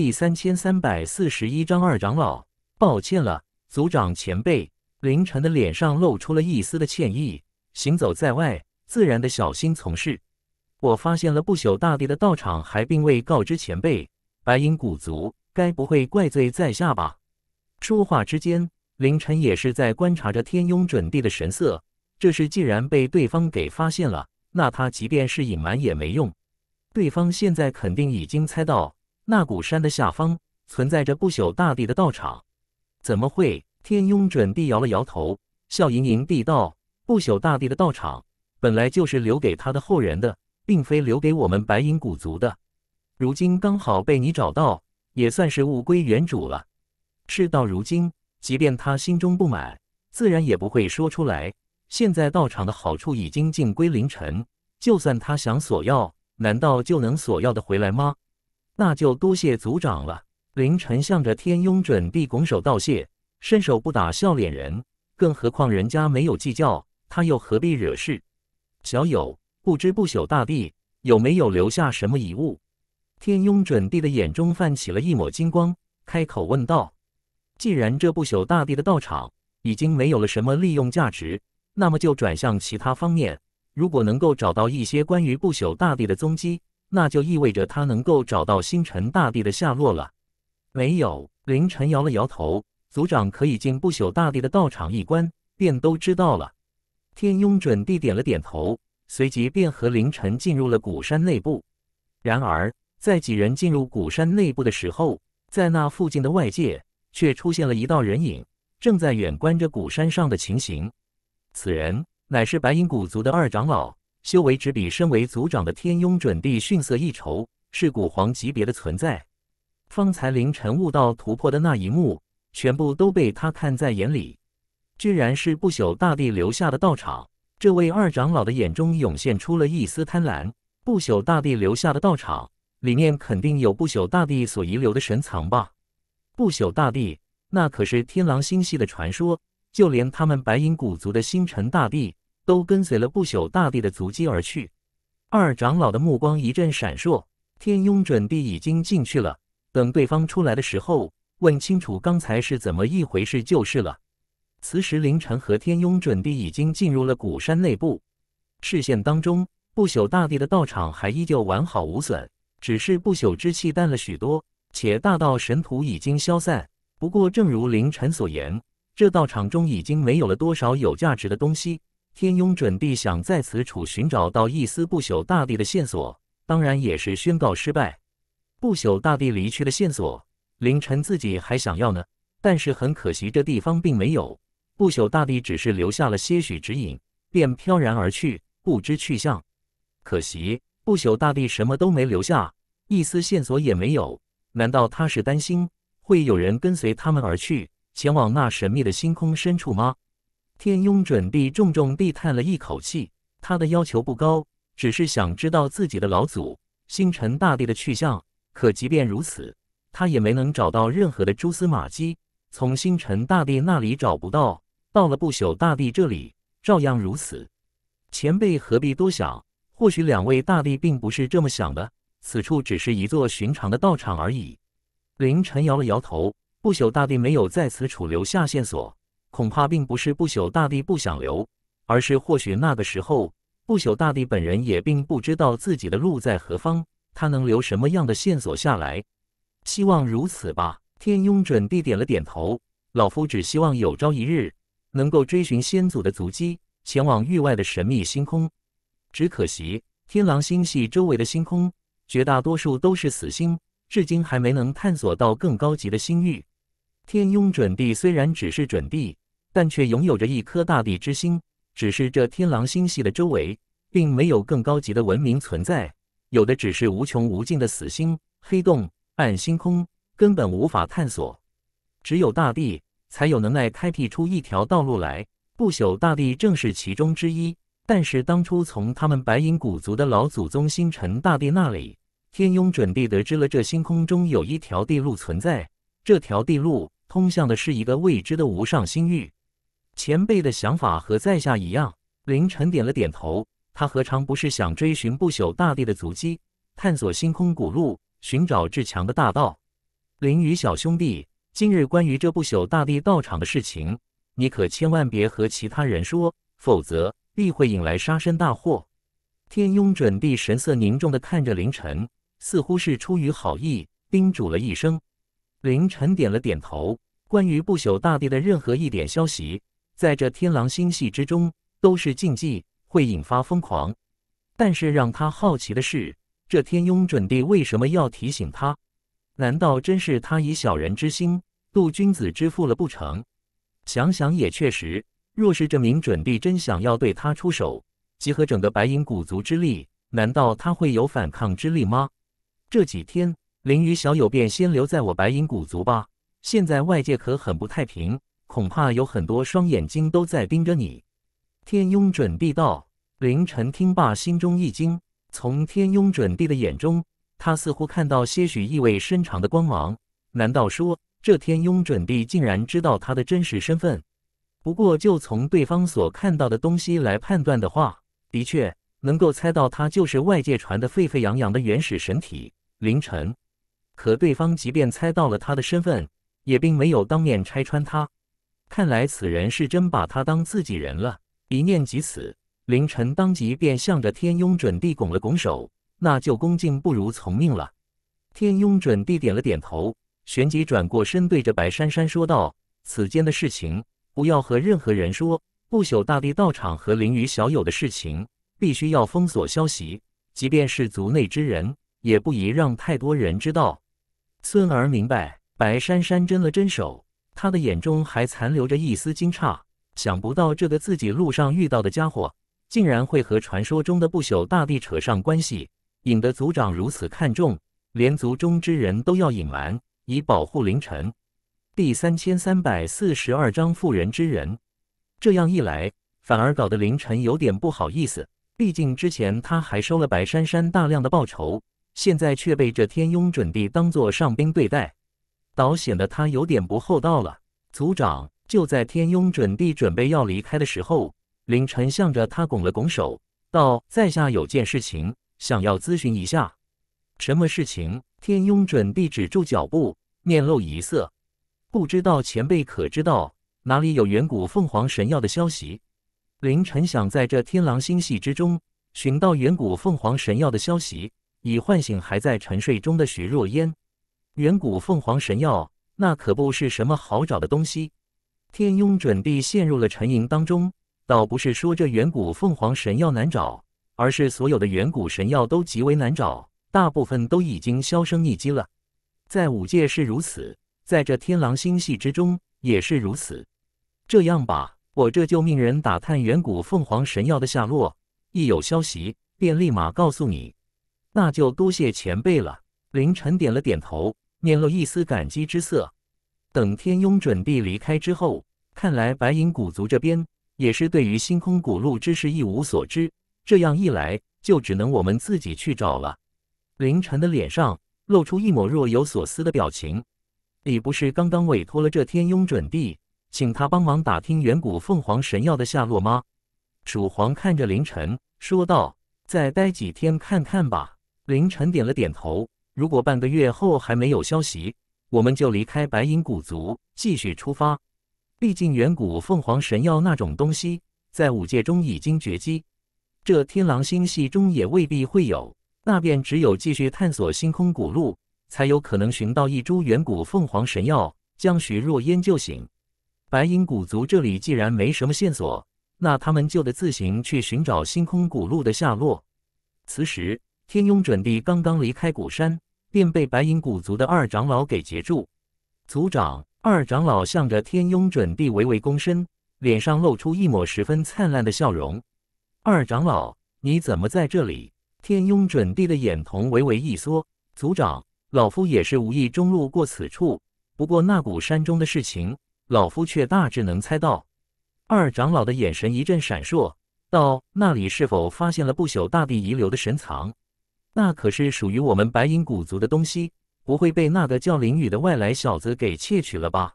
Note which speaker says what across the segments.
Speaker 1: 第三千三百四十一章二长老，抱歉了，族长前辈。凌晨的脸上露出了一丝的歉意。行走在外，自然的小心从事。我发现了不朽大帝的道场，还并未告知前辈。白银古族，该不会怪罪在下吧？说话之间，凌晨也是在观察着天庸准帝的神色。这是既然被对方给发现了，那他即便是隐瞒也没用。对方现在肯定已经猜到。那古山的下方存在着不朽大帝的道场，怎么会？天庸准帝摇了摇头，笑盈盈地道：“不朽大帝的道场本来就是留给他的后人的，并非留给我们白银古族的。如今刚好被你找到，也算是物归原主了。”事到如今，即便他心中不满，自然也不会说出来。现在道场的好处已经尽归凌晨，就算他想索要，难道就能索要的回来吗？那就多谢族长了。凌晨向着天庸准地拱手道谢，伸手不打笑脸人，更何况人家没有计较，他又何必惹事？小友，不知不朽大帝有没有留下什么遗物？天庸准地的眼中泛起了一抹金光，开口问道：“既然这不朽大帝的道场已经没有了什么利用价值，那么就转向其他方面，如果能够找到一些关于不朽大帝的踪迹。”那就意味着他能够找到星辰大帝的下落了。没有，凌晨摇了摇头。族长可以进不朽大帝的道场一观，便都知道了。天庸准地点了点头，随即便和凌晨进入了古山内部。然而，在几人进入古山内部的时候，在那附近的外界却出现了一道人影，正在远观着古山上的情形。此人乃是白银古族的二长老。修为只比身为族长的天庸准帝逊色一筹，是古皇级别的存在。方才凌晨悟道突破的那一幕，全部都被他看在眼里。居然是不朽大帝留下的道场，这位二长老的眼中涌现出了一丝贪婪。不朽大帝留下的道场里面，肯定有不朽大帝所遗留的神藏吧？不朽大帝那可是天狼星系的传说，就连他们白银古族的星辰大帝。都跟随了不朽大帝的足迹而去。二长老的目光一阵闪烁，天庸准帝已经进去了。等对方出来的时候，问清楚刚才是怎么一回事就是了。此时，凌晨和天庸准帝已经进入了古山内部，视线当中，不朽大帝的道场还依旧完好无损，只是不朽之气淡了许多，且大道神图已经消散。不过，正如凌晨所言，这道场中已经没有了多少有价值的东西。天庸准帝想在此处寻找到一丝不朽大帝的线索，当然也是宣告失败。不朽大帝离去的线索，凌晨自己还想要呢，但是很可惜，这地方并没有。不朽大帝只是留下了些许指引，便飘然而去，不知去向。可惜，不朽大帝什么都没留下，一丝线索也没有。难道他是担心会有人跟随他们而去，前往那神秘的星空深处吗？天庸准帝重重地叹了一口气，他的要求不高，只是想知道自己的老祖星辰大帝的去向。可即便如此，他也没能找到任何的蛛丝马迹。从星辰大帝那里找不到，到了不朽大帝这里，照样如此。前辈何必多想？或许两位大帝并不是这么想的。此处只是一座寻常的道场而已。凌晨摇了摇头，不朽大帝没有在此处留下线索。恐怕并不是不朽大帝不想留，而是或许那个时候不朽大帝本人也并不知道自己的路在何方，他能留什么样的线索下来？希望如此吧。天庸准帝点了点头，老夫只希望有朝一日能够追寻先祖的足迹，前往域外的神秘星空。只可惜天狼星系周围的星空绝大多数都是死星，至今还没能探索到更高级的星域。天庸准帝虽然只是准帝，但却拥有着一颗大地之心，只是这天狼星系的周围并没有更高级的文明存在，有的只是无穷无尽的死星、黑洞、暗星空，根本无法探索。只有大地才有能耐开辟出一条道路来，不朽大地正是其中之一。但是当初从他们白银古族的老祖宗星辰大地那里，天庸准帝得知了这星空中有一条地路存在，这条地路通向的是一个未知的无上星域。前辈的想法和在下一样。凌晨点了点头，他何尝不是想追寻不朽大帝的足迹，探索星空古路，寻找至强的大道？林雨小兄弟，今日关于这不朽大帝道场的事情，你可千万别和其他人说，否则必会引来杀身大祸。天庸准帝神色凝重的看着凌晨，似乎是出于好意，叮嘱了一声。凌晨点了点头，关于不朽大帝的任何一点消息。在这天狼星系之中，都是禁忌，会引发疯狂。但是让他好奇的是，这天庸准帝为什么要提醒他？难道真是他以小人之心度君子之腹了不成？想想也确实，若是这名准帝真想要对他出手，集合整个白银古族之力，难道他会有反抗之力吗？这几天，林雨小友便先留在我白银古族吧。现在外界可很不太平。恐怕有很多双眼睛都在盯着你。天庸准地道，凌晨听罢心中一惊。从天庸准帝的眼中，他似乎看到些许意味深长的光芒。难道说这天庸准帝竟然知道他的真实身份？不过，就从对方所看到的东西来判断的话，的确能够猜到他就是外界传的沸沸扬扬的原始神体凌晨。可对方即便猜到了他的身份，也并没有当面拆穿他。看来此人是真把他当自己人了。一念及此，凌晨当即便向着天雍准帝拱了拱手，那就恭敬不如从命了。天雍准帝点了点头，旋即转过身，对着白珊珊说道：“此间的事情不要和任何人说，不朽大帝道场和凌羽小友的事情必须要封锁消息，即便是族内之人，也不宜让太多人知道。”孙儿明白。白珊珊真了真手。他的眼中还残留着一丝惊诧，想不到这个自己路上遇到的家伙，竟然会和传说中的不朽大帝扯上关系。引得族长如此看重，连族中之人都要隐瞒，以保护凌晨。第三千三百四十二章妇人之人。这样一来，反而搞得凌晨有点不好意思。毕竟之前他还收了白珊珊大量的报酬，现在却被这天庸准帝当作上宾对待。倒显得他有点不厚道了。族长就在天庸准帝准备要离开的时候，凌晨向着他拱了拱手，道：“在下有件事情想要咨询一下，什么事情？”天庸准帝止住脚步，面露疑色，不知道前辈可知道哪里有远古凤凰神药的消息？凌晨想在这天狼星系之中寻到远古凤凰神药的消息，以唤醒还在沉睡中的徐若烟。远古凤凰神药，那可不是什么好找的东西。天庸准帝陷入了沉吟当中，倒不是说这远古凤凰神药难找，而是所有的远古神药都极为难找，大部分都已经销声匿迹了。在五界是如此，在这天狼星系之中也是如此。这样吧，我这就命人打探远古凤凰神药的下落，一有消息便立马告诉你。那就多谢前辈了。凌晨点了点头。面露一丝感激之色。等天庸准帝离开之后，看来白银古族这边也是对于星空古路之事一无所知。这样一来，就只能我们自己去找了。凌晨的脸上露出一抹若有所思的表情。你不是刚刚委托了这天庸准帝，请他帮忙打听远古凤凰神药的下落吗？蜀皇看着凌晨说道：“再待几天看看吧。”凌晨点了点头。如果半个月后还没有消息，我们就离开白银古族，继续出发。毕竟远古凤凰神药那种东西，在五界中已经绝迹，这天狼星系中也未必会有。那便只有继续探索星空古路，才有可能寻到一株远古凤凰神药，将徐若烟救醒。白银古族这里既然没什么线索，那他们就得自行去寻找星空古路的下落。此时，天墉准地刚刚离开古山。便被白银古族的二长老给截住。族长、二长老向着天庸准帝微微躬身，脸上露出一抹十分灿烂的笑容。二长老，你怎么在这里？天庸准帝的眼瞳微微一缩。族长，老夫也是无意中路过此处，不过那古山中的事情，老夫却大致能猜到。二长老的眼神一阵闪烁，道：“那里是否发现了不朽大帝遗留的神藏？”那可是属于我们白银古族的东西，不会被那个叫林雨的外来小子给窃取了吧？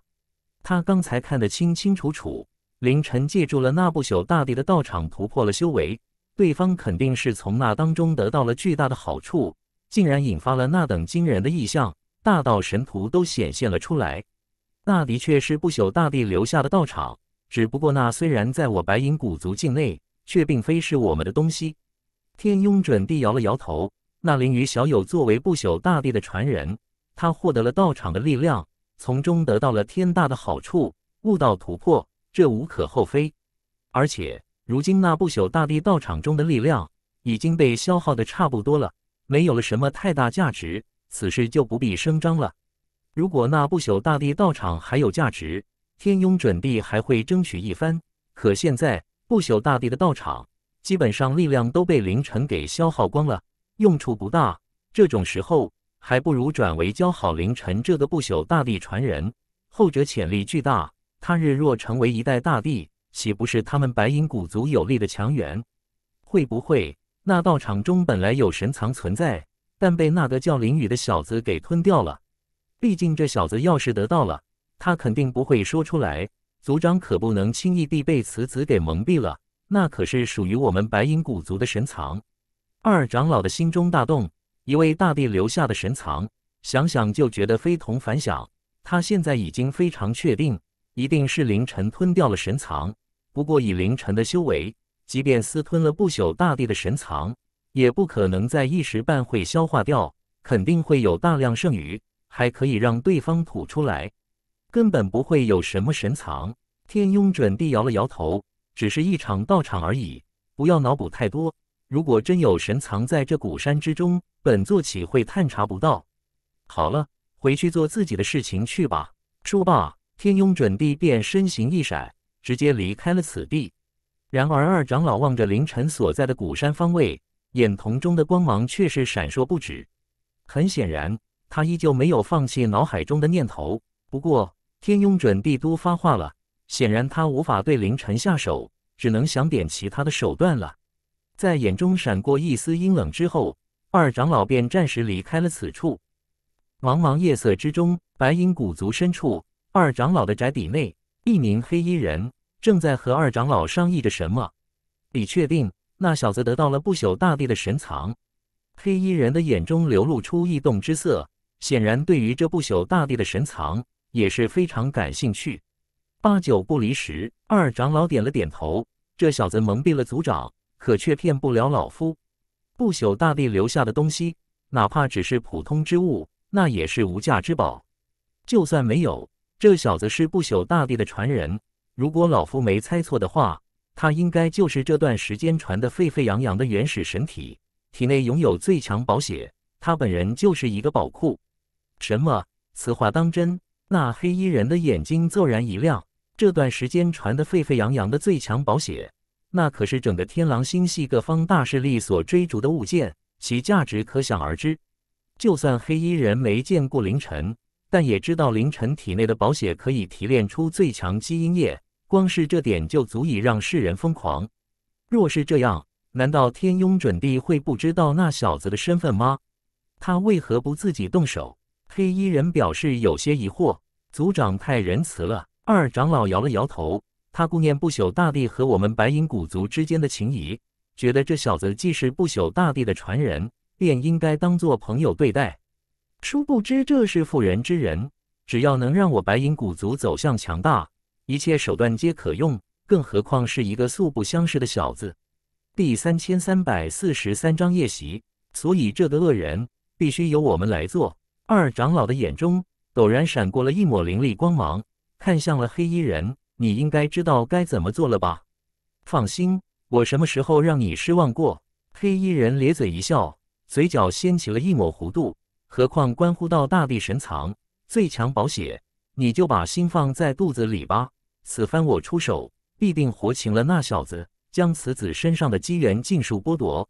Speaker 1: 他刚才看得清清楚楚，凌晨借助了那不朽大帝的道场突破了修为，对方肯定是从那当中得到了巨大的好处，竟然引发了那等惊人的异象，大道神图都显现了出来。那的确是不朽大帝留下的道场，只不过那虽然在我白银古族境内，却并非是我们的东西。天庸准帝摇了摇头。那林鱼小友作为不朽大帝的传人，他获得了道场的力量，从中得到了天大的好处，悟道突破，这无可厚非。而且，如今那不朽大帝道场中的力量已经被消耗的差不多了，没有了什么太大价值，此事就不必声张了。如果那不朽大帝道场还有价值，天庸准帝还会争取一番。可现在，不朽大帝的道场基本上力量都被凌晨给消耗光了。用处不大，这种时候还不如转为交好凌晨这个不朽大帝传人。后者潜力巨大，他日若成为一代大帝，岂不是他们白银古族有力的强援？会不会那道场中本来有神藏存在，但被那个叫林雨的小子给吞掉了？毕竟这小子要是得到了，他肯定不会说出来。族长可不能轻易地被此子给蒙蔽了，那可是属于我们白银古族的神藏。二长老的心中大动，一位大帝留下的神藏，想想就觉得非同凡响。他现在已经非常确定，一定是凌晨吞掉了神藏。不过以凌晨的修为，即便私吞了不朽大帝的神藏，也不可能在一时半会消化掉，肯定会有大量剩余，还可以让对方吐出来，根本不会有什么神藏。天庸准帝摇了摇头，只是一场道场而已，不要脑补太多。如果真有神藏在这古山之中，本座岂会探查不到？好了，回去做自己的事情去吧。说罢，天庸准帝便身形一闪，直接离开了此地。然而，二长老望着凌晨所在的古山方位，眼瞳中的光芒却是闪烁不止。很显然，他依旧没有放弃脑海中的念头。不过，天庸准帝都发话了，显然他无法对凌晨下手，只能想点其他的手段了。在眼中闪过一丝阴冷之后，二长老便暂时离开了此处。茫茫夜色之中，白银古族深处，二长老的宅邸内，一名黑衣人正在和二长老商议着什么。你确定那小子得到了不朽大帝的神藏？黑衣人的眼中流露出异动之色，显然对于这不朽大帝的神藏也是非常感兴趣。八九不离十。二长老点了点头，这小子蒙蔽了族长。可却骗不了老夫，不朽大帝留下的东西，哪怕只是普通之物，那也是无价之宝。就算没有，这小子是不朽大帝的传人。如果老夫没猜错的话，他应该就是这段时间传得沸沸扬扬的原始神体，体内拥有最强宝血，他本人就是一个宝库。什么？此话当真？那黑衣人的眼睛骤然一亮。这段时间传得沸沸扬扬的最强宝血。那可是整个天狼星系各方大势力所追逐的物件，其价值可想而知。就算黑衣人没见过凌晨，但也知道凌晨体内的宝血可以提炼出最强基因液，光是这点就足以让世人疯狂。若是这样，难道天庸准帝会不知道那小子的身份吗？他为何不自己动手？黑衣人表示有些疑惑。族长太仁慈了。二长老摇了摇头。他顾念不朽大帝和我们白银古族之间的情谊，觉得这小子既是不朽大帝的传人，便应该当做朋友对待。殊不知这是妇人之仁。只要能让我白银古族走向强大，一切手段皆可用。更何况是一个素不相识的小子。第三千三百四十三章夜袭，所以这个恶人必须由我们来做。二长老的眼中陡然闪过了一抹凌厉光芒，看向了黑衣人。你应该知道该怎么做了吧？放心，我什么时候让你失望过？黑衣人咧嘴一笑，嘴角掀起了一抹弧度。何况关乎到大地神藏最强宝血，你就把心放在肚子里吧。此番我出手，必定活擒了那小子，将此子身上的机缘尽数剥夺。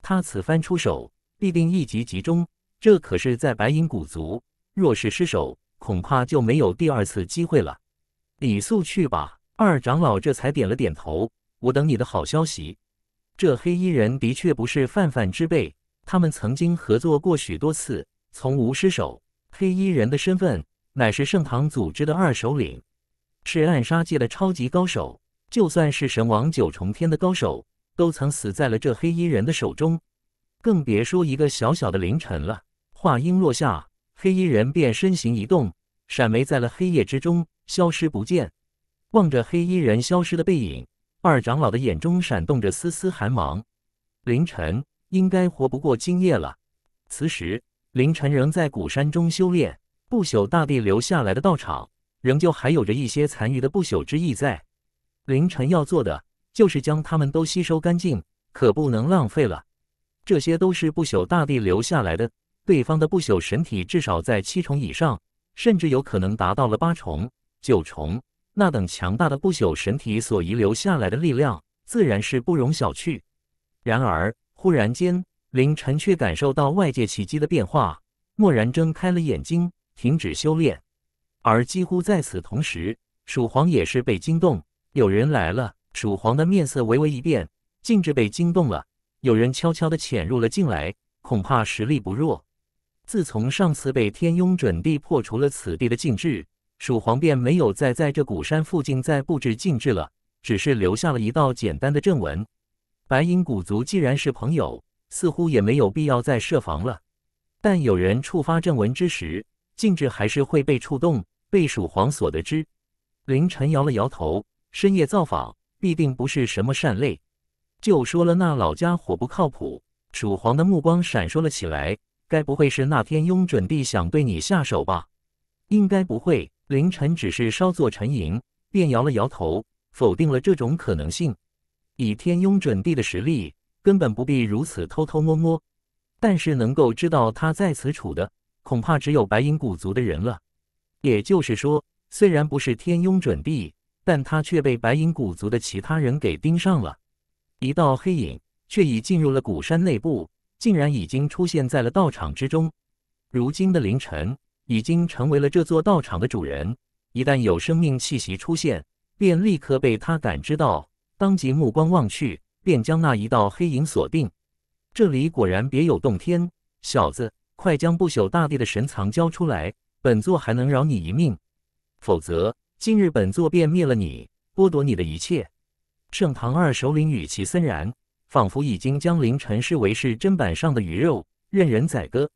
Speaker 1: 他此番出手，必定一击即中。这可是在白银古族，若是失手，恐怕就没有第二次机会了。李速去吧，二长老这才点了点头。我等你的好消息。这黑衣人的确不是泛泛之辈，他们曾经合作过许多次，从无失手。黑衣人的身份乃是盛唐组织的二首领，是暗杀界的超级高手。就算是神王九重天的高手，都曾死在了这黑衣人的手中，更别说一个小小的凌晨了。话音落下，黑衣人便身形一动，闪没在了黑夜之中。消失不见，望着黑衣人消失的背影，二长老的眼中闪动着丝丝寒芒。凌晨应该活不过今夜了。此时，凌晨仍在古山中修炼不朽大帝留下来的道场，仍旧还有着一些残余的不朽之意在。凌晨要做的就是将他们都吸收干净，可不能浪费了。这些都是不朽大帝留下来的，对方的不朽神体至少在七重以上，甚至有可能达到了八重。九重那等强大的不朽神体所遗留下来的力量，自然是不容小觑。然而，忽然间，林晨却感受到外界奇迹的变化，蓦然睁开了眼睛，停止修炼。而几乎在此同时，蜀皇也是被惊动，有人来了。蜀皇的面色微微一变，禁制被惊动了，有人悄悄的潜入了进来，恐怕实力不弱。自从上次被天庸准帝破除了此地的禁制。蜀皇便没有再在这古山附近再布置禁制了，只是留下了一道简单的阵文。白银古族既然是朋友，似乎也没有必要再设防了。但有人触发阵文之时，禁制还是会被触动，被蜀皇所得知。凌晨摇了摇头，深夜造访，必定不是什么善类。就说了那老家伙不靠谱。蜀皇的目光闪烁了起来，该不会是那天雍准帝想对你下手吧？应该不会。凌晨只是稍作沉吟，便摇了摇头，否定了这种可能性。以天庸准地的实力，根本不必如此偷偷摸摸。但是能够知道他在此处的，恐怕只有白银古族的人了。也就是说，虽然不是天庸准地，但他却被白银古族的其他人给盯上了。一道黑影却已进入了古山内部，竟然已经出现在了道场之中。如今的凌晨。已经成为了这座道场的主人，一旦有生命气息出现，便立刻被他感知到。当即目光望去，便将那一道黑影锁定。这里果然别有洞天，小子，快将不朽大帝的神藏交出来，本座还能饶你一命。否则，今日本座便灭了你，剥夺你的一切。盛唐二首领语气森然，仿佛已经将凌晨视为是砧板上的鱼肉，任人宰割。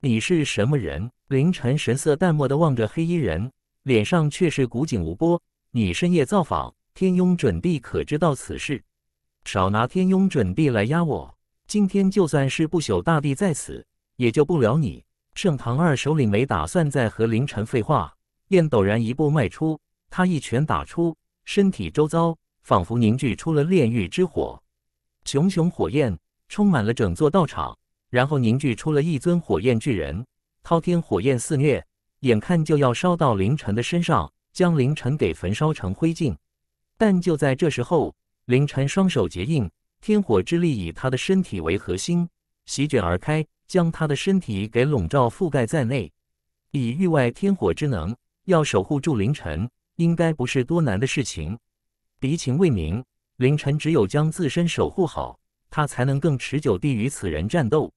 Speaker 1: 你是什么人？凌晨神色淡漠地望着黑衣人，脸上却是古井无波。你深夜造访，天墉准帝，可知道此事？少拿天墉准帝来压我！今天就算是不朽大帝在此，也救不了你。盛唐二首领没打算再和凌晨废话，便陡然一步迈出，他一拳打出，身体周遭仿佛凝聚出了炼狱之火，熊熊火焰充满了整座道场，然后凝聚出了一尊火焰巨人。滔天火焰肆虐，眼看就要烧到凌晨的身上，将凌晨给焚烧成灰烬。但就在这时候，凌晨双手结印，天火之力以他的身体为核心席卷而开，将他的身体给笼罩覆盖在内。以域外天火之能，要守护住凌晨，应该不是多难的事情。敌情未明，凌晨只有将自身守护好，他才能更持久地与此人战斗。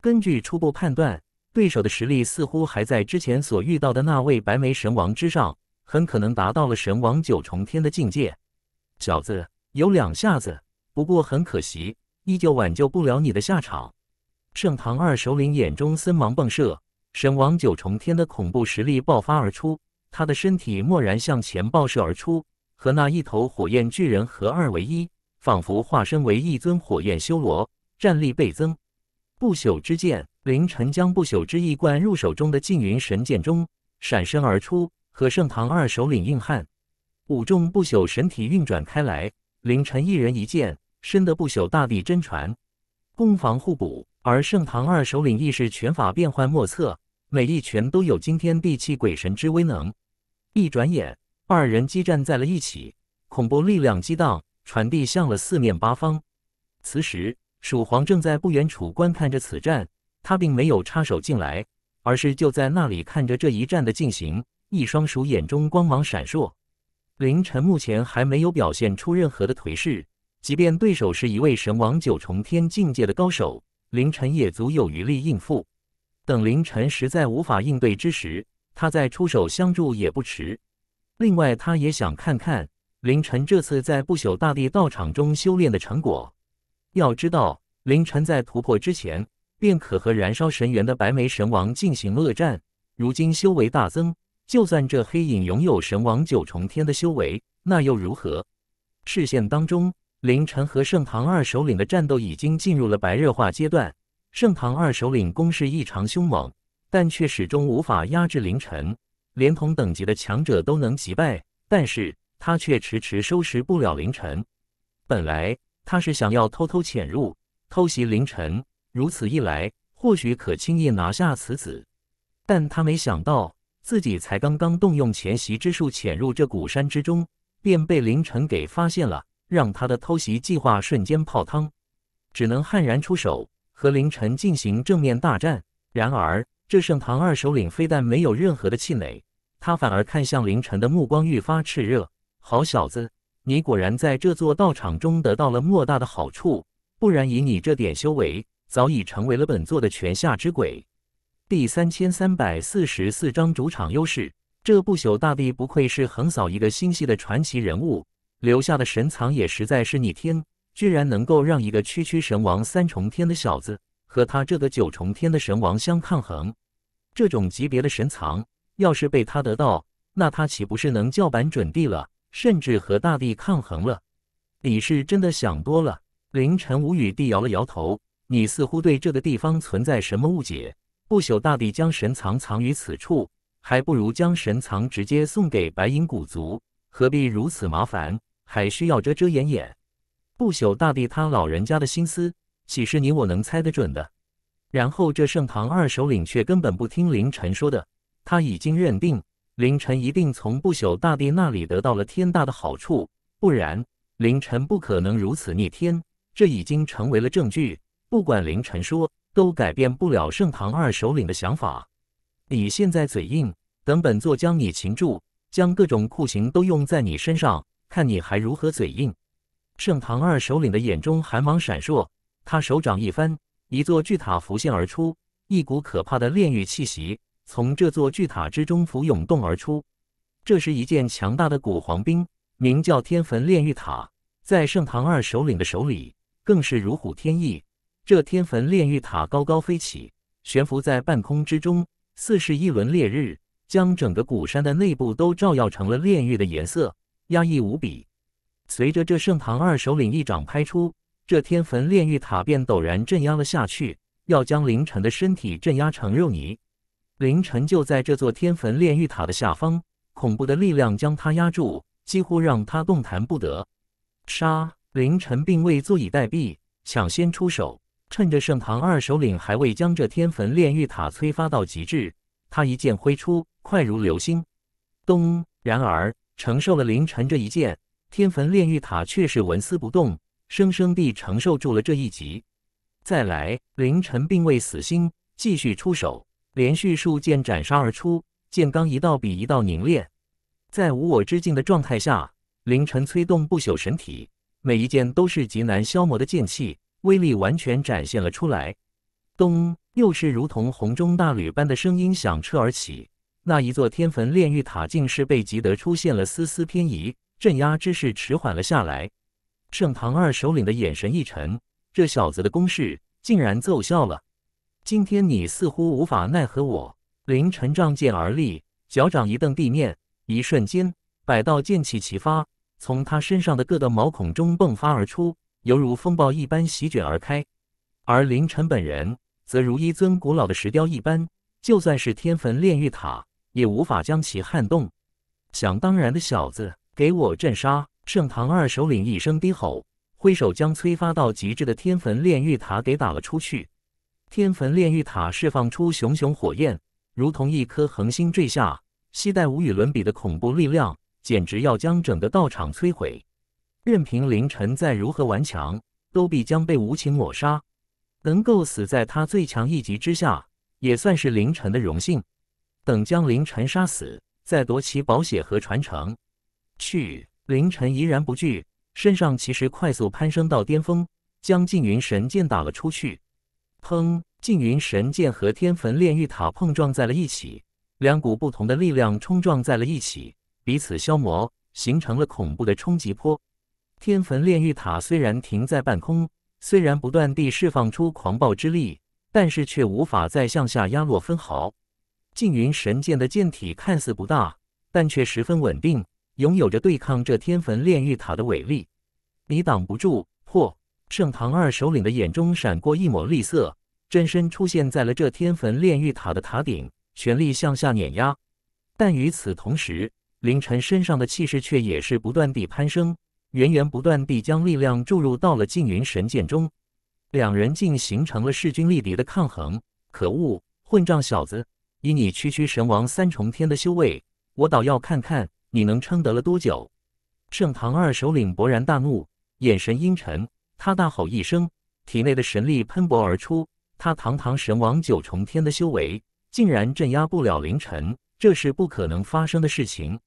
Speaker 1: 根据初步判断。对手的实力似乎还在之前所遇到的那位白眉神王之上，很可能达到了神王九重天的境界。小子有两下子，不过很可惜，依旧挽救不了你的下场。盛唐二首领眼中森芒迸射，神王九重天的恐怖实力爆发而出，他的身体蓦然向前爆射而出，和那一头火焰巨人合二为一，仿佛化身为一尊火焰修罗，战力倍增。不朽之剑。凌晨将不朽之翼灌入手中的缙云神剑中，闪身而出，和盛唐二首领硬汉五重不朽神体运转开来。凌晨一人一剑，深得不朽大帝真传，攻防互补。而盛唐二首领亦是拳法变幻莫测，每一拳都有惊天地泣鬼神之威能。一转眼，二人激战在了一起，恐怖力量激荡，传递向了四面八方。此时，蜀皇正在不远处观看着此战。他并没有插手进来，而是就在那里看着这一战的进行。一双鼠眼中光芒闪烁。凌晨目前还没有表现出任何的颓势，即便对手是一位神王九重天境界的高手，凌晨也足有余力应付。等凌晨实在无法应对之时，他再出手相助也不迟。另外，他也想看看凌晨这次在不朽大地道场中修炼的成果。要知道，凌晨在突破之前。便可和燃烧神元的白眉神王进行恶战。如今修为大增，就算这黑影拥有神王九重天的修为，那又如何？视线当中，凌晨和盛唐二首领的战斗已经进入了白热化阶段。盛唐二首领攻势异常凶猛，但却始终无法压制凌晨。连同等级的强者都能击败，但是他却迟迟收拾不了凌晨。本来他是想要偷偷潜入，偷袭凌晨。如此一来，或许可轻易拿下此子，但他没想到自己才刚刚动用前袭之术潜入这古山之中，便被凌晨给发现了，让他的偷袭计划瞬间泡汤，只能悍然出手和凌晨进行正面大战。然而，这盛唐二首领非但没有任何的气馁，他反而看向凌晨的目光愈发炽热。好小子，你果然在这座道场中得到了莫大的好处，不然以你这点修为。早已成为了本座的泉下之鬼。第三千三百四十四章主场优势。这不朽大帝不愧是横扫一个星系的传奇人物，留下的神藏也实在是逆天，居然能够让一个区区神王三重天的小子和他这个九重天的神王相抗衡。这种级别的神藏，要是被他得到，那他岂不是能叫板准帝了，甚至和大帝抗衡了？李氏真的想多了。凌晨无语地摇了摇头。你似乎对这个地方存在什么误解？不朽大帝将神藏藏于此处，还不如将神藏直接送给白银古族，何必如此麻烦，还需要遮遮掩掩？不朽大帝他老人家的心思，岂是你我能猜得准的？然后这盛唐二首领却根本不听凌晨说的，他已经认定凌晨一定从不朽大帝那里得到了天大的好处，不然凌晨不可能如此逆天，这已经成为了证据。不管凌晨说，都改变不了盛唐二首领的想法。你现在嘴硬，等本座将你擒住，将各种酷刑都用在你身上，看你还如何嘴硬。盛唐二首领的眼中寒芒闪烁，他手掌一翻，一座巨塔浮现而出，一股可怕的炼狱气息从这座巨塔之中浮涌动而出。这是一件强大的古皇兵，名叫天焚炼狱塔，在盛唐二首领的手里更是如虎添翼。这天焚炼狱塔高高飞起，悬浮在半空之中，似是一轮烈日，将整个古山的内部都照耀成了炼狱的颜色，压抑无比。随着这盛唐二首领一掌拍出，这天焚炼狱塔便陡然镇压了下去，要将凌晨的身体镇压成肉泥。凌晨就在这座天焚炼狱塔的下方，恐怖的力量将他压住，几乎让他动弹不得。杀！凌晨并未坐以待毙，抢先出手。趁着盛唐二首领还未将这天焚炼狱塔催发到极致，他一剑挥出，快如流星。咚！然而承受了凌晨这一剑，天焚炼狱塔却是纹丝不动，生生地承受住了这一击。再来，凌晨并未死心，继续出手，连续数剑斩杀而出，剑罡一道比一道凝练。在无我之境的状态下，凌晨催动不朽神体，每一剑都是极难消磨的剑气。威力完全展现了出来，咚！又是如同洪钟大吕般的声音响彻而起。那一座天坟炼狱塔竟是被吉德出现了丝丝偏移，镇压之势迟缓了下来。盛唐二首领的眼神一沉，这小子的攻势竟然奏效了。今天你似乎无法奈何我！林晨仗剑而立，脚掌一蹬地面，一瞬间百道剑气齐发，从他身上的各个毛孔中迸发而出。犹如风暴一般席卷而开，而林晨本人则如一尊古老的石雕一般，就算是天坟炼狱塔也无法将其撼动。想当然的小子，给我镇杀！盛唐二首领一声低吼，挥手将催发到极致的天坟炼狱塔给打了出去。天坟炼狱塔释放出熊熊火焰，如同一颗恒星坠下，携带无与伦比的恐怖力量，简直要将整个道场摧毁。任凭凌晨再如何顽强，都必将被无情抹杀。能够死在他最强一击之下，也算是凌晨的荣幸。等将凌晨杀死，再夺其宝血和传承。去！凌晨依然不惧，身上其实快速攀升到巅峰，将缙云神剑打了出去。砰！缙云神剑和天焚炼狱塔碰撞在了一起，两股不同的力量冲撞在了一起，彼此消磨，形成了恐怖的冲击波。天焚炼狱塔虽然停在半空，虽然不断地释放出狂暴之力，但是却无法再向下压落分毫。缙云神剑的剑体看似不大，但却十分稳定，拥有着对抗这天焚炼狱塔的伟力。你挡不住！破！圣唐二首领的眼中闪过一抹厉色，真身出现在了这天焚炼狱塔的塔顶，全力向下碾压。但与此同时，凌晨身上的气势却也是不断地攀升。源源不断地将力量注入到了静云神剑中，两人竟形成了势均力敌的抗衡。可恶，混账小子！以你区区神王三重天的修为，我倒要看看你能撑得了多久！盛唐二首领勃然大怒，眼神阴沉。他大吼一声，体内的神力喷薄而出。他堂堂神王九重天的修为，竟然镇压不了凌晨，这是不可能发生的事情。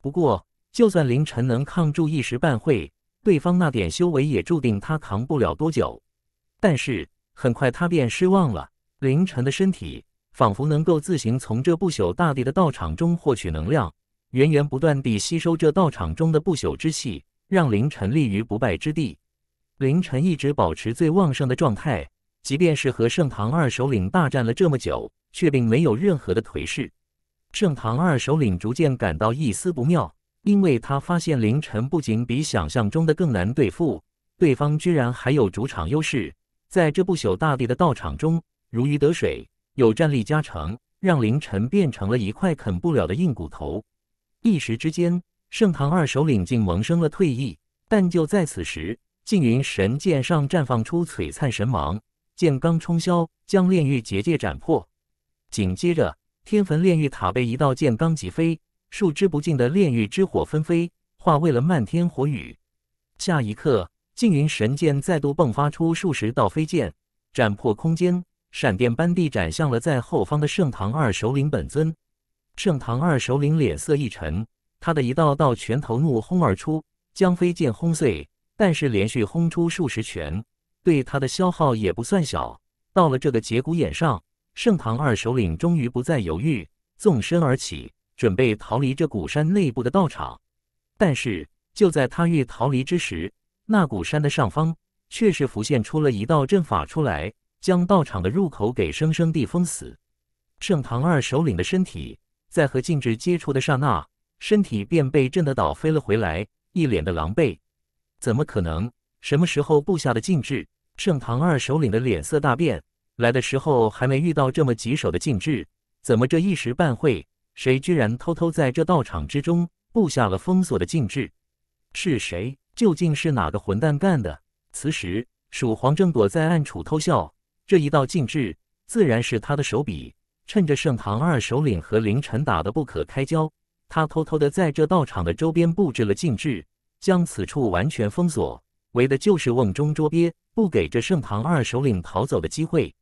Speaker 1: 不过，就算凌晨能抗住一时半会，对方那点修为也注定他扛不了多久。但是很快他便失望了，凌晨的身体仿佛能够自行从这不朽大地的道场中获取能量，源源不断地吸收这道场中的不朽之气，让凌晨立于不败之地。凌晨一直保持最旺盛的状态，即便是和盛唐二首领大战了这么久，却并没有任何的颓势。盛唐二首领逐渐感到一丝不妙。因为他发现凌晨不仅比想象中的更难对付，对方居然还有主场优势，在这不朽大帝的道场中如鱼得水，有战力加成，让凌晨变成了一块啃不了的硬骨头。一时之间，盛唐二首领竟萌生了退意。但就在此时，缙云神剑上绽放出璀璨神芒，剑罡冲霄，将炼狱结界斩破。紧接着，天坟炼狱塔被一道剑罡击飞。数之不尽的炼狱之火纷飞，化为了漫天火雨。下一刻，静云神剑再度迸发出数十道飞剑，斩破空间，闪电般地斩向了在后方的盛唐二首领本尊。盛唐二首领脸色一沉，他的一道道拳头怒轰而出，将飞剑轰碎。但是连续轰出数十拳，对他的消耗也不算小。到了这个节骨眼上，盛唐二首领终于不再犹豫，纵身而起。准备逃离这古山内部的道场，但是就在他欲逃离之时，那古山的上方却是浮现出了一道阵法出来，将道场的入口给生生地封死。盛唐二首领的身体在和禁制接触的刹那，身体便被震得倒飞了回来，一脸的狼狈。怎么可能？什么时候布下的禁制？盛唐二首领的脸色大变，来的时候还没遇到这么棘手的禁制，怎么这一时半会？谁居然偷偷在这道场之中布下了封锁的禁制？是谁？究竟是哪个混蛋干的？此时，蜀皇正躲在暗处偷笑。这一道禁制自然是他的手笔。趁着盛唐二首领和凌晨打的不可开交，他偷偷的在这道场的周边布置了禁制，将此处完全封锁，为的就是瓮中捉鳖，不给这盛唐二首领逃走的机会。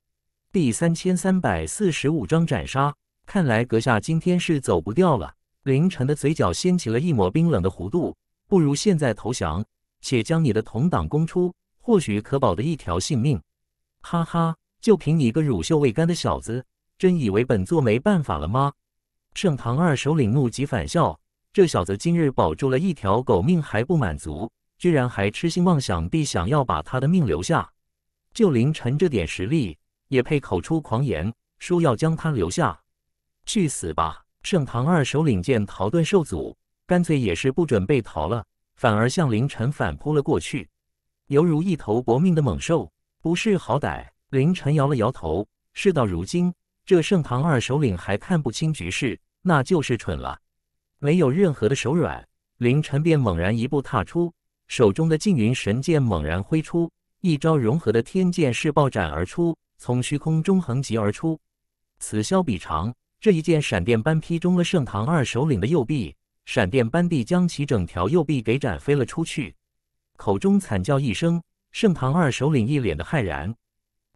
Speaker 1: 第三千三百四十五章斩杀。看来阁下今天是走不掉了。凌晨的嘴角掀起了一抹冰冷的弧度，不如现在投降，且将你的同党供出，或许可保得一条性命。哈哈，就凭你个乳臭未干的小子，真以为本座没办法了吗？盛唐二首领怒极反笑，这小子今日保住了一条狗命还不满足，居然还痴心妄想，必想要把他的命留下。就凌晨这点实力，也配口出狂言，说要将他留下？去死吧！盛唐二首领见陶遁受阻，干脆也是不准备逃了，反而向凌晨反扑了过去，犹如一头搏命的猛兽，不识好歹。凌晨摇了摇头，事到如今，这盛唐二首领还看不清局势，那就是蠢了，没有任何的手软。凌晨便猛然一步踏出，手中的静云神剑猛然挥出，一招融合的天剑势暴斩而出，从虚空中横击而出，此消彼长。这一剑闪电般劈中了盛唐二首领的右臂，闪电般地将其整条右臂给斩飞了出去，口中惨叫一声。盛唐二首领一脸的骇然，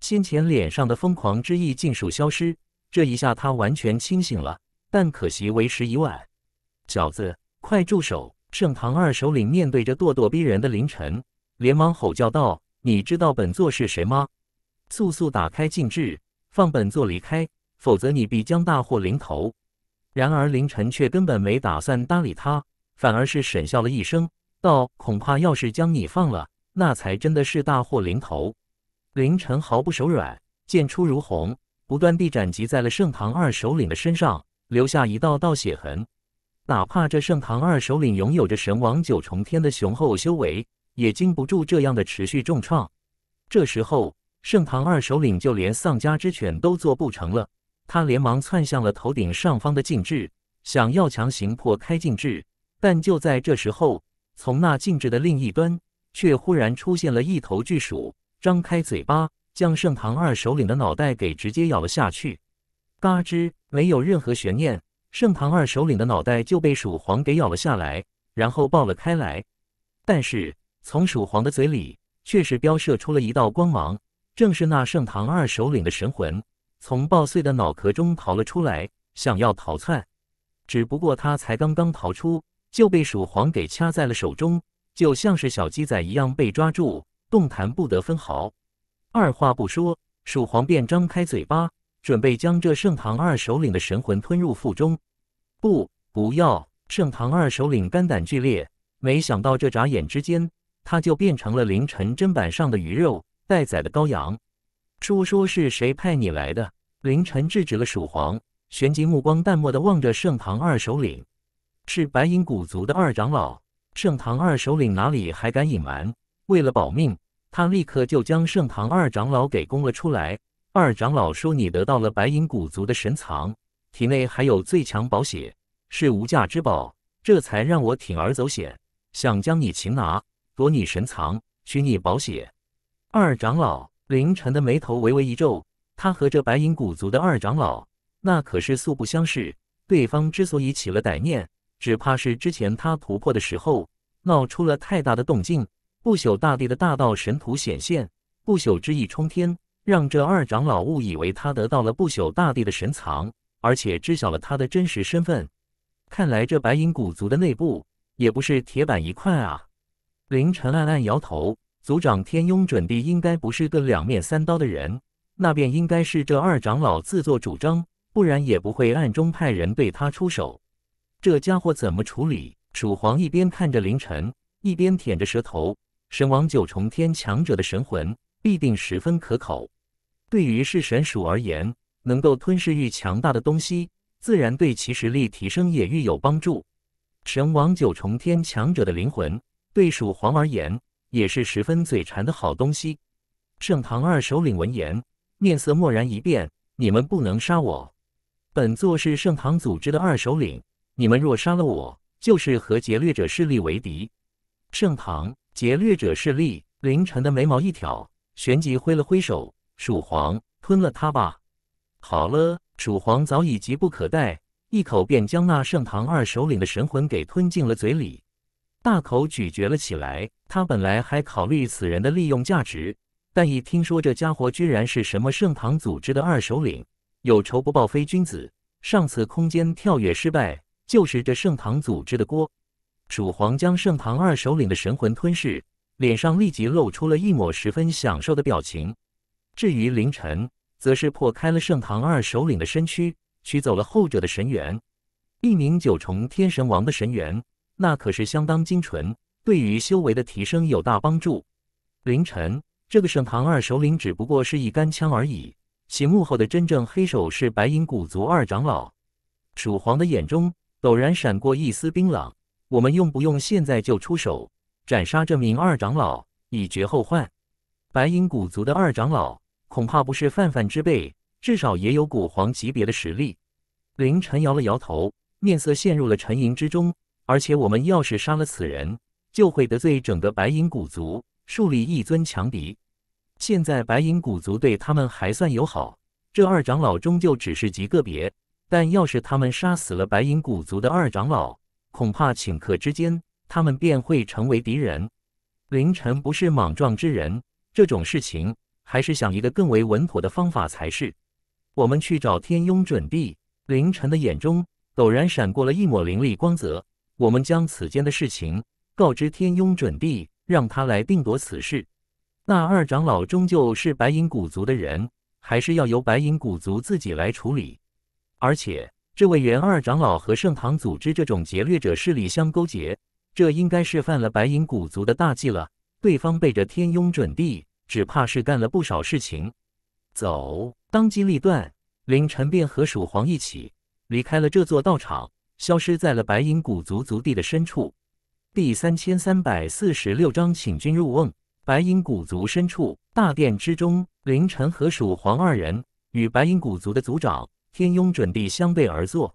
Speaker 1: 先前脸上的疯狂之意尽数消失，这一下他完全清醒了，但可惜为时已晚。小子，快住手！盛唐二首领面对着咄咄逼人的凌晨，连忙吼叫道：“你知道本座是谁吗？速速打开禁制，放本座离开。”否则你必将大祸临头。然而凌晨却根本没打算搭理他，反而是沈笑了一声，道：“恐怕要是将你放了，那才真的是大祸临头。”凌晨毫不手软，剑出如虹，不断地斩击在了盛唐二首领的身上，留下一道道血痕。哪怕这盛唐二首领拥有着神王九重天的雄厚修为，也经不住这样的持续重创。这时候，盛唐二首领就连丧家之犬都做不成了。他连忙窜向了头顶上方的禁制，想要强行破开禁制，但就在这时候，从那禁制的另一端却忽然出现了一头巨鼠，张开嘴巴将盛唐二首领的脑袋给直接咬了下去。嘎吱！没有任何悬念，盛唐二首领的脑袋就被鼠皇给咬了下来，然后爆了开来。但是从鼠皇的嘴里却是飙射出了一道光芒，正是那盛唐二首领的神魂。从爆碎的脑壳中逃了出来，想要逃窜，只不过他才刚刚逃出，就被鼠皇给掐在了手中，就像是小鸡仔一样被抓住，动弹不得分毫。二话不说，鼠皇便张开嘴巴，准备将这盛唐二首领的神魂吞入腹中。不，不要！盛唐二首领肝胆俱裂，没想到这眨眼之间，他就变成了凌晨砧板上的鱼肉，待宰的羔羊。说说是谁派你来的？凌晨制止了鼠皇，旋即目光淡漠地望着盛唐二首领。是白银古族的二长老。盛唐二首领哪里还敢隐瞒？为了保命，他立刻就将盛唐二长老给供了出来。二长老说：“你得到了白银古族的神藏，体内还有最强宝血，是无价之宝，这才让我铤而走险，想将你擒拿，夺你神藏，取你宝血。”二长老。凌晨的眉头微微一皱，他和这白银古族的二长老那可是素不相识。对方之所以起了歹念，只怕是之前他突破的时候闹出了太大的动静，不朽大帝的大道神图显现，不朽之意冲天，让这二长老误以为他得到了不朽大帝的神藏，而且知晓了他的真实身份。看来这白银古族的内部也不是铁板一块啊！凌晨暗暗摇头。族长天庸准帝应该不是个两面三刀的人，那便应该是这二长老自作主张，不然也不会暗中派人对他出手。这家伙怎么处理？楚皇一边看着凌晨，一边舔着舌头。神王九重天强者的神魂必定十分可口，对于是神鼠而言，能够吞噬欲强大的东西，自然对其实力提升也愈有帮助。神王九重天强者的灵魂对鼠皇而言。也是十分嘴馋的好东西。盛唐二首领闻言，面色蓦然一变：“你们不能杀我，本座是盛唐组织的二首领。你们若杀了我，就是和劫掠者势力为敌。”盛唐劫掠者势力，凌晨的眉毛一挑，旋即挥了挥手：“蜀皇，吞了他吧！”好了，蜀皇早已急不可待，一口便将那盛唐二首领的神魂给吞进了嘴里。大口咀嚼了起来。他本来还考虑此人的利用价值，但一听说这家伙居然是什么盛唐组织的二首领，有仇不报非君子。上次空间跳跃失败就是这盛唐组织的锅。楚皇将盛唐二首领的神魂吞噬，脸上立即露出了一抹十分享受的表情。至于凌晨，则是破开了盛唐二首领的身躯，取走了后者的神元，一名九重天神王的神元。那可是相当精纯，对于修为的提升有大帮助。凌晨，这个圣堂二首领只不过是一杆枪而已，其幕后的真正黑手是白银古族二长老。蜀皇的眼中陡然闪过一丝冰冷。我们用不用现在就出手，斩杀这名二长老，以绝后患？白银古族的二长老恐怕不是泛泛之辈，至少也有古皇级别的实力。凌晨摇了摇头，面色陷入了沉吟之中。而且我们要是杀了此人，就会得罪整个白银古族，树立一尊强敌。现在白银古族对他们还算友好，这二长老终究只是极个别。但要是他们杀死了白银古族的二长老，恐怕顷刻之间他们便会成为敌人。凌晨不是莽撞之人，这种事情还是想一个更为稳妥的方法才是。我们去找天庸准帝。凌晨的眼中陡然闪过了一抹凌厉光泽。我们将此间的事情告知天庸准帝，让他来定夺此事。那二长老终究是白银古族的人，还是要由白银古族自己来处理。而且，这位元二长老和盛唐组织这种劫掠者势力相勾结，这应该是犯了白银古族的大忌了。对方背着天庸准帝，只怕是干了不少事情。走，当机立断，凌晨便和蜀皇一起离开了这座道场。消失在了白银古族族地的深处。第三千三百四十六章，请君入瓮。白银古族深处大殿之中，凌晨和蜀黄二人与白银古族的族长天庸准帝相对而坐。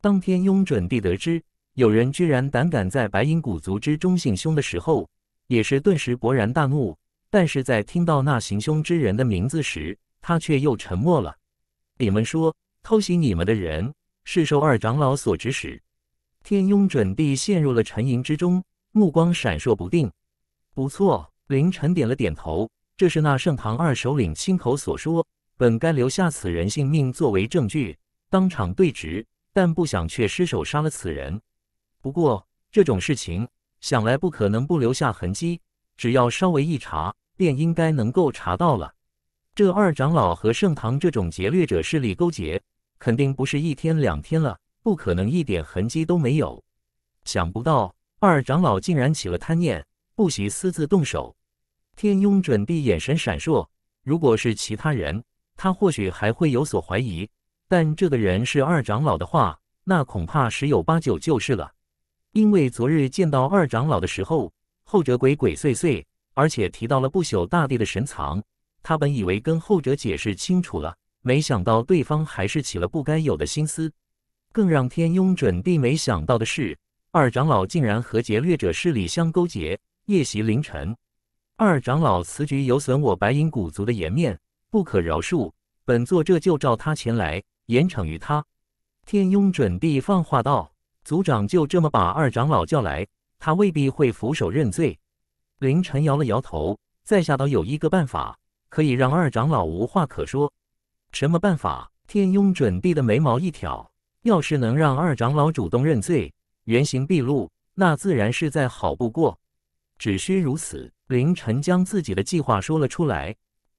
Speaker 1: 当天庸准帝得知有人居然胆敢在白银古族之中行凶的时候，也是顿时勃然大怒。但是在听到那行凶之人的名字时，他却又沉默了。你们说，偷袭你们的人？是受二长老所指使，天庸准帝陷入了沉吟之中，目光闪烁不定。不错，凌晨点了点头。这是那盛唐二首领亲口所说，本该留下此人性命作为证据，当场对质，但不想却失手杀了此人。不过这种事情，想来不可能不留下痕迹，只要稍微一查，便应该能够查到了。这二长老和盛唐这种劫掠者势力勾结。肯定不是一天两天了，不可能一点痕迹都没有。想不到二长老竟然起了贪念，不惜私自动手。天庸准帝眼神闪烁。如果是其他人，他或许还会有所怀疑，但这个人是二长老的话，那恐怕十有八九就是了。因为昨日见到二长老的时候，后者鬼鬼祟祟，而且提到了不朽大帝的神藏。他本以为跟后者解释清楚了。没想到对方还是起了不该有的心思，更让天庸准地没想到的是，二长老竟然和劫掠者势力相勾结，夜袭凌晨。二长老此举有损我白银古族的颜面，不可饶恕。本座这就召他前来，严惩于他。天庸准地放话道：“族长就这么把二长老叫来，他未必会俯首认罪。”凌晨摇了摇头，在下倒有一个办法，可以让二长老无话可说。什么办法？天庸准帝的眉毛一挑，要是能让二长老主动认罪、原形毕露，那自然是在好不过。只需如此，凌晨将自己的计划说了出来。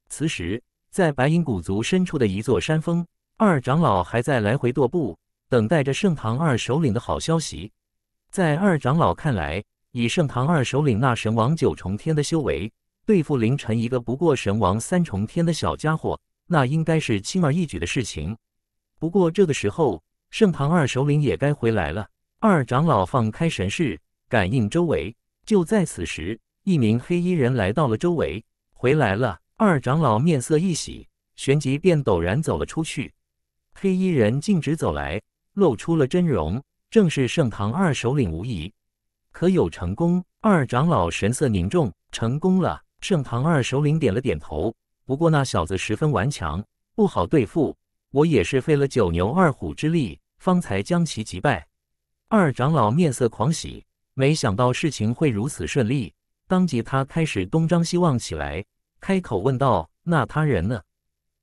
Speaker 1: 此时，在白银古族深处的一座山峰，二长老还在来回踱步，等待着盛唐二首领的好消息。在二长老看来，以盛唐二首领那神王九重天的修为，对付凌晨一个不过神王三重天的小家伙。那应该是轻而易举的事情。不过这个时候，盛唐二首领也该回来了。二长老放开神视，感应周围。就在此时，一名黑衣人来到了周围。回来了！二长老面色一喜，旋即便陡然走了出去。黑衣人径直走来，露出了真容，正是盛唐二首领无疑。可有成功？二长老神色凝重。成功了！盛唐二首领点了点头。不过那小子十分顽强，不好对付。我也是费了九牛二虎之力，方才将其击败。二长老面色狂喜，没想到事情会如此顺利，当即他开始东张西望起来，开口问道：“那他人呢？”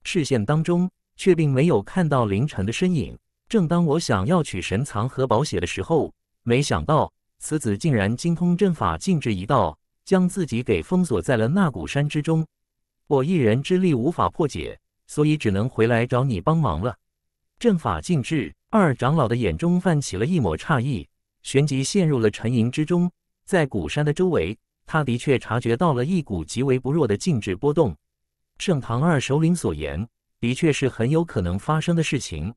Speaker 1: 视线当中却并没有看到凌晨的身影。正当我想要取神藏和宝血的时候，没想到此子竟然精通阵法，禁止一道，将自己给封锁在了那古山之中。我一人之力无法破解，所以只能回来找你帮忙了。阵法禁制，二长老的眼中泛起了一抹诧异，旋即陷入了沉吟之中。在古山的周围，他的确察觉到了一股极为不弱的禁制波动。盛唐二首领所言，的确是很有可能发生的事情。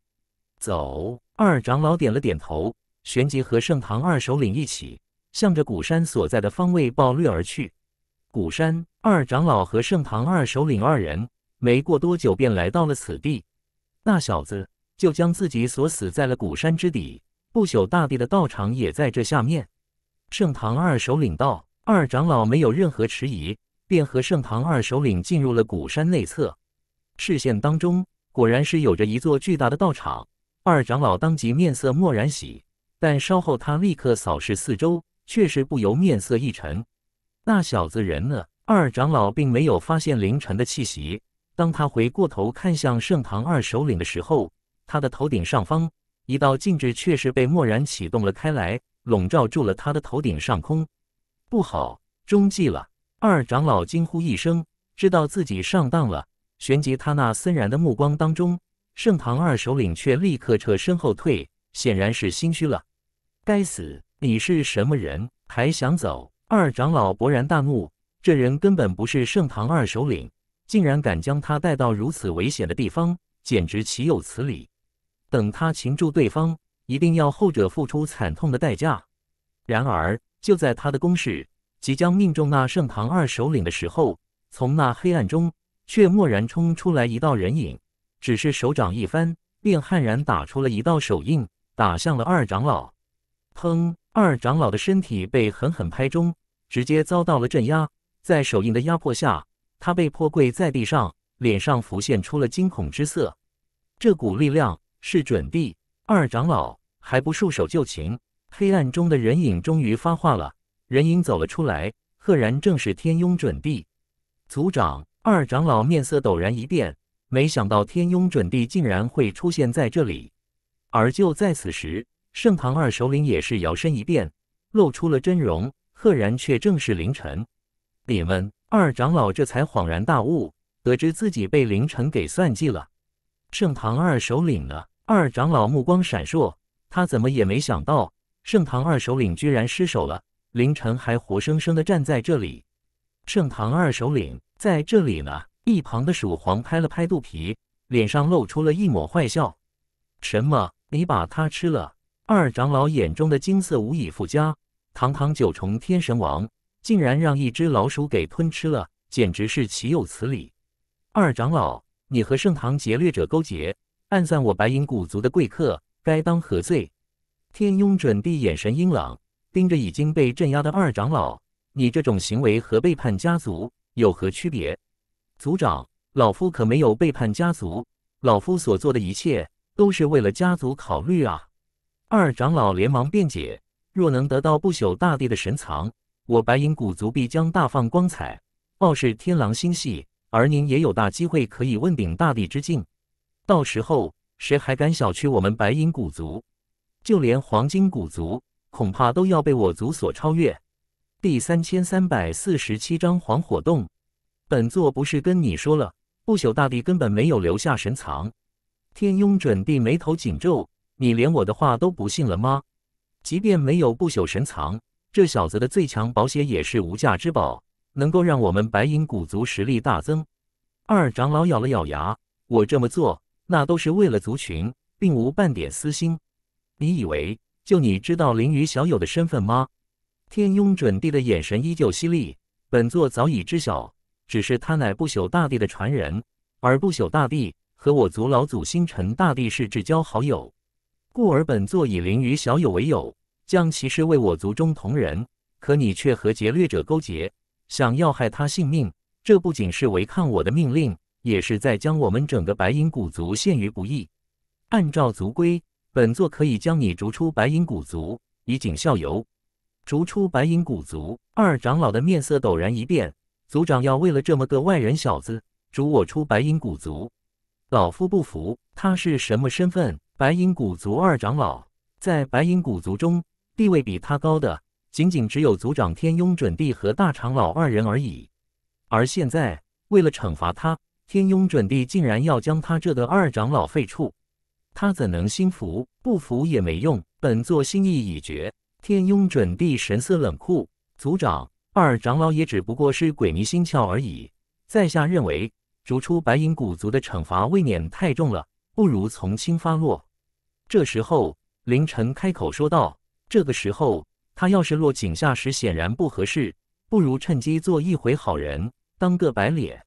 Speaker 1: 走，二长老点了点头，旋即和盛唐二首领一起，向着古山所在的方位暴掠而去。古山二长老和盛唐二首领二人没过多久便来到了此地，那小子就将自己锁死在了古山之底，不朽大帝的道场也在这下面。盛唐二首领道：“二长老没有任何迟疑，便和盛唐二首领进入了古山内侧。视线当中果然是有着一座巨大的道场。二长老当即面色蓦然喜，但稍后他立刻扫视四周，却是不由面色一沉。”那小子人呢？二长老并没有发现凌晨的气息。当他回过头看向盛唐二首领的时候，他的头顶上方一道禁制却是被蓦然启动了开来，笼罩住了他的头顶上空。不好，中计了！二长老惊呼一声，知道自己上当了。旋即，他那森然的目光当中，盛唐二首领却立刻撤身后退，显然是心虚了。该死，你是什么人？还想走？二长老勃然大怒，这人根本不是盛唐二首领，竟然敢将他带到如此危险的地方，简直岂有此理！等他擒住对方，一定要后者付出惨痛的代价。然而，就在他的攻势即将命中那盛唐二首领的时候，从那黑暗中却蓦然冲出来一道人影，只是手掌一翻，便悍然打出了一道手印，打向了二长老。砰！二长老的身体被狠狠拍中，直接遭到了镇压。在手印的压迫下，他被迫跪在地上，脸上浮现出了惊恐之色。这股力量是准帝二长老还不束手就擒。黑暗中的人影终于发话了，人影走了出来，赫然正是天庸准帝。族长二长老面色陡然一变，没想到天庸准帝竟然会出现在这里。而就在此时。盛唐二首领也是摇身一变，露出了真容，赫然却正是凌晨。李们二长老这才恍然大悟，得知自己被凌晨给算计了。盛唐二首领呢？二长老目光闪烁，他怎么也没想到，盛唐二首领居然失手了，凌晨还活生生的站在这里。盛唐二首领在这里呢？一旁的鼠皇拍了拍肚皮，脸上露出了一抹坏笑：“什么？你把他吃了？”二长老眼中的金色无以复加，堂堂九重天神王，竟然让一只老鼠给吞吃了，简直是岂有此理！二长老，你和盛唐劫掠者勾结，暗算我白银古族的贵客，该当何罪？天庸准帝眼神阴冷，盯着已经被镇压的二长老，你这种行为和背叛家族有何区别？族长，老夫可没有背叛家族，老夫所做的一切都是为了家族考虑啊！二长老连忙辩解：“若能得到不朽大帝的神藏，我白银古族必将大放光彩，傲视天狼星系。而您也有大机会可以问鼎大帝之境。到时候，谁还敢小觑我们白银古族？就连黄金古族，恐怕都要被我族所超越。”第三千三百四十七章黄火洞。本座不是跟你说了，不朽大帝根本没有留下神藏。天庸准帝眉头紧皱。你连我的话都不信了吗？即便没有不朽神藏，这小子的最强保险也是无价之宝，能够让我们白银古族实力大增。二长老咬了咬牙，我这么做那都是为了族群，并无半点私心。你以为就你知道灵鱼小友的身份吗？天庸准帝的眼神依旧犀利，本座早已知晓，只是他乃不朽大帝的传人，而不朽大帝和我族老祖星辰大帝是至交好友。布尔本座以灵与小友为友，将骑士为我族中同人，可你却和劫掠者勾结，想要害他性命，这不仅是违抗我的命令，也是在将我们整个白银古族陷于不义。按照族规，本座可以将你逐出白银古族，以儆效尤。逐出白银古族！二长老的面色陡然一变，族长要为了这么个外人小子逐我出白银古族，老夫不服！他是什么身份？白银古族二长老在白银古族中地位比他高的，仅仅只有族长天庸准帝和大长老二人而已。而现在为了惩罚他，天庸准帝竟然要将他这的二长老废黜，他怎能心服？不服也没用，本座心意已决。天庸准帝神色冷酷，族长二长老也只不过是鬼迷心窍而已。在下认为，逐出白银古族的惩罚未免太重了，不如从轻发落。这时候，凌晨开口说道：“这个时候，他要是落井下石，显然不合适，不如趁机做一回好人，当个白脸。”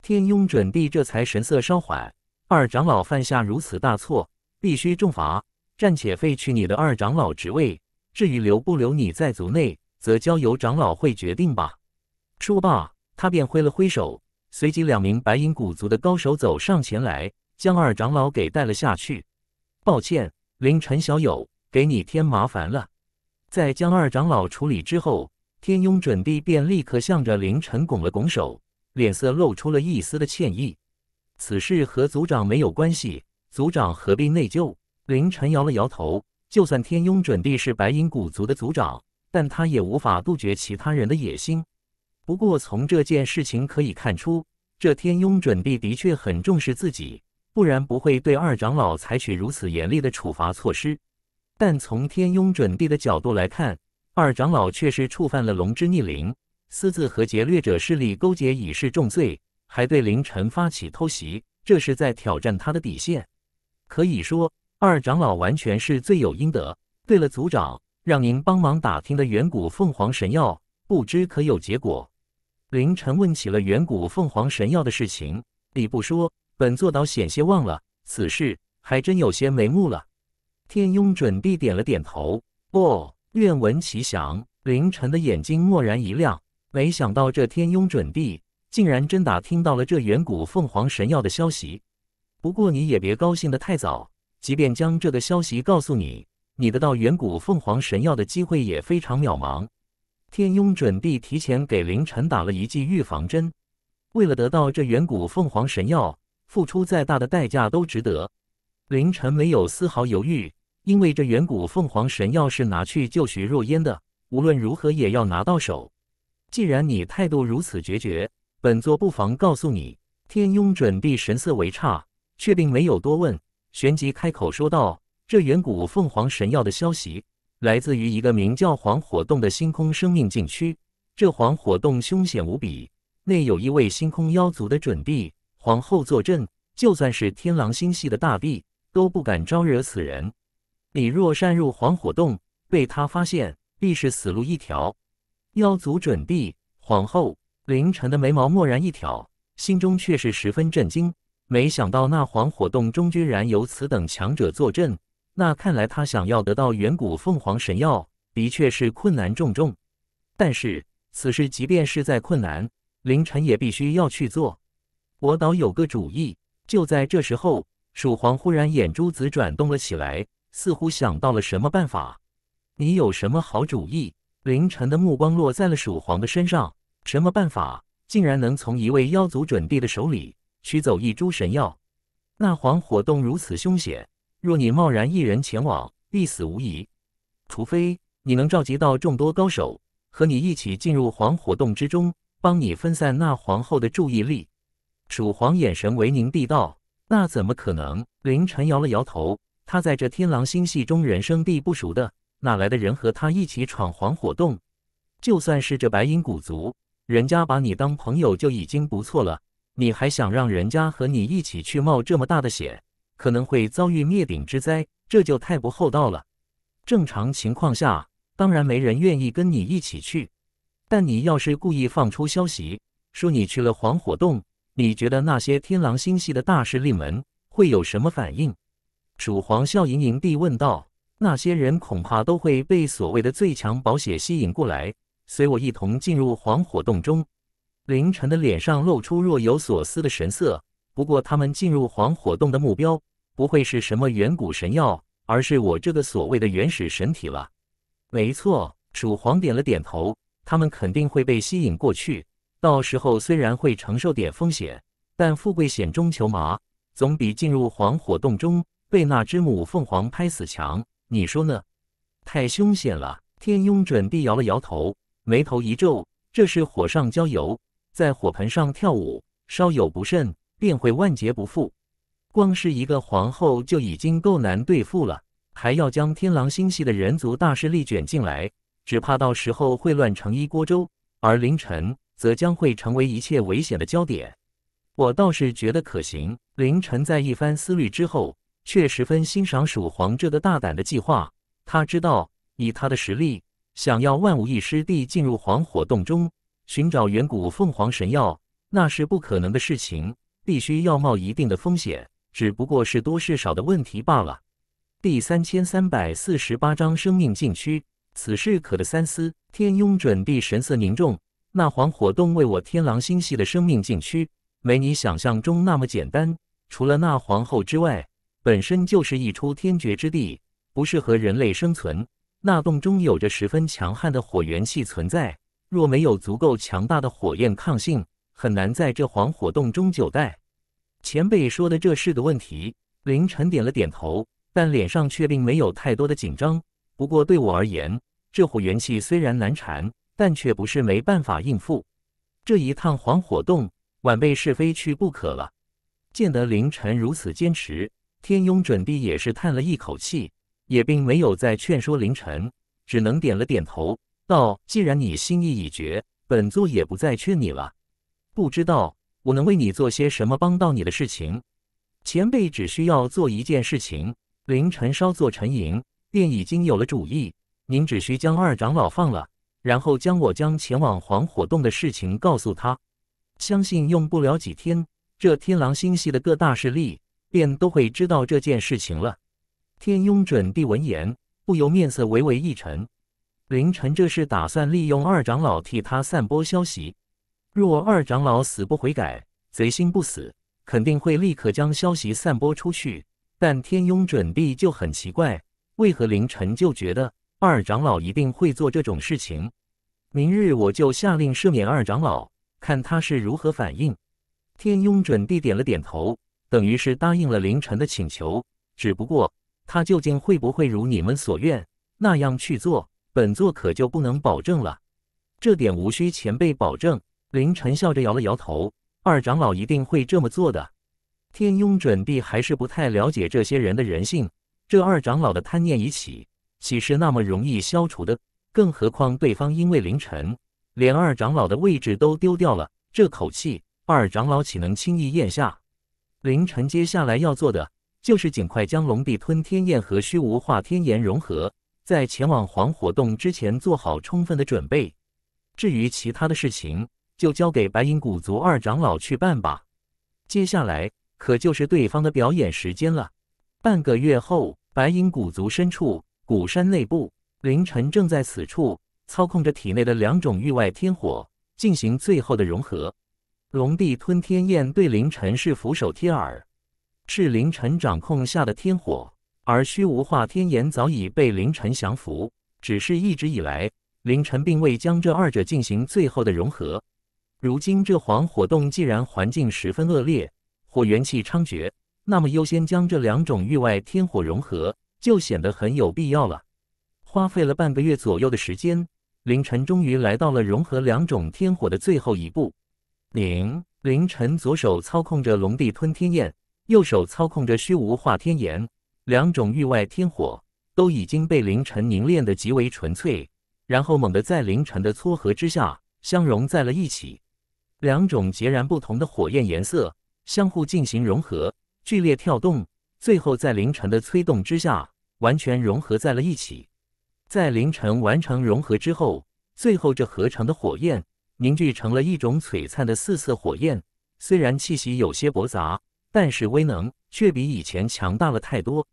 Speaker 1: 天庸准帝这才神色稍缓。二长老犯下如此大错，必须重罚，暂且废去你的二长老职位。至于留不留你在族内，则交由长老会决定吧。说罢，他便挥了挥手，随即两名白银古族的高手走上前来，将二长老给带了下去。抱歉，凌晨小友，给你添麻烦了。在将二长老处理之后，天庸准地便立刻向着凌晨拱了拱手，脸色露出了一丝的歉意。此事和族长没有关系，族长何必内疚？凌晨摇了摇头。就算天庸准地是白银古族的族长，但他也无法杜绝其他人的野心。不过从这件事情可以看出，这天庸准地的确很重视自己。不然不会对二长老采取如此严厉的处罚措施。但从天庸准地的角度来看，二长老却是触犯了龙之逆鳞，私自和劫掠者势力勾结已是重罪，还对凌晨发起偷袭，这是在挑战他的底线。可以说，二长老完全是罪有应得。对了，族长，让您帮忙打听的远古凤凰神药，不知可有结果？凌晨问起了远古凤凰神药的事情，李布说。本座倒险些忘了此事，还真有些眉目了。天雍准帝点了点头，不，愿闻其详。凌晨的眼睛蓦然一亮，没想到这天雍准帝竟然真打听到了这远古凤凰神药的消息。不过你也别高兴的太早，即便将这个消息告诉你，你得到远古凤凰神药的机会也非常渺茫。天雍准帝提前给凌晨打了一剂预防针，为了得到这远古凤凰神药。付出再大的代价都值得。凌晨没有丝毫犹豫，因为这远古凤凰神药是拿去救徐若烟的，无论如何也要拿到手。既然你态度如此决绝，本座不妨告诉你。天庸准帝神色为差，却并没有多问，旋即开口说道：“这远古凤凰神药的消息，来自于一个名叫黄火洞的星空生命禁区。这黄火洞凶险无比，内有一位星空妖族的准帝。”皇后坐镇，就算是天狼星系的大帝都不敢招惹此人。你若擅入黄火洞，被他发现，必是死路一条。妖族准帝皇后，凌晨的眉毛蓦然一挑，心中却是十分震惊。没想到那黄火洞中居然有此等强者坐镇，那看来他想要得到远古凤凰神药，的确是困难重重。但是此事即便是在困难，凌晨也必须要去做。我倒有个主意。就在这时候，蜀皇忽然眼珠子转动了起来，似乎想到了什么办法。你有什么好主意？凌晨的目光落在了蜀皇的身上。什么办法？竟然能从一位妖族准帝的手里取走一株神药？那黄火洞如此凶险，若你贸然一人前往，必死无疑。除非你能召集到众多高手，和你一起进入黄火洞之中，帮你分散那皇后的注意力。楚皇眼神为凝，地道：“那怎么可能？”凌晨摇了摇头。他在这天狼星系中人生地不熟的，哪来的人和他一起闯黄火洞？就算是这白银古族，人家把你当朋友就已经不错了，你还想让人家和你一起去冒这么大的险，可能会遭遇灭顶之灾，这就太不厚道了。正常情况下，当然没人愿意跟你一起去。但你要是故意放出消息，说你去了黄火洞，你觉得那些天狼星系的大势力们会有什么反应？楚皇笑盈盈地问道：“那些人恐怕都会被所谓的最强宝血吸引过来，随我一同进入黄火洞中。”凌晨的脸上露出若有所思的神色。不过，他们进入黄火洞的目标不会是什么远古神药，而是我这个所谓的原始神体了。没错，楚皇点了点头，他们肯定会被吸引过去。到时候虽然会承受点风险，但富贵险中求嘛，总比进入黄火洞中被那只母凤凰拍死强。你说呢？太凶险了！天庸准帝摇了摇头，眉头一皱，这是火上浇油，在火盆上跳舞，稍有不慎便会万劫不复。光是一个皇后就已经够难对付了，还要将天狼星系的人族大势力卷进来，只怕到时候会乱成一锅粥。而凌晨。则将会成为一切危险的焦点。我倒是觉得可行。凌晨在一番思虑之后，却十分欣赏鼠皇这个大胆的计划。他知道，以他的实力，想要万无一失地进入黄火洞中寻找远古凤凰神药，那是不可能的事情，必须要冒一定的风险，只不过是多是少的问题罢了。第三千三百四十八章生命禁区，此事可得三思。天雍准帝神色凝重。那黄火洞为我天狼星系的生命禁区，没你想象中那么简单。除了那皇后之外，本身就是一出天绝之地，不适合人类生存。那洞中有着十分强悍的火元气存在，若没有足够强大的火焰抗性，很难在这黄火洞中久待。前辈说的这是个问题。林晨点了点头，但脸上却并没有太多的紧张。不过对我而言，这火元气虽然难缠。但却不是没办法应付。这一趟黄火洞，晚辈是非去不可了。见得凌晨如此坚持，天庸准帝也是叹了一口气，也并没有再劝说凌晨，只能点了点头道：“既然你心意已决，本座也不再劝你了。不知道我能为你做些什么帮到你的事情？前辈只需要做一件事情。”凌晨稍作沉吟，便已经有了主意：“您只需将二长老放了。”然后将我将前往黄火洞的事情告诉他，相信用不了几天，这天狼星系的各大势力便都会知道这件事情了。天庸准帝闻言，不由面色微微一沉。凌晨这是打算利用二长老替他散播消息，若二长老死不悔改，贼心不死，肯定会立刻将消息散播出去。但天庸准帝就很奇怪，为何凌晨就觉得？二长老一定会做这种事情。明日我就下令赦免二长老，看他是如何反应。天雍准帝点了点头，等于是答应了凌晨的请求。只不过他究竟会不会如你们所愿那样去做，本座可就不能保证了。这点无需前辈保证。凌晨笑着摇了摇头：“二长老一定会这么做的。”天雍准帝还是不太了解这些人的人性。这二长老的贪念已起。岂是那么容易消除的？更何况对方因为凌晨连二长老的位置都丢掉了，这口气二长老岂能轻易咽下？凌晨接下来要做的就是尽快将龙帝吞天焰和虚无化天炎融合，在前往黄火洞之前做好充分的准备。至于其他的事情，就交给白银古族二长老去办吧。接下来可就是对方的表演时间了。半个月后，白银古族深处。古山内部，凌晨正在此处操控着体内的两种域外天火，进行最后的融合。龙帝吞天焰对凌晨是俯首帖耳，是凌晨掌控下的天火，而虚无化天炎早已被凌晨降服，只是一直以来，凌晨并未将这二者进行最后的融合。如今这黄火洞既然环境十分恶劣，火元气猖獗，那么优先将这两种域外天火融合。就显得很有必要了。花费了半个月左右的时间，凌晨终于来到了融合两种天火的最后一步。凌凌晨左手操控着龙帝吞天焰，右手操控着虚无化天炎，两种域外天火都已经被凌晨凝练得极为纯粹，然后猛地在凌晨的撮合之下相融在了一起。两种截然不同的火焰颜色相互进行融合，剧烈跳动，最后在凌晨的催动之下。完全融合在了一起，在凌晨完成融合之后，最后这合成的火焰凝聚成了一种璀璨的四色火焰。虽然气息有些驳杂，但是威能却比以前强大了太多。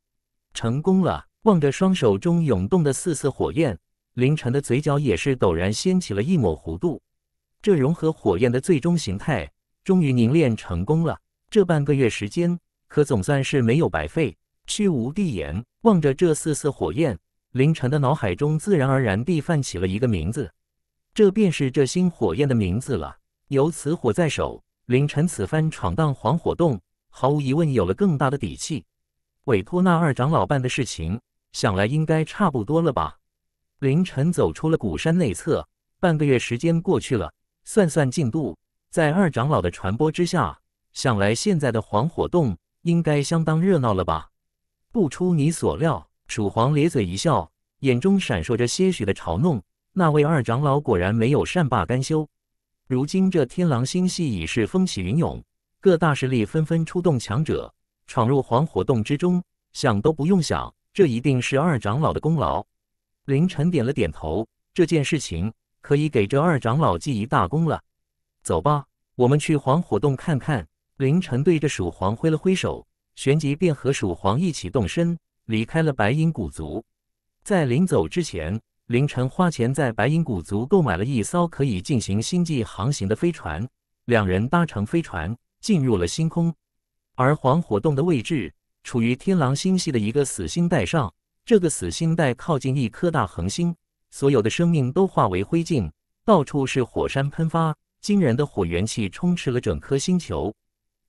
Speaker 1: 成功了！望着双手中涌动的四色火焰，凌晨的嘴角也是陡然掀起了一抹弧度。这融合火焰的最终形态终于凝练成功了。这半个月时间，可总算是没有白费。虚无地眼。望着这四色火焰，凌晨的脑海中自然而然地泛起了一个名字，这便是这星火焰的名字了。有此火在手，凌晨此番闯荡黄火洞，毫无疑问有了更大的底气。委托那二长老办的事情，想来应该差不多了吧？凌晨走出了古山内侧，半个月时间过去了，算算进度，在二长老的传播之下，想来现在的黄火洞应该相当热闹了吧？不出你所料，蜀皇咧嘴一笑，眼中闪烁着些许的嘲弄。那位二长老果然没有善罢甘休。如今这天狼星系已是风起云涌，各大势力纷纷出动强者闯入黄火洞之中，想都不用想，这一定是二长老的功劳。凌晨点了点头，这件事情可以给这二长老记一大功了。走吧，我们去黄火洞看看。凌晨对着蜀皇挥了挥手。旋即便和鼠皇一起动身离开了白银古族。在临走之前，凌晨花钱在白银古族购买了一艘可以进行星际航行的飞船。两人搭乘飞船进入了星空。而黄火洞的位置处于天狼星系的一个死星带上，这个死星带靠近一颗大恒星，所有的生命都化为灰烬，到处是火山喷发，惊人的火元气充斥了整颗星球。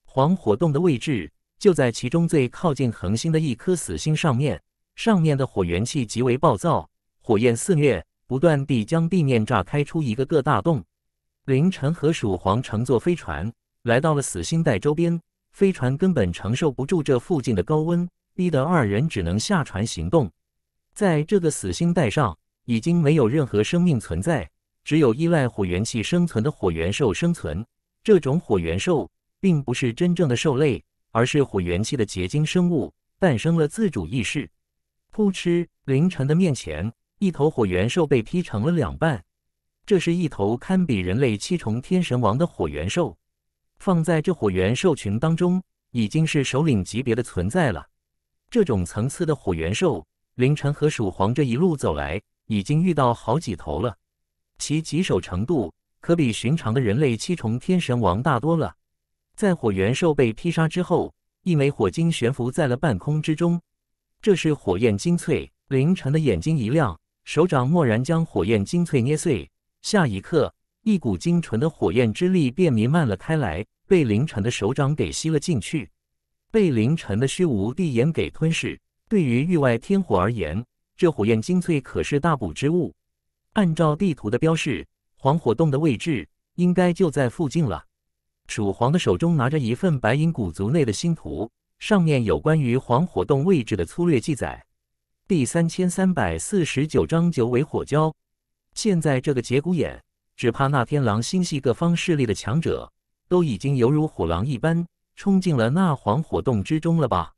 Speaker 1: 黄火洞的位置。就在其中最靠近恒星的一颗死星上面，上面的火元气极为暴躁，火焰肆虐，不断地将地面炸开出一个个大洞。林晨和曙皇乘坐飞船来到了死星带周边，飞船根本承受不住这附近的高温，逼得二人只能下船行动。在这个死星带上，已经没有任何生命存在，只有依赖火元气生存的火元兽生存。这种火元兽并不是真正的兽类。而是火元气的结晶生物诞生了自主意识。扑哧！凌晨的面前，一头火元兽被劈成了两半。这是一头堪比人类七重天神王的火元兽，放在这火元兽群当中，已经是首领级别的存在了。这种层次的火元兽，凌晨和鼠皇这一路走来，已经遇到好几头了。其棘手程度，可比寻常的人类七重天神王大多了。在火元兽被劈杀之后，一枚火晶悬浮在了半空之中。这是火焰精粹。凌晨的眼睛一亮，手掌蓦然将火焰精粹捏碎。下一刻，一股精纯的火焰之力便弥漫了开来，被凌晨的手掌给吸了进去，被凌晨的虚无地眼给吞噬。对于域外天火而言，这火焰精粹可是大补之物。按照地图的标示，黄火洞的位置应该就在附近了。蜀皇的手中拿着一份白银古族内的星图，上面有关于黄火洞位置的粗略记载。第三千三百四十九章九尾火蛟。现在这个节骨眼，只怕那天狼星系各方势力的强者都已经犹如虎狼一般，冲进了那黄火洞之中了吧？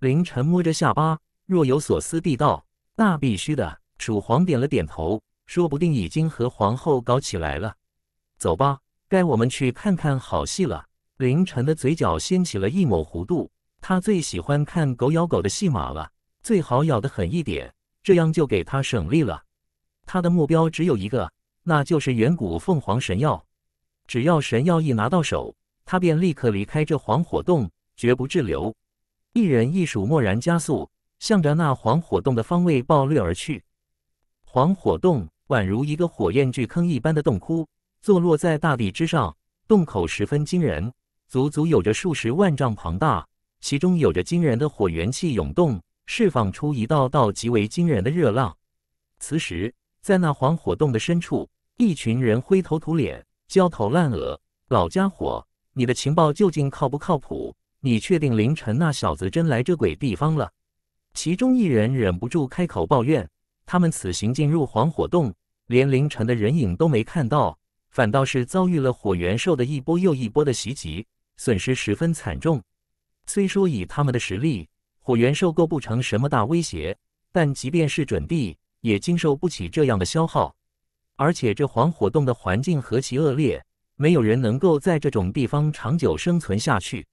Speaker 1: 凌晨摸着下巴，若有所思地道：“那必须的。”蜀皇点了点头，说不定已经和皇后搞起来了。走吧。该我们去看看好戏了。凌晨的嘴角掀起了一抹弧度，他最喜欢看狗咬狗的戏码了，最好咬的狠一点，这样就给他省力了。他的目标只有一个，那就是远古凤凰神药。只要神药一拿到手，他便立刻离开这黄火洞，绝不滞留。一人一鼠蓦然加速，向着那黄火洞的方位暴掠而去。黄火洞宛如一个火焰巨坑一般的洞窟。坐落在大地之上，洞口十分惊人，足足有着数十万丈庞大，其中有着惊人的火元气涌动，释放出一道道极为惊人的热浪。此时，在那黄火洞的深处，一群人灰头土脸、焦头烂额。老家伙，你的情报究竟靠不靠谱？你确定凌晨那小子真来这鬼地方了？其中一人忍不住开口抱怨：“他们此行进入黄火洞，连凌晨的人影都没看到。”反倒是遭遇了火元兽的一波又一波的袭击，损失十分惨重。虽说以他们的实力，火元兽构不成什么大威胁，但即便是准帝，也经受不起这样的消耗。而且这黄火洞的环境何其恶劣，没有人能够在这种地方长久生存下去。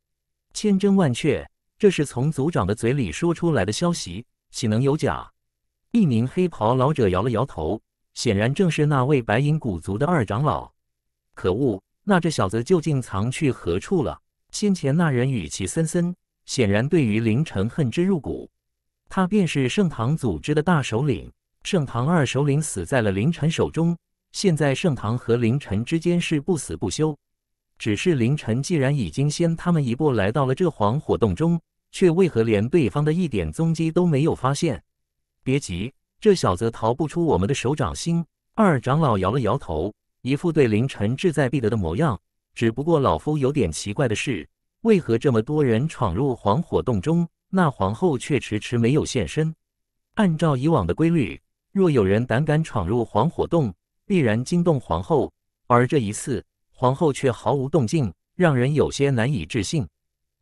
Speaker 1: 千真万确，这是从族长的嘴里说出来的消息，岂能有假？一名黑袍老者摇了摇头，显然正是那位白银古族的二长老。可恶！那这小子究竟藏去何处了？先前那人语气森森，显然对于凌晨恨之入骨。他便是盛唐组织的大首领，盛唐二首领死在了凌晨手中。现在盛唐和凌晨之间是不死不休。只是凌晨既然已经先他们一步来到了这黄火洞中，却为何连对方的一点踪迹都没有发现？别急，这小子逃不出我们的手掌心。二长老摇了摇头。一副对凌晨志在必得的模样。只不过老夫有点奇怪的是，为何这么多人闯入黄火洞中，那皇后却迟迟没有现身？按照以往的规律，若有人胆敢闯入黄火洞，必然惊动皇后，而这一次皇后却毫无动静，让人有些难以置信。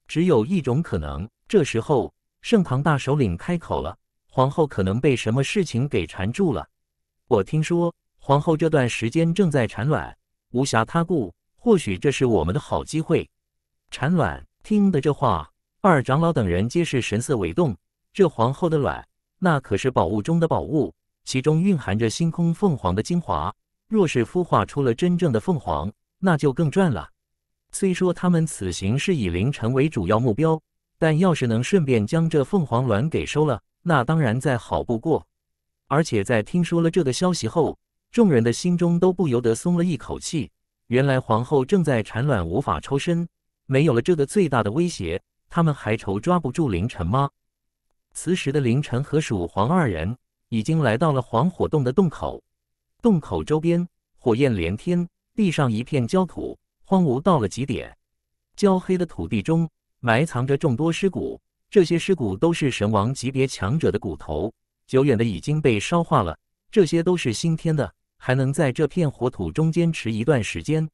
Speaker 1: 只有一种可能，这时候盛唐大首领开口了：“皇后可能被什么事情给缠住了。”我听说。皇后这段时间正在产卵，无暇他顾。或许这是我们的好机会。产卵，听得这话，二长老等人皆是神色为动。这皇后的卵，那可是宝物中的宝物，其中蕴含着星空凤凰的精华。若是孵化出了真正的凤凰，那就更赚了。虽说他们此行是以凌尘为主要目标，但要是能顺便将这凤凰卵给收了，那当然再好不过。而且在听说了这个消息后，众人的心中都不由得松了一口气。原来皇后正在产卵，无法抽身。没有了这个最大的威胁，他们还愁抓不住凌晨吗？此时的凌晨和鼠皇二人已经来到了黄火洞的洞口。洞口周边火焰连天，地上一片焦土，荒芜到了极点。焦黑的土地中埋藏着众多尸骨，这些尸骨都是神王级别强者的骨头，久远的已经被烧化了。这些都是新添的。还能在这片火土中坚持一段时间。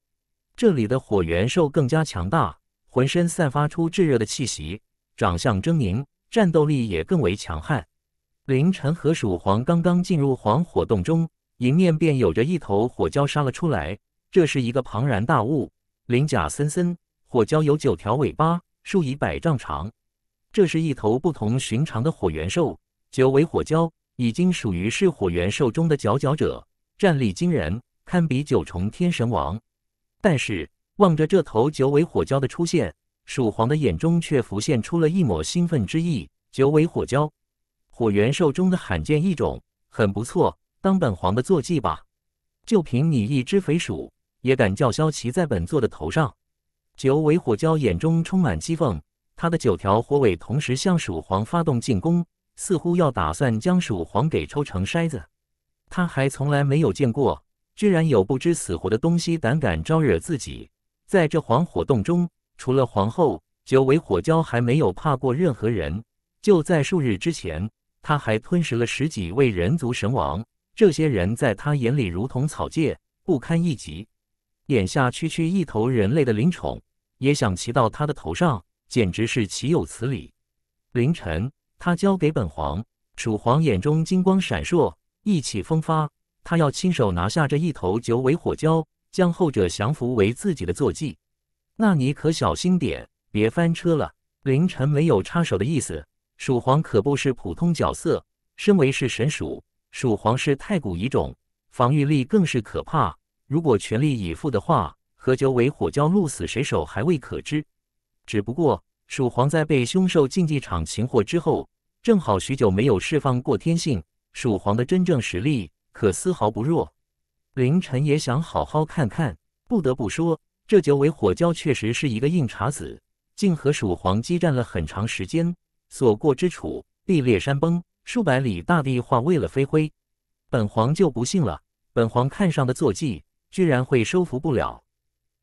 Speaker 1: 这里的火元兽更加强大，浑身散发出炙热的气息，长相狰狞，战斗力也更为强悍。凌晨和鼠皇刚刚进入黄火洞中，迎面便有着一头火蛟杀了出来。这是一个庞然大物，鳞甲森森，火蛟有九条尾巴，数以百丈长。这是一头不同寻常的火元兽，九尾火蛟已经属于是火元兽中的佼佼者。战力惊人，堪比九重天神王。但是望着这头九尾火蛟的出现，鼠皇的眼中却浮现出了一抹兴奋之意。九尾火蛟，火元兽中的罕见一种，很不错，当本皇的坐骑吧。就凭你一只肥鼠，也敢叫嚣骑在本座的头上？九尾火蛟眼中充满讥讽，它的九条火尾同时向鼠皇发动进攻，似乎要打算将鼠皇给抽成筛子。他还从来没有见过，居然有不知死活的东西胆敢招惹自己。在这黄火洞中，除了皇后九尾火蛟，还没有怕过任何人。就在数日之前，他还吞食了十几位人族神王。这些人在他眼里如同草芥，不堪一击。眼下，区区一头人类的灵宠，也想骑到他的头上，简直是岂有此理！凌晨，他交给本皇，楚皇眼中金光闪烁。意气风发，他要亲手拿下这一头九尾火蛟，将后者降服为自己的坐骑。那你可小心点，别翻车了。凌晨没有插手的意思。蜀皇可不是普通角色，身为是神鼠，蜀皇是太古遗种，防御力更是可怕。如果全力以赴的话，和九尾火蛟鹿死谁手还未可知。只不过，蜀皇在被凶兽竞技场擒获之后，正好许久没有释放过天性。蜀皇的真正实力可丝毫不弱，凌晨也想好好看看。不得不说，这九尾火蛟确实是一个硬茬子，竟和蜀皇激战了很长时间，所过之处地裂山崩，数百里大地化为了飞灰。本皇就不信了，本皇看上的坐骑居然会收服不了！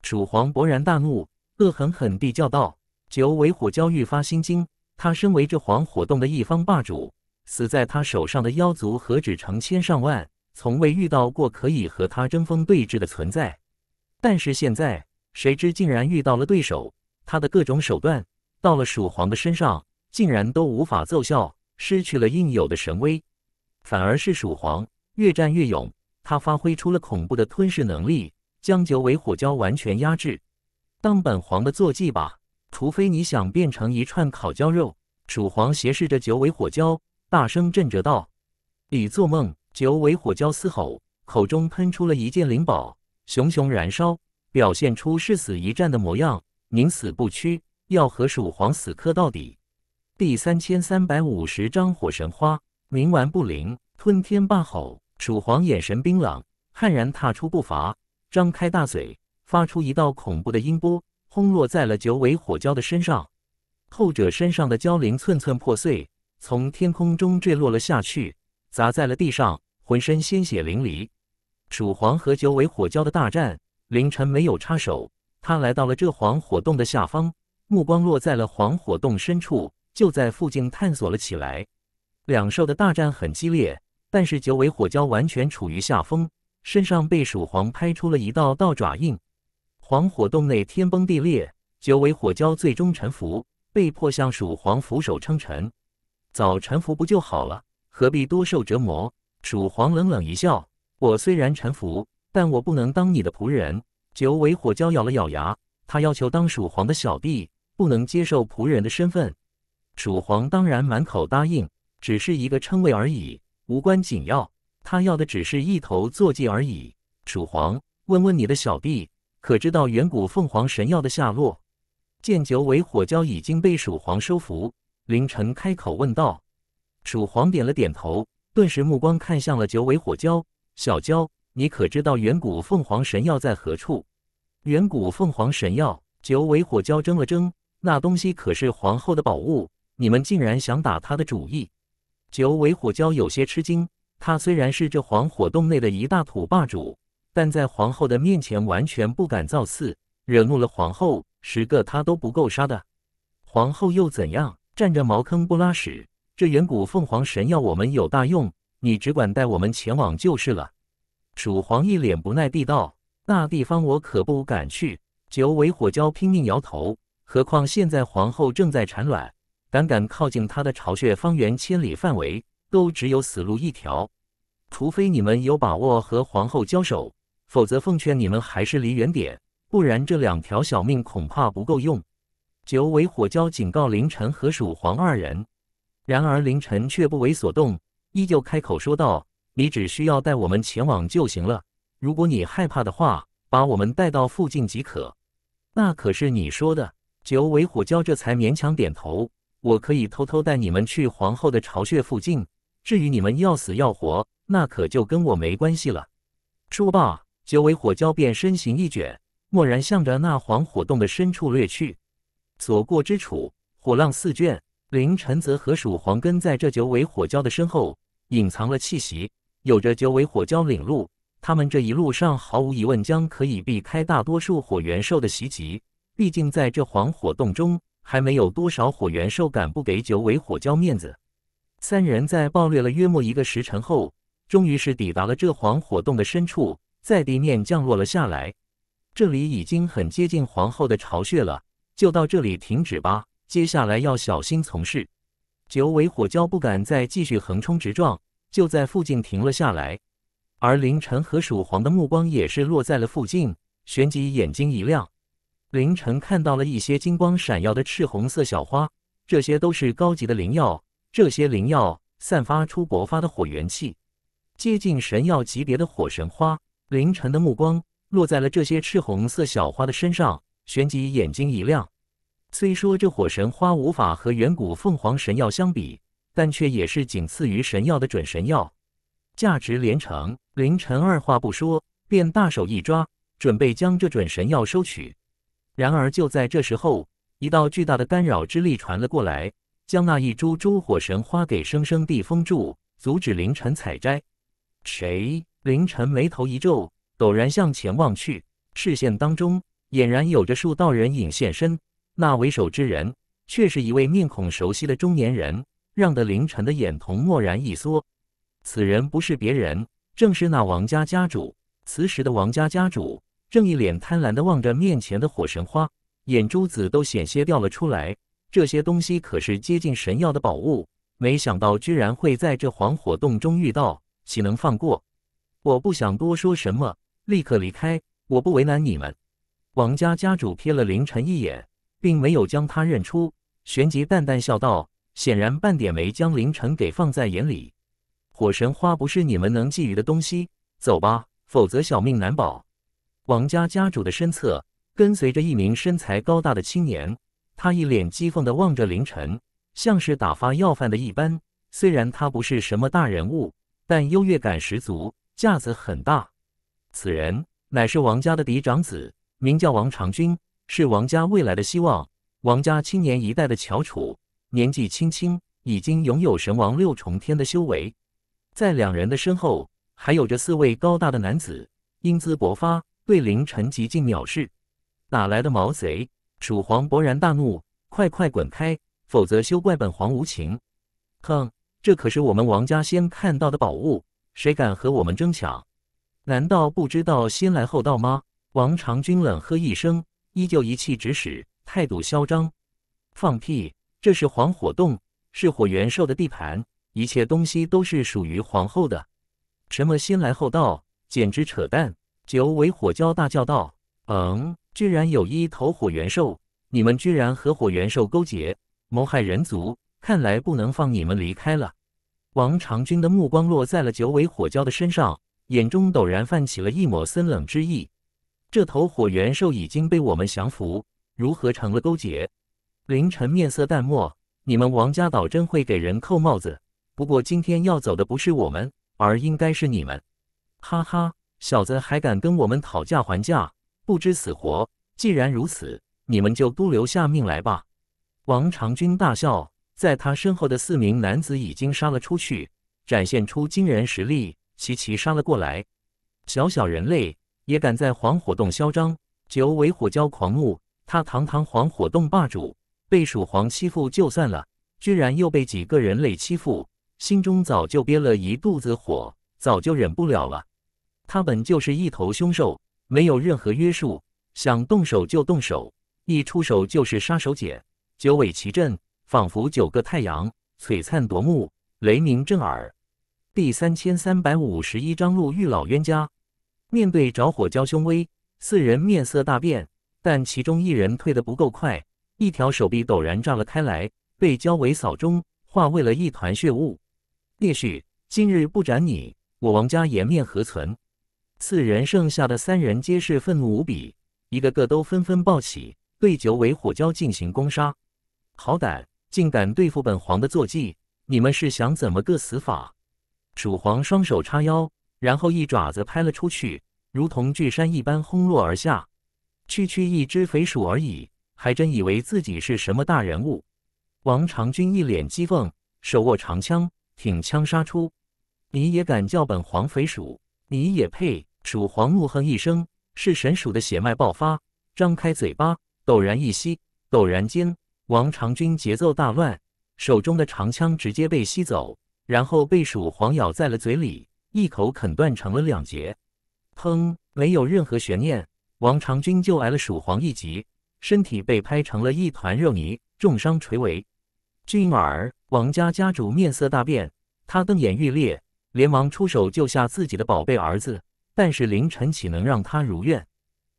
Speaker 1: 蜀皇勃然大怒，恶狠狠地叫道：“九尾火蛟愈发心惊，他身为这黄火洞的一方霸主。”死在他手上的妖族何止成千上万，从未遇到过可以和他争锋对峙的存在。但是现在，谁知竟然遇到了对手。他的各种手段到了蜀皇的身上，竟然都无法奏效，失去了应有的神威。反而是蜀皇越战越勇，他发挥出了恐怖的吞噬能力，将九尾火蛟完全压制。当本皇的坐骑吧，除非你想变成一串烤焦肉。蜀皇斜视着九尾火蛟。大声震着道：“你做梦！”九尾火蛟嘶吼，口中喷出了一件灵宝，熊熊燃烧，表现出誓死一战的模样，宁死不屈，要和蜀皇死磕到底。第三千三百五十章：火神花冥顽不灵，吞天霸吼。蜀皇眼神冰冷，悍然踏出步伐，张开大嘴，发出一道恐怖的音波，轰落在了九尾火蛟的身上，后者身上的蛟灵寸寸破碎。从天空中坠落了下去，砸在了地上，浑身鲜血淋漓。蜀皇和九尾火蛟的大战，凌尘没有插手。他来到了这黄火洞的下方，目光落在了黄火洞深处，就在附近探索了起来。两兽的大战很激烈，但是九尾火蛟完全处于下风，身上被蜀皇拍出了一道道爪印。黄火洞内天崩地裂，九尾火蛟最终臣服，被迫向蜀皇俯首称臣。早臣服不就好了，何必多受折磨？蜀皇冷冷一笑：“我虽然臣服，但我不能当你的仆人。”九尾火蛟咬了咬牙，他要求当蜀皇的小弟，不能接受仆人的身份。蜀皇当然满口答应，只是一个称谓而已，无关紧要。他要的只是一头坐骑而已。蜀皇，问问你的小弟，可知道远古凤凰神药的下落？见九尾火蛟已经被蜀皇收服。凌晨开口问道：“楚皇点了点头，顿时目光看向了九尾火蛟。小蛟，你可知道远古凤凰神药在何处？”“远古凤凰神药。”九尾火蛟怔了怔，“那东西可是皇后的宝物，你们竟然想打她的主意？”九尾火蛟有些吃惊。他虽然是这黄火洞内的一大土霸主，但在皇后的面前完全不敢造次，惹怒了皇后，十个他都不够杀的。皇后又怎样？站着茅坑不拉屎！这远古凤凰神要我们有大用，你只管带我们前往就是了。蜀皇一脸不耐地道：“那地方我可不敢去。”九尾火蛟拼命摇头。何况现在皇后正在产卵，胆敢靠近她的巢穴方圆千里范围，都只有死路一条。除非你们有把握和皇后交手，否则奉劝你们还是离远点，不然这两条小命恐怕不够用。九尾火蛟警告凌晨和鼠黄二人，然而凌晨却不为所动，依旧开口说道：“你只需要带我们前往就行了。如果你害怕的话，把我们带到附近即可。”那可是你说的。九尾火蛟这才勉强点头：“我可以偷偷带你们去皇后的巢穴附近。至于你们要死要活，那可就跟我没关系了。”说罢，九尾火蛟便身形一卷，蓦然向着那黄火洞的深处掠去。所过之处，火浪四卷。凌晨则和鼠黄根在这九尾火蛟的身后隐藏了气息。有着九尾火蛟领路，他们这一路上毫无疑问将可以避开大多数火元兽的袭击。毕竟在这黄火洞中，还没有多少火元兽敢不给九尾火蛟面子。三人在暴掠了约莫一个时辰后，终于是抵达了这黄火洞的深处，在地面降落了下来。这里已经很接近皇后的巢穴了。就到这里停止吧，接下来要小心从事。九尾火蛟不敢再继续横冲直撞，就在附近停了下来。而凌晨和鼠皇的目光也是落在了附近，旋即眼睛一亮。凌晨看到了一些金光闪耀的赤红色小花，这些都是高级的灵药。这些灵药散发出勃发的火元气，接近神药级别的火神花。凌晨的目光落在了这些赤红色小花的身上。旋即眼睛一亮，虽说这火神花无法和远古凤凰神药相比，但却也是仅次于神药的准神药，价值连城。凌晨二话不说，便大手一抓，准备将这准神药收取。然而就在这时候，一道巨大的干扰之力传了过来，将那一株株火神花给生生地封住，阻止凌晨采摘。谁？凌晨眉头一皱，陡然向前望去，视线当中。俨然有着数道人影现身，那为首之人却是一位面孔熟悉的中年人，让得凌晨的眼瞳蓦然一缩。此人不是别人，正是那王家家主，此时的王家家主正一脸贪婪地望着面前的火神花，眼珠子都险些掉了出来。这些东西可是接近神药的宝物，没想到居然会在这黄火洞中遇到，岂能放过？我不想多说什么，立刻离开，我不为难你们。王家家主瞥了凌晨一眼，并没有将他认出，旋即淡淡笑道，显然半点没将凌晨给放在眼里。火神花不是你们能觊觎的东西，走吧，否则小命难保。王家家主的身侧跟随着一名身材高大的青年，他一脸讥讽地望着凌晨，像是打发要饭的一般。虽然他不是什么大人物，但优越感十足，架子很大。此人乃是王家的嫡长子。名叫王长军，是王家未来的希望，王家青年一代的翘楚。年纪轻轻，已经拥有神王六重天的修为。在两人的身后，还有着四位高大的男子，英姿勃发，对凌晨极尽藐视。哪来的毛贼？楚皇勃然大怒：“快快滚开，否则休怪本皇无情！”哼，这可是我们王家先看到的宝物，谁敢和我们争抢？难道不知道先来后到吗？王长军冷喝一声，依旧一气直使，态度嚣张。放屁！这是黄火洞，是火元兽的地盘，一切东西都是属于皇后的。什么先来后到，简直扯淡！九尾火蛟大叫道：“嗯，居然有一头火元兽，你们居然和火元兽勾结，谋害人族，看来不能放你们离开了。”王长军的目光落在了九尾火蛟的身上，眼中陡然泛起了一抹森冷之意。这头火元兽已经被我们降服，如何成了勾结？凌晨面色淡漠：“你们王家岛真会给人扣帽子。不过今天要走的不是我们，而应该是你们。哈哈，小子还敢跟我们讨价还价，不知死活！既然如此，你们就都留下命来吧！”王长军大笑，在他身后的四名男子已经杀了出去，展现出惊人实力，齐齐杀了过来。小小人类！也敢在黄火洞嚣张？九尾火蛟狂怒，他堂堂黄火洞霸主，被鼠皇欺负就算了，居然又被几个人类欺负，心中早就憋了一肚子火，早就忍不了了。他本就是一头凶兽，没有任何约束，想动手就动手，一出手就是杀手锏。九尾齐阵仿佛九个太阳，璀璨夺目，雷鸣震耳。第三千三百五十一章：路遇老冤家。面对着火蛟凶威，四人面色大变，但其中一人退得不够快，一条手臂陡然炸了开来，被蛟尾扫中，化为了一团血雾。烈士，今日不斩你，我王家颜面何存？四人剩下的三人皆是愤怒无比，一个个都纷纷抱起，对九尾火蛟进行攻杀。好歹，竟敢对付本皇的坐骑！你们是想怎么个死法？蜀皇双手叉腰。然后一爪子拍了出去，如同巨山一般轰落而下。区区一只肥鼠而已，还真以为自己是什么大人物？王长军一脸讥讽，手握长枪，挺枪杀出。你也敢叫本皇肥鼠？你也配？鼠皇怒哼一声，是神鼠的血脉爆发，张开嘴巴，陡然一吸。陡然间，王长军节奏大乱，手中的长枪直接被吸走，然后被鼠皇咬在了嘴里。一口啃断成了两截，砰！没有任何悬念，王长军就挨了鼠皇一击，身体被拍成了一团肉泥，重伤垂危。俊儿，王家家主面色大变，他瞪眼欲裂，连忙出手救下自己的宝贝儿子。但是凌晨岂能让他如愿？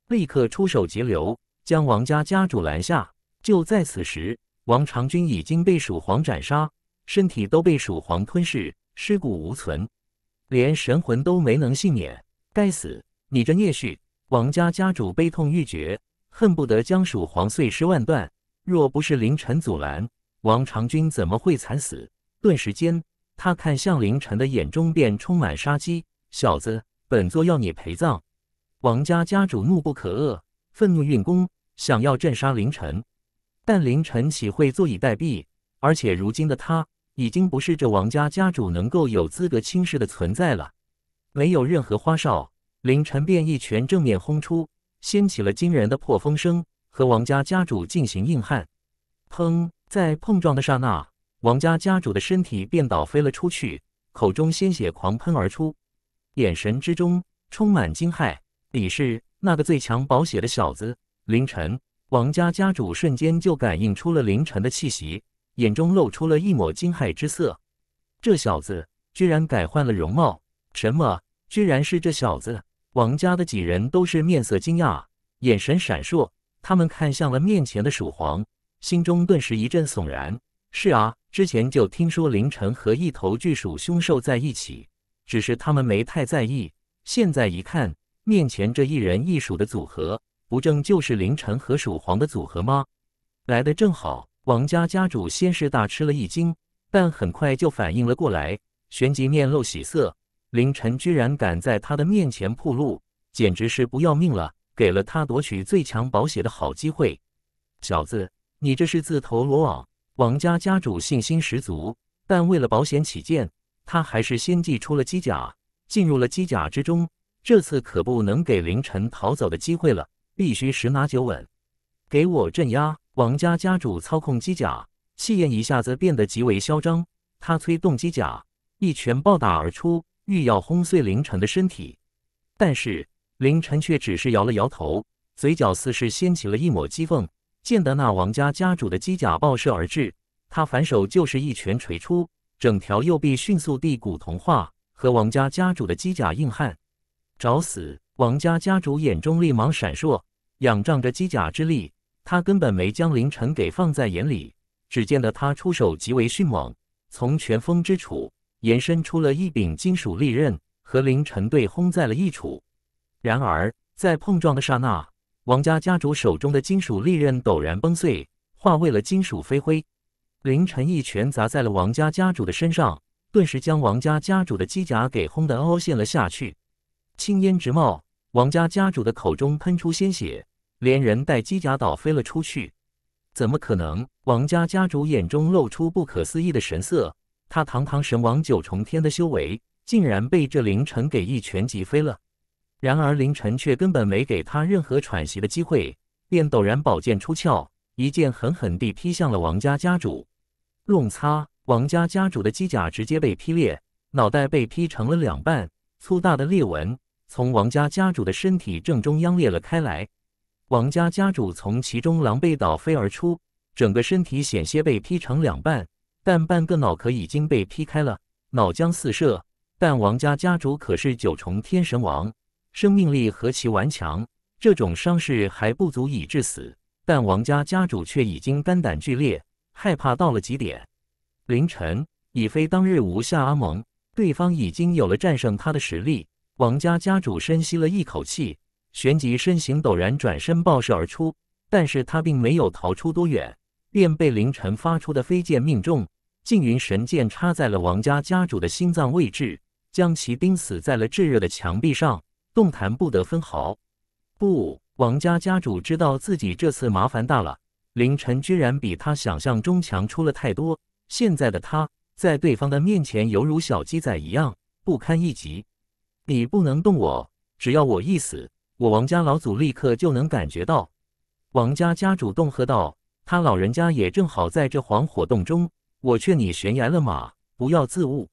Speaker 1: 立刻出手截流，将王家家主拦下。就在此时，王长军已经被鼠皇斩杀，身体都被鼠皇吞噬，尸骨无存。连神魂都没能幸免，该死！你这孽畜！王家家主悲痛欲绝，恨不得将蜀皇碎尸万段。若不是凌晨阻拦，王长军怎么会惨死？顿时间，他看向凌晨的眼中便充满杀机。小子，本座要你陪葬！王家家主怒不可遏，愤怒运功，想要镇杀凌晨。但凌晨岂会坐以待毙？而且如今的他。已经不是这王家家主能够有资格轻视的存在了，没有任何花哨，凌晨便一拳正面轰出，掀起了惊人的破风声，和王家家主进行硬汉。砰！在碰撞的刹那，王家家主的身体便倒飞了出去，口中鲜血狂喷而出，眼神之中充满惊骇。李氏那个最强保血的小子，凌晨，王家家主瞬间就感应出了凌晨的气息。眼中露出了一抹惊骇之色，这小子居然改换了容貌！什么？居然是这小子！王家的几人都是面色惊讶，眼神闪烁，他们看向了面前的鼠皇，心中顿时一阵悚然。是啊，之前就听说凌晨和一头巨鼠凶兽在一起，只是他们没太在意。现在一看，面前这一人一鼠的组合，不正就是凌晨和鼠皇的组合吗？来的正好。王家家主先是大吃了一惊，但很快就反应了过来，旋即面露喜色。凌晨居然敢在他的面前铺路，简直是不要命了，给了他夺取最强宝血的好机会。小子，你这是自投罗网！王家家主信心十足，但为了保险起见，他还是先祭出了机甲，进入了机甲之中。这次可不能给凌晨逃走的机会了，必须十拿九稳，给我镇压！王家家主操控机甲，气焰一下子变得极为嚣张。他催动机甲，一拳暴打而出，欲要轰碎凌晨的身体。但是凌晨却只是摇了摇头，嘴角似是掀起了一抹讥讽。见得那王家家主的机甲爆射而至，他反手就是一拳锤出，整条右臂迅速地骨同化，和王家家主的机甲硬汉。找死！王家家主眼中立芒闪烁，仰仗着机甲之力。他根本没将凌晨给放在眼里，只见得他出手极为迅猛，从拳锋之处延伸出了一柄金属利刃，和凌晨对轰在了一处。然而在碰撞的刹那，王家家主手中的金属利刃陡然崩碎，化为了金属飞灰。凌晨一拳砸在了王家家主的身上，顿时将王家家主的机甲给轰得凹陷了下去，青烟直冒，王家家主的口中喷出鲜血。连人带机甲倒飞了出去，怎么可能？王家家主眼中露出不可思议的神色。他堂堂神王九重天的修为，竟然被这凌晨给一拳击飞了。然而凌晨却根本没给他任何喘息的机会，便陡然宝剑出鞘，一剑狠狠地劈向了王家家主。乱擦，王家家主的机甲直接被劈裂，脑袋被劈成了两半，粗大的裂纹从王家家主的身体正中央裂了开来。王家家主从其中狼狈倒飞而出，整个身体险些被劈成两半，但半个脑壳已经被劈开了，脑浆四射。但王家家主可是九重天神王，生命力何其顽强，这种伤势还不足以致死。但王家家主却已经肝胆俱裂，害怕到了极点。凌晨已非当日无下阿蒙，对方已经有了战胜他的实力。王家家主深吸了一口气。旋即身形陡然转身爆射而出，但是他并没有逃出多远，便被凌晨发出的飞剑命中，缙云神剑插在了王家家主的心脏位置，将其钉死在了炙热的墙壁上，动弹不得分毫。不，王家家主知道自己这次麻烦大了，凌晨居然比他想象中强出了太多，现在的他在对方的面前犹如小鸡仔一样不堪一击。你不能动我，只要我一死。我王家老祖立刻就能感觉到，王家家主动喝道：“他老人家也正好在这黄火洞中。”我劝你悬崖勒马，不要自误。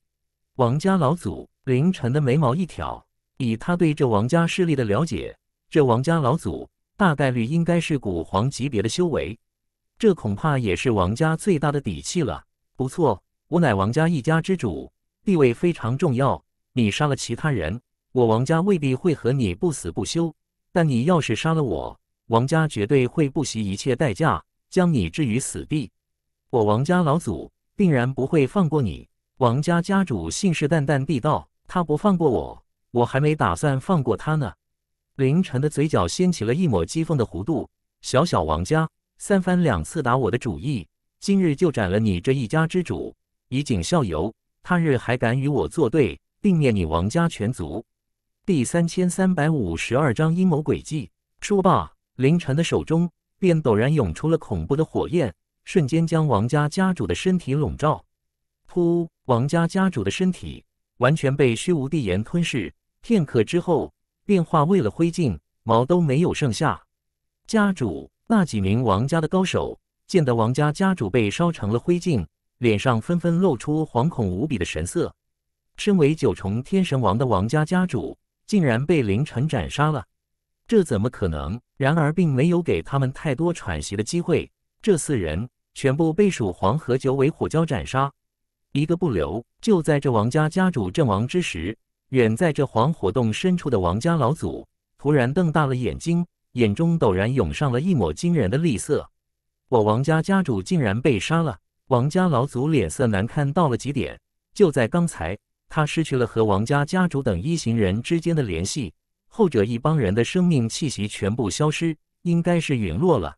Speaker 1: 王家老祖凌晨的眉毛一挑，以他对这王家势力的了解，这王家老祖大概率应该是古皇级别的修为，这恐怕也是王家最大的底气了。不错，我乃王家一家之主，地位非常重要。你杀了其他人。我王家未必会和你不死不休，但你要是杀了我王家，绝对会不惜一切代价将你置于死地。我王家老祖定然不会放过你。王家家主信誓旦旦地道：“他不放过我，我还没打算放过他呢。”凌晨的嘴角掀起了一抹讥讽的弧度：“小小王家，三番两次打我的主意，今日就斩了你这一家之主，以儆效尤。他日还敢与我作对，定灭你王家全族。”第三千三百五十二章阴谋诡计。说罢，凌晨的手中便陡然涌出了恐怖的火焰，瞬间将王家家主的身体笼罩。噗！王家家主的身体完全被虚无地炎吞噬，片刻之后便化为了灰烬，毛都没有剩下。家主那几名王家的高手见得王家家主被烧成了灰烬，脸上纷纷露出惶恐无比的神色。身为九重天神王的王家家主。竟然被凌晨斩杀了，这怎么可能？然而，并没有给他们太多喘息的机会，这四人全部被蜀黄和九尾火蛟斩杀，一个不留。就在这王家家主阵亡之时，远在这黄火洞深处的王家老祖突然瞪大了眼睛，眼中陡然涌上了一抹惊人的厉色。我王家家主竟然被杀了！王家老祖脸色难看到了极点。就在刚才。他失去了和王家家主等一行人之间的联系，后者一帮人的生命气息全部消失，应该是陨落了。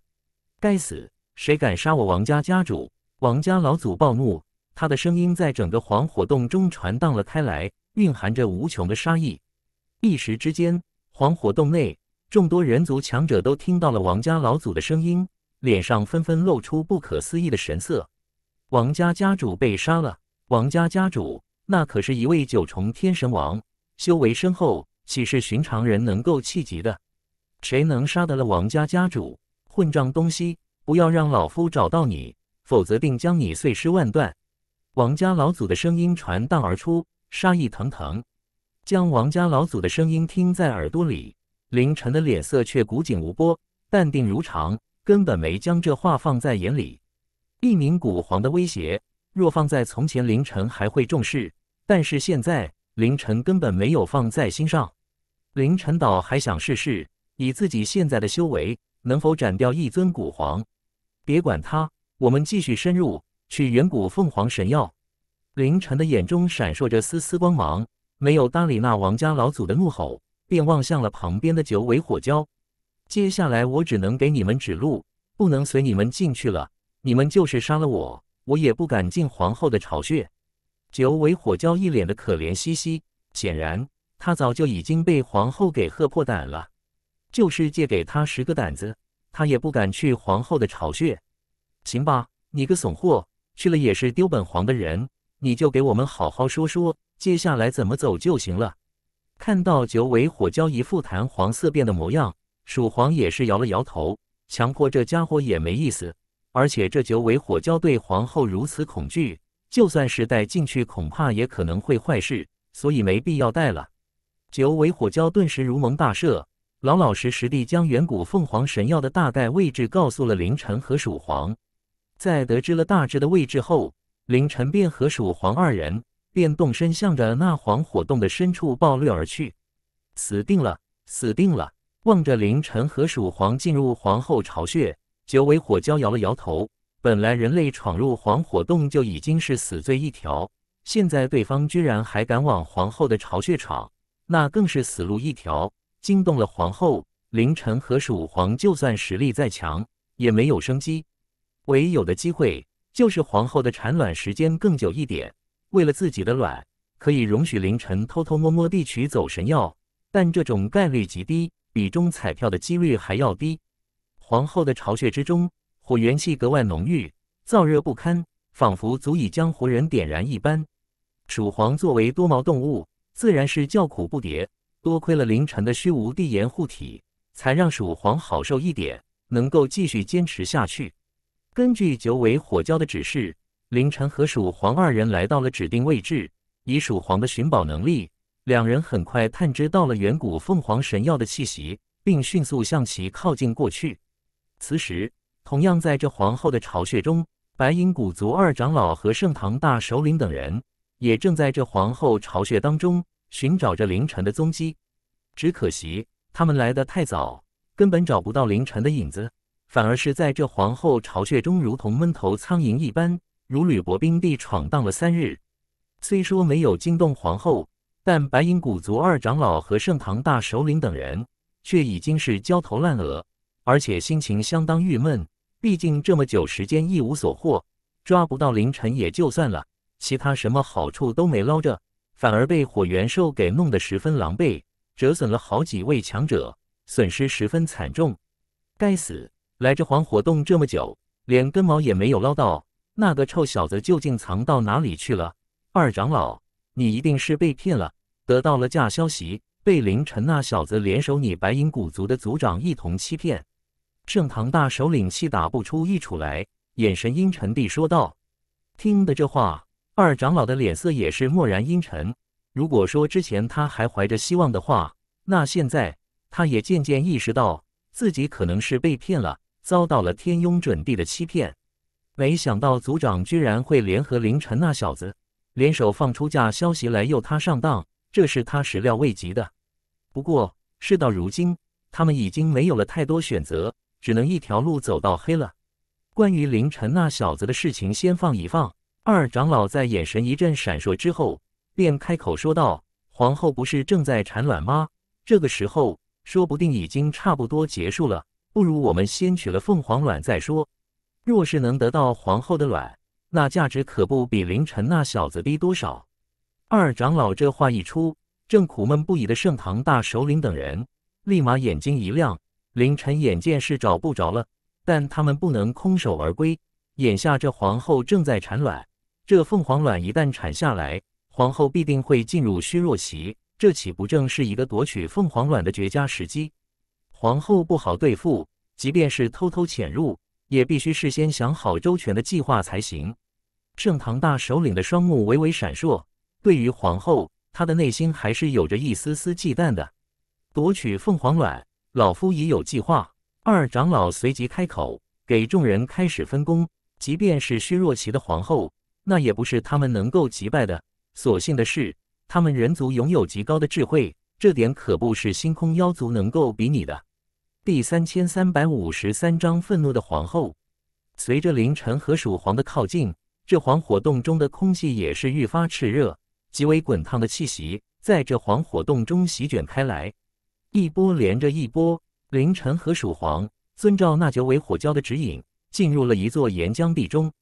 Speaker 1: 该死，谁敢杀我王家家主？王家老祖暴怒，他的声音在整个黄火洞中传荡了开来，蕴含着无穷的杀意。一时之间，黄火洞内众多人族强者都听到了王家老祖的声音，脸上纷纷露出不可思议的神色。王家家主被杀了！王家家主！那可是一位九重天神王，修为深厚，岂是寻常人能够企及的？谁能杀得了王家家主？混账东西，不要让老夫找到你，否则定将你碎尸万段！王家老祖的声音传荡而出，杀意腾腾。将王家老祖的声音听在耳朵里，凌晨的脸色却古井无波，淡定如常，根本没将这话放在眼里。一名古皇的威胁，若放在从前，凌晨还会重视。但是现在，凌晨根本没有放在心上。凌晨倒还想试试，以自己现在的修为，能否斩掉一尊古皇？别管他，我们继续深入，取远古凤凰神药。凌晨的眼中闪烁着丝丝光芒，没有搭理那王家老祖的怒吼，便望向了旁边的九尾火蛟。接下来，我只能给你们指路，不能随你们进去了。你们就是杀了我，我也不敢进皇后的巢穴。九尾火蛟一脸的可怜兮兮，显然他早就已经被皇后给吓破胆了。就是借给他十个胆子，他也不敢去皇后的巢穴。行吧，你个怂货，去了也是丢本皇的人。你就给我们好好说说接下来怎么走就行了。看到九尾火蛟一副谈黄色变的模样，蜀皇也是摇了摇头，强迫这家伙也没意思。而且这九尾火蛟对皇后如此恐惧。就算是带进去，恐怕也可能会坏事，所以没必要带了。九尾火蛟顿时如蒙大赦，老老实实地将远古凤凰神药的大概位置告诉了凌晨和蜀皇。在得知了大致的位置后，凌晨便和蜀皇二人便动身向着那黄火洞的深处暴掠而去。死定了，死定了！望着凌晨和蜀皇进入皇后巢穴，九尾火蛟摇了摇头。本来人类闯入黄火洞就已经是死罪一条，现在对方居然还敢往皇后的巢穴闯，那更是死路一条。惊动了皇后，凌晨和蜀皇就算实力再强，也没有生机。唯有的机会就是皇后的产卵时间更久一点，为了自己的卵，可以容许凌晨偷偷摸摸地取走神药，但这种概率极低，比中彩票的几率还要低。皇后的巢穴之中。火元气格外浓郁，燥热不堪，仿佛足以将活人点燃一般。鼠皇作为多毛动物，自然是叫苦不迭。多亏了凌晨的虚无地炎护体，才让鼠皇好受一点，能够继续坚持下去。根据九尾火蛟的指示，凌晨和鼠皇二人来到了指定位置。以鼠皇的寻宝能力，两人很快探知到了远古凤凰神药的气息，并迅速向其靠近过去。此时。同样在这皇后的巢穴中，白银古族二长老和盛唐大首领等人也正在这皇后巢穴当中寻找着凌晨的踪迹。只可惜他们来的太早，根本找不到凌晨的影子，反而是在这皇后巢穴中如同闷头苍蝇一般，如履薄冰地闯荡了三日。虽说没有惊动皇后，但白银古族二长老和盛唐大首领等人却已经是焦头烂额，而且心情相当郁闷。毕竟这么久时间一无所获，抓不到凌晨也就算了，其他什么好处都没捞着，反而被火元兽给弄得十分狼狈，折损了好几位强者，损失十分惨重。该死！来这黄火洞这么久，连根毛也没有捞到，那个臭小子究竟藏到哪里去了？二长老，你一定是被骗了，得到了假消息，被凌晨那小子联手你白银古族的族长一同欺骗。盛唐大首领气打不出一杵来，眼神阴沉地说道：“听得这话，二长老的脸色也是蓦然阴沉。如果说之前他还怀着希望的话，那现在他也渐渐意识到自己可能是被骗了，遭到了天庸准地的欺骗。没想到族长居然会联合凌晨那小子，联手放出假消息来诱他上当，这是他始料未及的。不过事到如今，他们已经没有了太多选择。”只能一条路走到黑了。关于凌晨那小子的事情，先放一放。二长老在眼神一阵闪烁之后，便开口说道：“皇后不是正在产卵吗？这个时候说不定已经差不多结束了，不如我们先取了凤凰卵再说。若是能得到皇后的卵，那价值可不比凌晨那小子低多少。”二长老这话一出，正苦闷不已的盛唐大首领等人立马眼睛一亮。凌晨眼见是找不着了，但他们不能空手而归。眼下这皇后正在产卵，这凤凰卵一旦产下来，皇后必定会进入虚弱期，这岂不正是一个夺取凤凰卵的绝佳时机？皇后不好对付，即便是偷偷潜入，也必须事先想好周全的计划才行。盛唐大首领的双目微微闪烁，对于皇后，他的内心还是有着一丝丝忌惮的。夺取凤凰卵。老夫已有计划。二长老随即开口，给众人开始分工。即便是虚若琪的皇后，那也不是他们能够击败的。所幸的是，他们人族拥有极高的智慧，这点可不是星空妖族能够比拟的。第三千三百五十三章：愤怒的皇后。随着凌晨和蜀皇的靠近，这黄火洞中的空气也是愈发炽热，极为滚烫的气息在这黄火洞中席卷开来。一波连着一波，凌晨和鼠黄遵照那九尾火蛟的指引，进入了一座岩浆地中。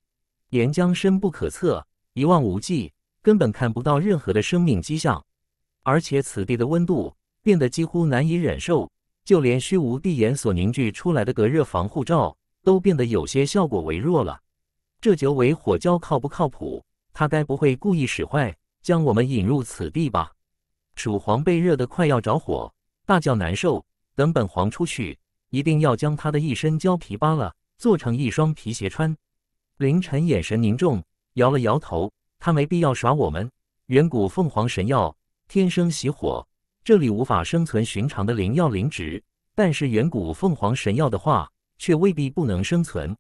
Speaker 1: 岩浆深不可测，一望无际，根本看不到任何的生命迹象。而且此地的温度变得几乎难以忍受，就连虚无地岩所凝聚出来的隔热防护罩都变得有些效果微弱了。这九尾火蛟靠不靠谱？他该不会故意使坏，将我们引入此地吧？鼠皇被热得快要着火。大叫难受，等本皇出去，一定要将他的一身胶皮扒了，做成一双皮鞋穿。凌晨眼神凝重，摇了摇头，他没必要耍我们。远古凤凰神药天生喜火，这里无法生存寻常的灵药灵植，但是远古凤凰神药的话，却未必不能生存。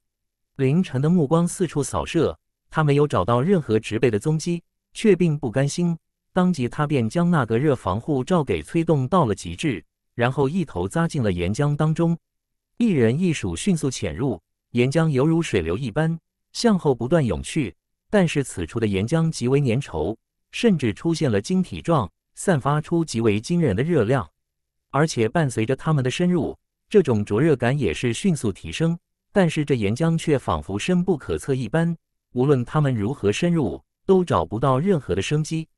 Speaker 1: 凌晨的目光四处扫射，他没有找到任何植被的踪迹，却并不甘心。当即，他便将那个热防护罩给催动到了极致，然后一头扎进了岩浆当中。一人一鼠迅速潜入岩浆，犹如水流一般向后不断涌去。但是此处的岩浆极为粘稠，甚至出现了晶体状，散发出极为惊人的热量。而且伴随着他们的深入，这种灼热感也是迅速提升。但是这岩浆却仿佛深不可测一般，无论他们如何深入，都找不到任何的生机。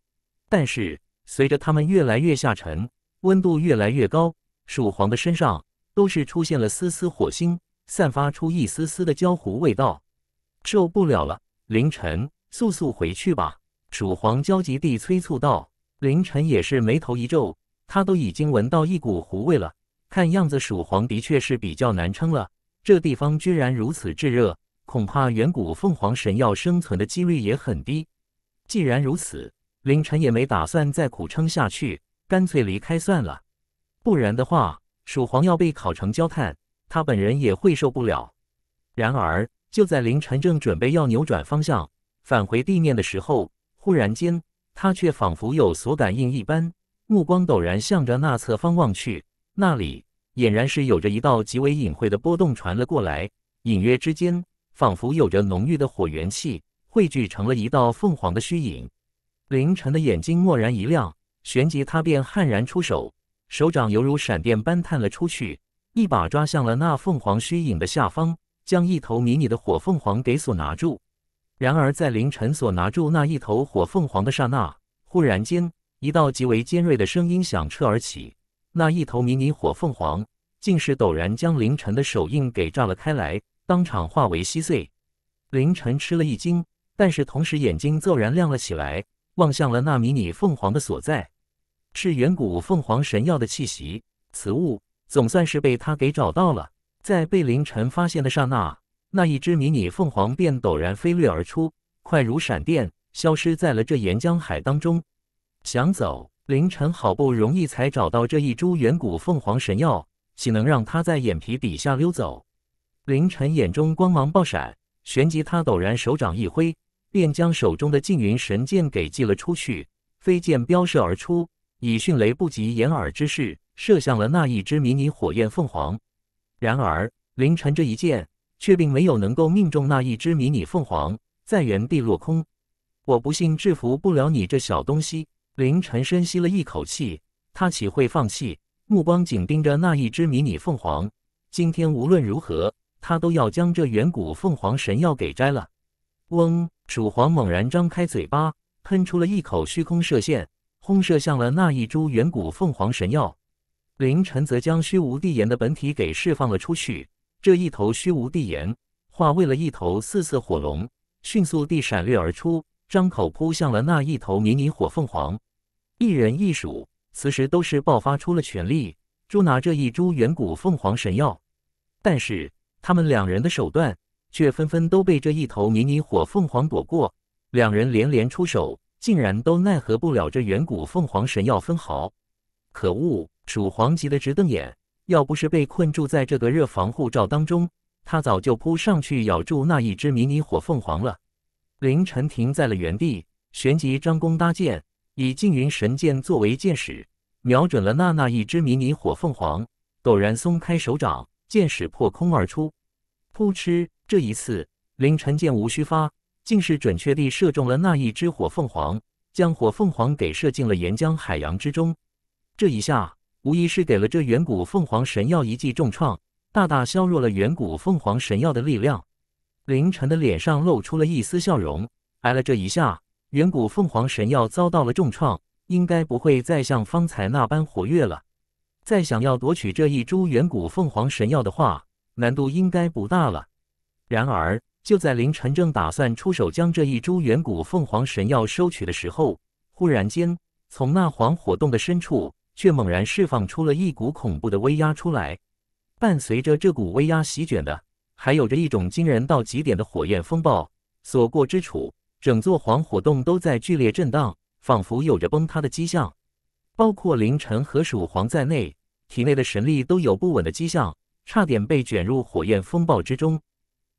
Speaker 1: 但是随着它们越来越下沉，温度越来越高，蜀皇的身上都是出现了丝丝火星，散发出一丝丝的焦糊味道。受不了了，凌晨，速速回去吧！蜀皇焦急地催促道。凌晨也是眉头一皱，他都已经闻到一股糊味了，看样子蜀皇的确是比较难撑了。这地方居然如此炙热，恐怕远古凤凰神药生存的几率也很低。既然如此。林晨也没打算再苦撑下去，干脆离开算了。不然的话，鼠皇要被烤成焦炭，他本人也会受不了。然而，就在林晨正准备要扭转方向返回地面的时候，忽然间，他却仿佛有所感应一般，目光陡然向着那侧方望去。那里俨然是有着一道极为隐晦的波动传了过来，隐约之间，仿佛有着浓郁的火元气汇聚成了一道凤凰的虚影。凌晨的眼睛蓦然一亮，旋即他便悍然出手，手掌犹如闪电般探了出去，一把抓向了那凤凰虚影的下方，将一头迷你的火凤凰给锁拿住。然而，在凌晨所拿住那一头火凤凰的刹那，忽然间一道极为尖锐的声音响彻而起，那一头迷你火凤凰竟是陡然将凌晨的手印给炸了开来，当场化为稀碎。凌晨吃了一惊，但是同时眼睛骤然亮了起来。望向了那迷你凤凰的所在，是远古凤凰神药的气息。此物总算是被他给找到了。在被凌晨发现的刹那，那一只迷你凤凰便陡然飞掠而出，快如闪电，消失在了这岩浆海当中。想走？凌晨好不容易才找到这一株远古凤凰神药，岂能让他在眼皮底下溜走？凌晨眼中光芒爆闪，旋即他陡然手掌一挥。便将手中的缙云神剑给寄了出去，飞剑飙射而出，以迅雷不及掩耳之势射向了那一只迷你火焰凤凰。然而，凌晨这一剑却并没有能够命中那一只迷你凤凰，在原地落空。我不信制服不了你这小东西！凌晨深吸了一口气，他岂会放弃？目光紧盯着那一只迷你凤凰，今天无论如何，他都要将这远古凤凰神药给摘了。嗡！楚皇猛然张开嘴巴，喷出了一口虚空射线，轰射向了那一株远古凤凰神药。林晨则将虚无地炎的本体给释放了出去。这一头虚无地炎化为了一头四色火龙，迅速地闪掠而出，张口扑向了那一头迷你火凤凰。一人一鼠此时都是爆发出了全力，捉拿这一株远古凤凰神药。但是他们两人的手段。却纷纷都被这一头迷你火凤凰躲过，两人连连出手，竟然都奈何不了这远古凤凰神药分毫。可恶！蜀皇急得直瞪眼，要不是被困住在这个热防护罩当中，他早就扑上去咬住那一只迷你火凤凰了。凌晨停在了原地，旋即张弓搭箭，以缙云神剑作为箭矢，瞄准了那那一只迷你火凤凰，陡然松开手掌，箭矢破空而出，扑哧。这一次，凌晨箭无虚发，竟是准确地射中了那一只火凤凰，将火凤凰给射进了岩浆海洋之中。这一下，无疑是给了这远古凤凰神药一记重创，大大削弱了远古凤凰神药的力量。凌晨的脸上露出了一丝笑容，挨了这一下，远古凤凰神药遭到了重创，应该不会再像方才那般活跃了。再想要夺取这一株远古凤凰神药的话，难度应该不大了。然而，就在凌晨正打算出手将这一株远古凤凰神药收取的时候，忽然间，从那黄火洞的深处却猛然释放出了一股恐怖的威压出来。伴随着这股威压席卷的，还有着一种惊人到极点的火焰风暴。所过之处，整座黄火洞都在剧烈震荡，仿佛有着崩塌的迹象。包括凌晨和蜀皇在内，体内的神力都有不稳的迹象，差点被卷入火焰风暴之中。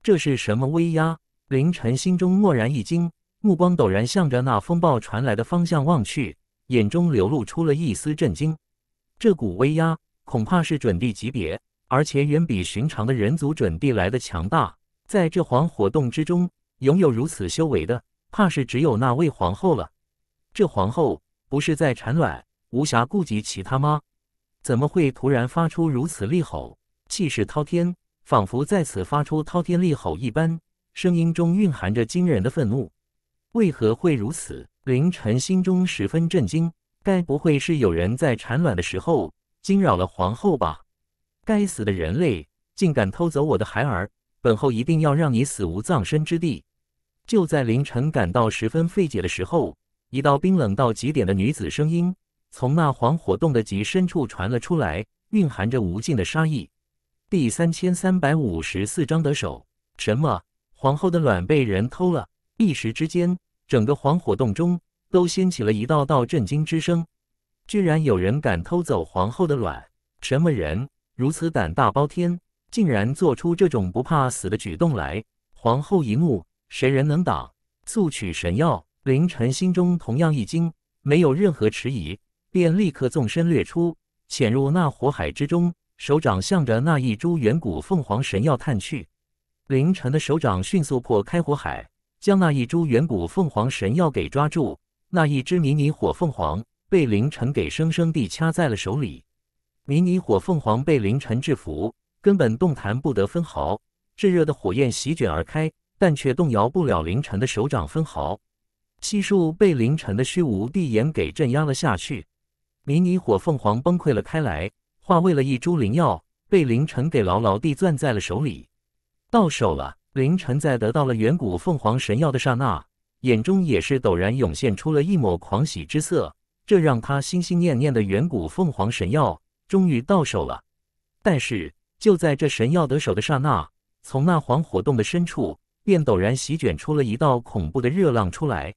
Speaker 1: 这是什么威压？凌晨心中蓦然一惊，目光陡然向着那风暴传来的方向望去，眼中流露出了一丝震惊。这股威压恐怕是准帝级别，而且远比寻常的人族准帝来的强大。在这皇火洞之中，拥有如此修为的，怕是只有那位皇后了。这皇后不是在产卵，无暇顾及其他吗？怎么会突然发出如此厉吼，气势滔天？仿佛在此发出滔天厉吼一般，声音中蕴含着惊人的愤怒。为何会如此？凌晨心中十分震惊，该不会是有人在产卵的时候惊扰了皇后吧？该死的人类，竟敢偷走我的孩儿！本后一定要让你死无葬身之地！就在凌晨感到十分费解的时候，一道冰冷到极点的女子声音从那黄火洞的极深处传了出来，蕴含着无尽的杀意。第三千三百五十四章得手。什么？皇后的卵被人偷了！一时之间，整个黄火洞中都掀起了一道道震惊之声。居然有人敢偷走皇后的卵？什么人如此胆大包天，竟然做出这种不怕死的举动来？皇后一怒，谁人能挡？速取神药！凌晨心中同样一惊，没有任何迟疑，便立刻纵身掠出，潜入那火海之中。手掌向着那一株远古凤凰神药探去，凌晨的手掌迅速破开火海，将那一株远古凤凰神药给抓住。那一只迷你火凤凰被凌晨给生生地掐在了手里。迷你火凤凰被凌晨制服，根本动弹不得分毫。炙热的火焰席卷而开，但却动摇不了凌晨的手掌分毫。悉数被凌晨的虚无帝眼给镇压了下去，迷你火凤凰崩溃了开来。化为了一株灵药，被凌晨给牢牢地攥在了手里。到手了！凌晨在得到了远古凤凰神药的刹那，眼中也是陡然涌现出了一抹狂喜之色。这让他心心念念的远古凤凰神药终于到手了。但是，就在这神药得手的刹那，从那黄火洞的深处便陡然席卷出了一道恐怖的热浪出来。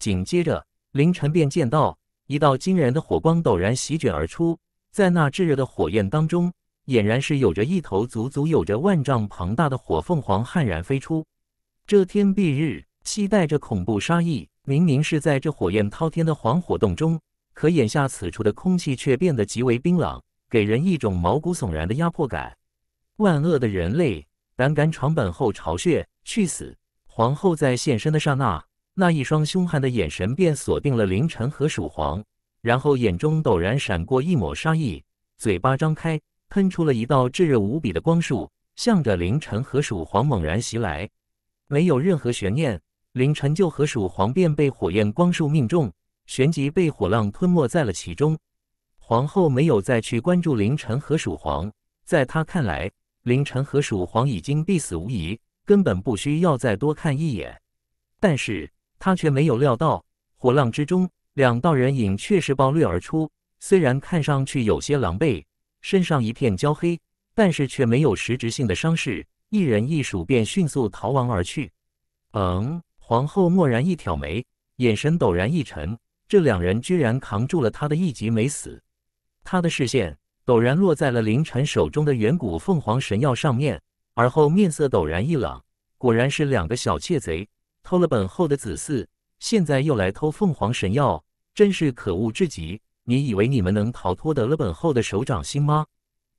Speaker 1: 紧接着，凌晨便见到一道惊人的火光陡然席卷而出。在那炙热的火焰当中，俨然是有着一头足足有着万丈庞大的火凤凰悍然飞出，遮天蔽日，气带着恐怖杀意。明明是在这火焰滔天的黄火洞中，可眼下此处的空气却变得极为冰冷，给人一种毛骨悚然的压迫感。万恶的人类，胆敢闯本后巢穴，去死！皇后在现身的刹那，那一双凶悍的眼神便锁定了凌晨和曙皇。然后眼中陡然闪过一抹杀意，嘴巴张开，喷出了一道炙热无比的光束，向着凌晨和鼠皇猛然袭来。没有任何悬念，凌晨就和鼠皇便被火焰光束命中，旋即被火浪吞没在了其中。皇后没有再去关注凌晨和鼠皇，在她看来，凌晨和鼠皇已经必死无疑，根本不需要再多看一眼。但是她却没有料到，火浪之中。两道人影却是暴掠而出，虽然看上去有些狼狈，身上一片焦黑，但是却没有实质性的伤势。一人一鼠便迅速逃亡而去。嗯，皇后蓦然一挑眉，眼神陡然一沉，这两人居然扛住了她的一击没死。她的视线陡然落在了凌晨手中的远古凤凰神药上面，而后面色陡然一冷，果然是两个小窃贼偷了本后的子嗣。现在又来偷凤凰神药，真是可恶至极！你以为你们能逃脱得了本后的手掌心吗？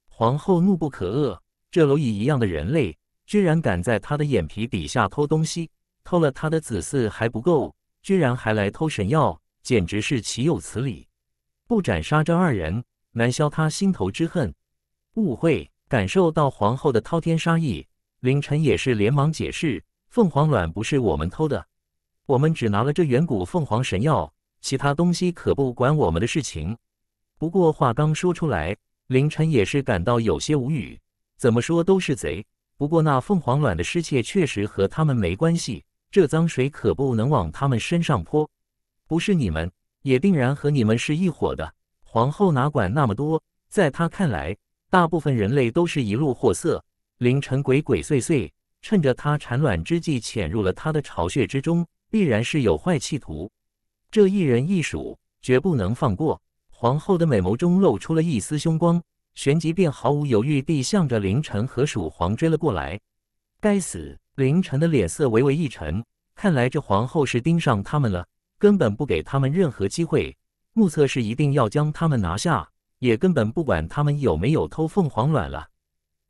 Speaker 1: 皇后怒不可遏，这蝼蚁一样的人类，居然敢在她的眼皮底下偷东西，偷了他的子嗣还不够，居然还来偷神药，简直是岂有此理！不斩杀这二人，难消他心头之恨。误会，感受到皇后的滔天杀意，凌晨也是连忙解释：凤凰卵不是我们偷的。我们只拿了这远古凤凰神药，其他东西可不管我们的事情。不过话刚说出来，凌晨也是感到有些无语。怎么说都是贼，不过那凤凰卵的失窃确实和他们没关系。这脏水可不能往他们身上泼。不是你们，也定然和你们是一伙的。皇后哪管那么多，在她看来，大部分人类都是一路货色。凌晨鬼鬼祟祟，趁着他产卵之际，潜入了他的巢穴之中。必然是有坏企图，这一人一鼠绝不能放过。皇后的美眸中露出了一丝凶光，旋即便毫无犹豫地向着凌晨和鼠皇追了过来。该死！凌晨的脸色微微一沉，看来这皇后是盯上他们了，根本不给他们任何机会。目测是一定要将他们拿下，也根本不管他们有没有偷凤凰卵了。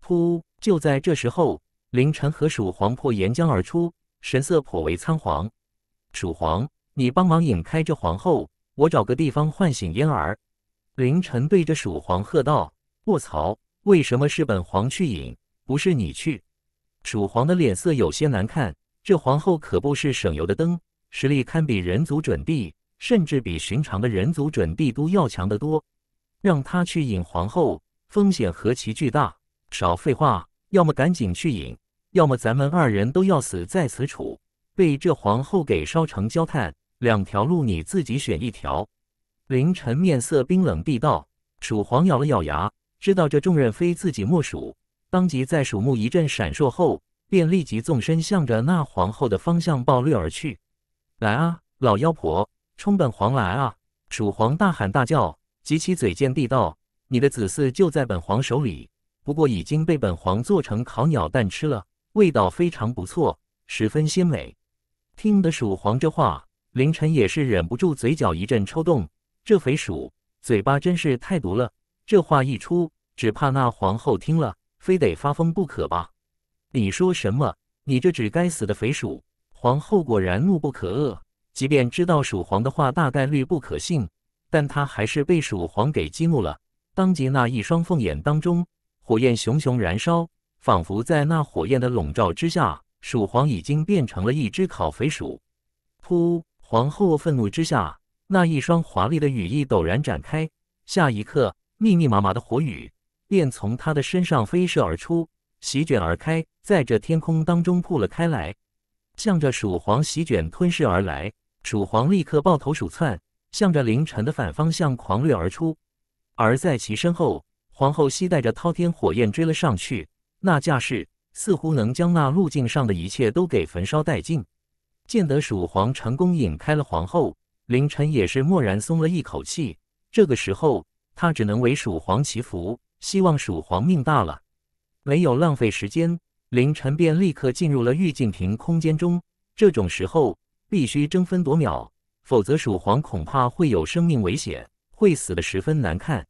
Speaker 1: 噗！就在这时候，凌晨和鼠皇破岩浆而出，神色颇为仓皇。蜀皇，你帮忙引开这皇后，我找个地方唤醒嫣儿。凌晨对着蜀皇喝道：“卧槽，为什么是本皇去引，不是你去？”蜀皇的脸色有些难看，这皇后可不是省油的灯，实力堪比人族准帝，甚至比寻常的人族准帝都要强得多。让他去引皇后，风险何其巨大！少废话，要么赶紧去引，要么咱们二人都要死在此处。被这皇后给烧成焦炭，两条路你自己选一条。凌晨面色冰冷地道。蜀皇咬了咬牙，知道这重任非自己莫属，当即在鼠目一阵闪烁后，便立即纵身向着那皇后的方向暴掠而去。来啊，老妖婆，冲本皇来啊！蜀皇大喊大叫，极其嘴贱地道：“你的子嗣就在本皇手里，不过已经被本皇做成烤鸟蛋吃了，味道非常不错，十分鲜美。”听得鼠皇这话，凌晨也是忍不住嘴角一阵抽动。这肥鼠嘴巴真是太毒了。这话一出，只怕那皇后听了，非得发疯不可吧？你说什么？你这只该死的肥鼠！皇后果然怒不可遏，即便知道鼠皇的话大概率不可信，但她还是被鼠皇给激怒了。当即那一双凤眼当中，火焰熊熊燃烧，仿佛在那火焰的笼罩之下。鼠皇已经变成了一只烤肥鼠，噗！皇后愤怒之下，那一双华丽的羽翼陡然展开，下一刻，密密麻麻的火雨便从她的身上飞射而出，席卷而开，在这天空当中铺了开来，向着鼠皇席卷吞噬而来。鼠皇立刻抱头鼠窜，向着凌晨的反方向狂掠而出，而在其身后，皇后携带着滔天火焰追了上去，那架势。似乎能将那路径上的一切都给焚烧殆尽。见得蜀皇成功引开了皇后，凌晨也是蓦然松了一口气。这个时候，他只能为蜀皇祈福，希望蜀皇命大了，没有浪费时间。凌晨便立刻进入了玉净瓶空间中。这种时候必须争分夺秒，否则蜀皇恐怕会有生命危险，会死的十分难看。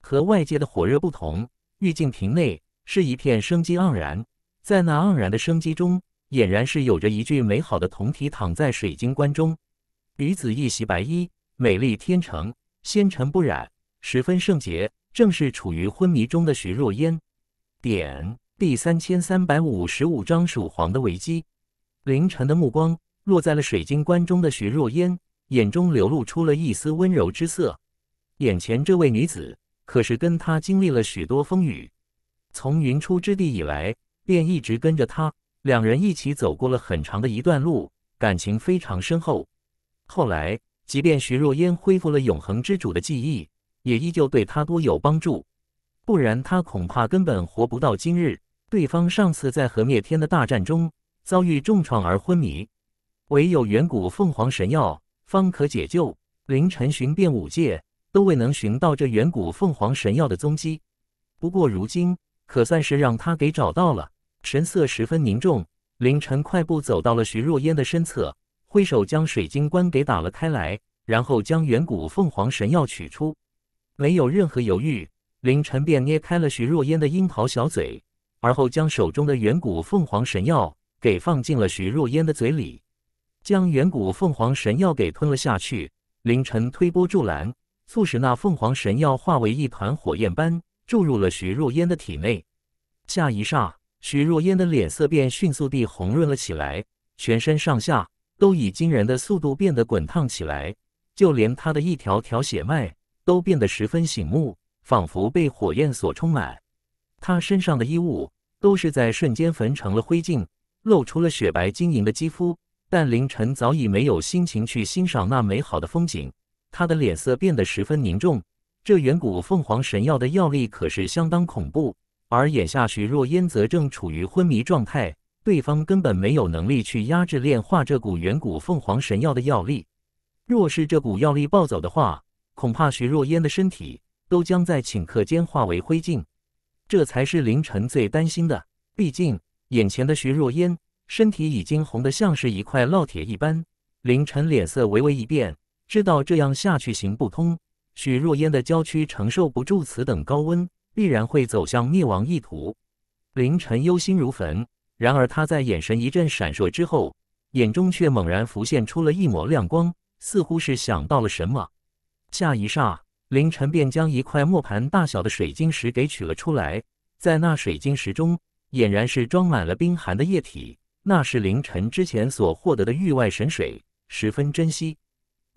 Speaker 1: 和外界的火热不同，玉净瓶内是一片生机盎然。在那盎然的生机中，俨然是有着一具美好的童体躺在水晶棺中。女子一袭白衣，美丽天成，纤尘不染，十分圣洁。正是处于昏迷中的徐若烟。点第三千三百五十五章蜀黄的危机。凌晨的目光落在了水晶棺中的徐若烟，眼中流露出了一丝温柔之色。眼前这位女子可是跟他经历了许多风雨，从云初之地以来。便一直跟着他，两人一起走过了很长的一段路，感情非常深厚。后来，即便徐若烟恢复了永恒之主的记忆，也依旧对他多有帮助，不然他恐怕根本活不到今日。对方上次在和灭天的大战中遭遇重创而昏迷，唯有远古凤凰神药方可解救。凌晨寻遍五界，都未能寻到这远古凤凰神药的踪迹。不过如今，可算是让他给找到了。神色十分凝重，凌晨快步走到了徐若烟的身侧，挥手将水晶棺给打了开来，然后将远古凤凰神药取出，没有任何犹豫，凌晨便捏开了徐若烟的樱桃小嘴，而后将手中的远古凤凰神药给放进了徐若烟的嘴里，将远古凤凰神药给吞了下去。凌晨推波助澜，促使那凤凰神药化为一团火焰般注入了徐若烟的体内，下一霎。徐若烟的脸色便迅速地红润了起来，全身上下都以惊人的速度变得滚烫起来，就连她的一条条血脉都变得十分醒目，仿佛被火焰所充满。她身上的衣物都是在瞬间焚成了灰烬，露出了雪白晶莹的肌肤。但凌晨早已没有心情去欣赏那美好的风景，他的脸色变得十分凝重。这远古凤凰神药的药力可是相当恐怖。而眼下，徐若烟则正处于昏迷状态，对方根本没有能力去压制炼化这股远古凤凰神药的药力。若是这股药力暴走的话，恐怕徐若烟的身体都将在顷刻间化为灰烬。这才是凌晨最担心的。毕竟，眼前的徐若烟身体已经红得像是一块烙铁一般。凌晨脸色微微一变，知道这样下去行不通。徐若烟的娇躯承受不住此等高温。必然会走向灭亡意图。凌晨忧心如焚，然而他在眼神一阵闪烁之后，眼中却猛然浮现出了一抹亮光，似乎是想到了什么。下一霎，凌晨便将一块磨盘大小的水晶石给取了出来，在那水晶石中，俨然是装满了冰寒的液体。那是凌晨之前所获得的域外神水，十分珍惜。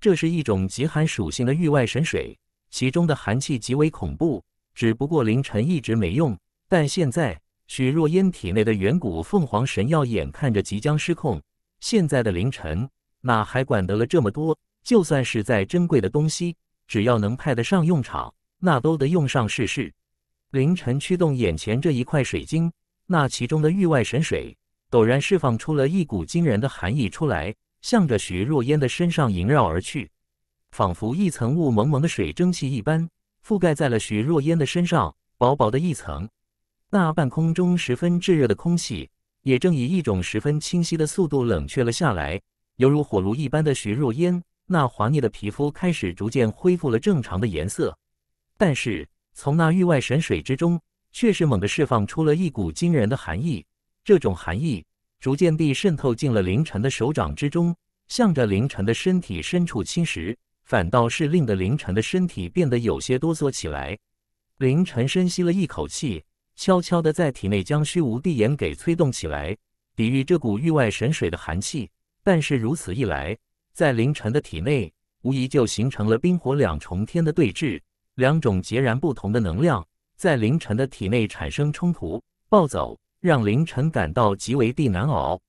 Speaker 1: 这是一种极寒属性的域外神水，其中的寒气极为恐怖。只不过凌晨一直没用，但现在许若烟体内的远古凤凰神药眼看着即将失控，现在的凌晨哪还管得了这么多？就算是在珍贵的东西，只要能派得上用场，那都得用上试试。凌晨驱动眼前这一块水晶，那其中的域外神水陡然释放出了一股惊人的寒意出来，向着许若烟的身上萦绕而去，仿佛一层雾蒙蒙的水蒸气一般。覆盖在了徐若烟的身上，薄薄的一层。那半空中十分炙热的空气，也正以一种十分清晰的速度冷却了下来，犹如火炉一般的徐若烟那滑腻的皮肤开始逐渐恢复了正常的颜色。但是，从那域外神水之中，却是猛地释放出了一股惊人的寒意。这种寒意逐渐地渗透进了凌晨的手掌之中，向着凌晨的身体深处侵蚀。反倒是令得凌晨的身体变得有些哆嗦起来。凌晨深吸了一口气，悄悄地在体内将虚无地眼给催动起来，抵御这股域外神水的寒气。但是如此一来，在凌晨的体内无疑就形成了冰火两重天的对峙，两种截然不同的能量在凌晨的体内产生冲突，暴走让凌晨感到极为地难熬。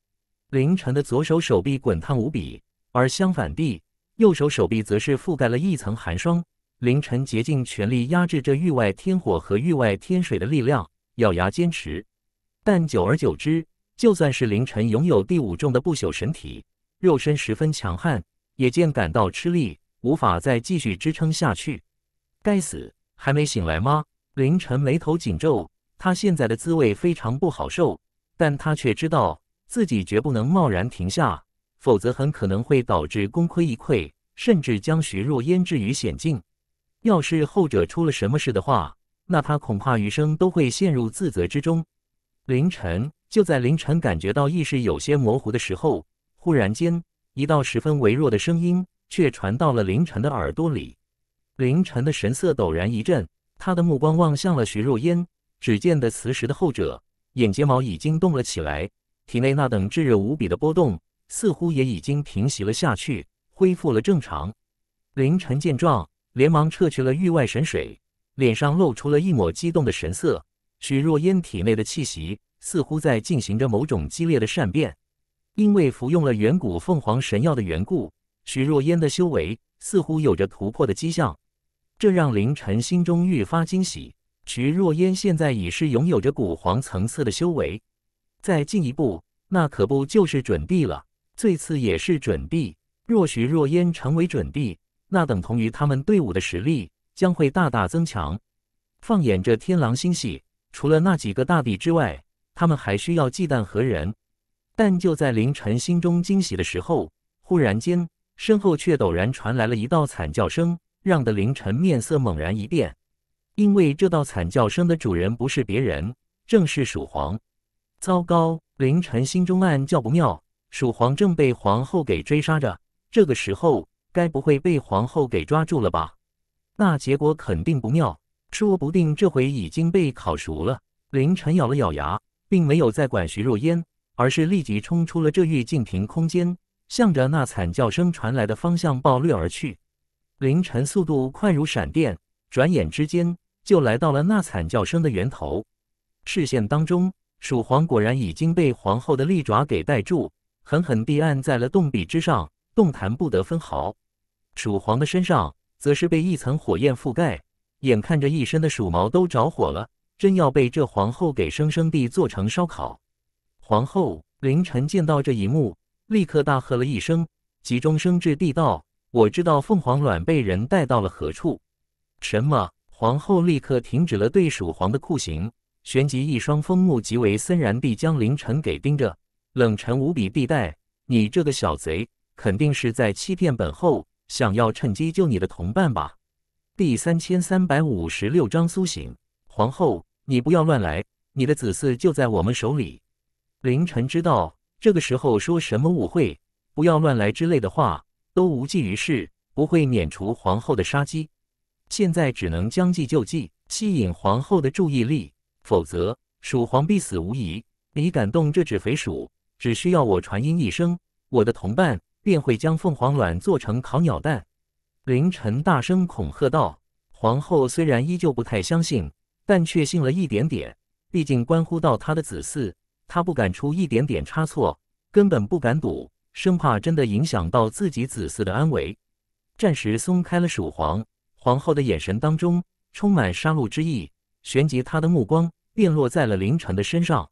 Speaker 1: 凌晨的左手手臂滚烫无比，而相反地。右手手臂则是覆盖了一层寒霜。凌晨竭尽全力压制着域外天火和域外天水的力量，咬牙坚持。但久而久之，就算是凌晨拥有第五重的不朽神体，肉身十分强悍，也渐感到吃力，无法再继续支撑下去。该死，还没醒来吗？凌晨眉头紧皱，他现在的滋味非常不好受，但他却知道自己绝不能贸然停下。否则很可能会导致功亏一篑，甚至将徐若烟置于险境。要是后者出了什么事的话，那他恐怕余生都会陷入自责之中。凌晨就在凌晨感觉到意识有些模糊的时候，忽然间一道十分微弱的声音却传到了凌晨的耳朵里。凌晨的神色陡然一震，他的目光望向了徐若烟，只见的此时的后者眼睫毛已经动了起来，体内那等炙热无比的波动。似乎也已经平息了下去，恢复了正常。凌晨见状，连忙撤去了域外神水，脸上露出了一抹激动的神色。许若烟体内的气息似乎在进行着某种激烈的善变，因为服用了远古凤凰神药的缘故，许若烟的修为似乎有着突破的迹象，这让凌晨心中愈发惊喜。徐若烟现在已是拥有着古皇层次的修为，再进一步，那可不就是准帝了？最次也是准帝，若徐若烟成为准帝，那等同于他们队伍的实力将会大大增强。放眼这天狼星系，除了那几个大帝之外，他们还需要忌惮何人？但就在凌晨心中惊喜的时候，忽然间身后却陡然传来了一道惨叫声，让得凌晨面色猛然一变，因为这道惨叫声的主人不是别人，正是蜀皇。糟糕！凌晨心中暗叫不妙。蜀皇正被皇后给追杀着，这个时候该不会被皇后给抓住了吧？那结果肯定不妙，说不定这回已经被烤熟了。凌晨咬了咬牙，并没有再管徐若烟，而是立即冲出了这玉净瓶空间，向着那惨叫声传来的方向暴掠而去。凌晨速度快如闪电，转眼之间就来到了那惨叫声的源头。视线当中，蜀皇果然已经被皇后的利爪给逮住。狠狠地按在了洞壁之上，动弹不得分毫。鼠皇的身上则是被一层火焰覆盖，眼看着一身的鼠毛都着火了，真要被这皇后给生生地做成烧烤。皇后凌晨见到这一幕，立刻大喝了一声，急中生智地道：“我知道凤凰卵被人带到了何处。”什么？皇后立刻停止了对鼠皇的酷刑，旋即一双凤目极为森然地将凌晨给盯着。冷沉无比，地待，你这个小贼，肯定是在欺骗本后，想要趁机救你的同伴吧？第三千三百五十六章苏醒。皇后，你不要乱来，你的子嗣就在我们手里。凌晨知道，这个时候说什么误会，不要乱来之类的话，都无济于事，不会免除皇后的杀机。现在只能将计就计，吸引皇后的注意力，否则蜀皇必死无疑。你敢动这只肥鼠？只需要我传音一声，我的同伴便会将凤凰卵做成烤鸟蛋。凌晨大声恐吓道：“皇后虽然依旧不太相信，但却信了一点点。毕竟关乎到她的子嗣，她不敢出一点点差错，根本不敢赌，生怕真的影响到自己子嗣的安危。”暂时松开了鼠皇，皇后的眼神当中充满杀戮之意。旋即，她的目光便落在了凌晨的身上，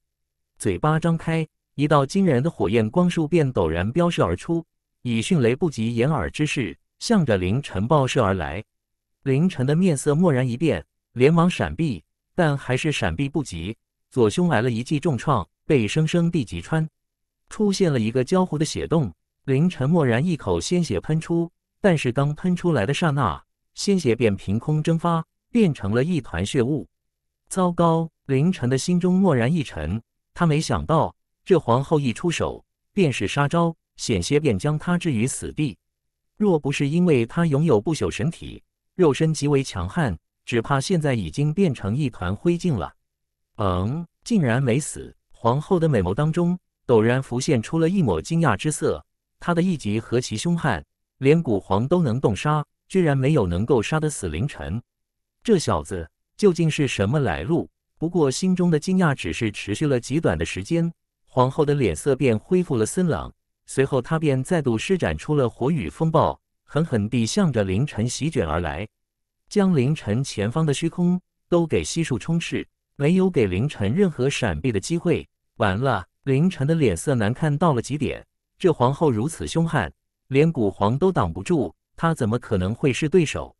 Speaker 1: 嘴巴张开。一道惊人的火焰光束便陡然飙射而出，以迅雷不及掩耳之势，向着凌晨爆射而来。凌晨的面色蓦然一变，连忙闪避，但还是闪避不及，左胸挨了一记重创，被生生地击穿，出现了一个焦糊的血洞。凌晨蓦然一口鲜血喷出，但是刚喷出来的刹那，鲜血便凭空蒸发，变成了一团血雾。糟糕！凌晨的心中蓦然一沉，他没想到。这皇后一出手便是杀招，险些便将他置于死地。若不是因为他拥有不朽神体，肉身极为强悍，只怕现在已经变成一团灰烬了。嗯，竟然没死！皇后的美眸当中陡然浮现出了一抹惊讶之色。她的一击何其凶悍，连古皇都能动杀，居然没有能够杀得死凌尘。这小子究竟是什么来路？不过心中的惊讶只是持续了极短的时间。皇后的脸色便恢复了森冷，随后她便再度施展出了火雨风暴，狠狠地向着凌晨席卷而来，将凌晨前方的虚空都给悉数充斥，没有给凌晨任何闪避的机会。完了，凌晨的脸色难看到了极点。这皇后如此凶悍，连古皇都挡不住，她怎么可能会是对手？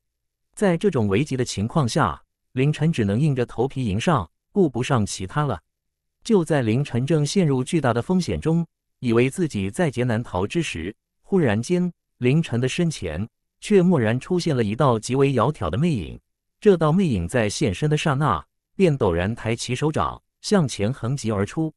Speaker 1: 在这种危急的情况下，凌晨只能硬着头皮迎上，顾不上其他了。就在凌晨正陷入巨大的风险中，以为自己在劫难逃之时，忽然间，凌晨的身前却蓦然出现了一道极为窈窕的魅影。这道魅影在现身的刹那，便陡然抬起手掌向前横击而出，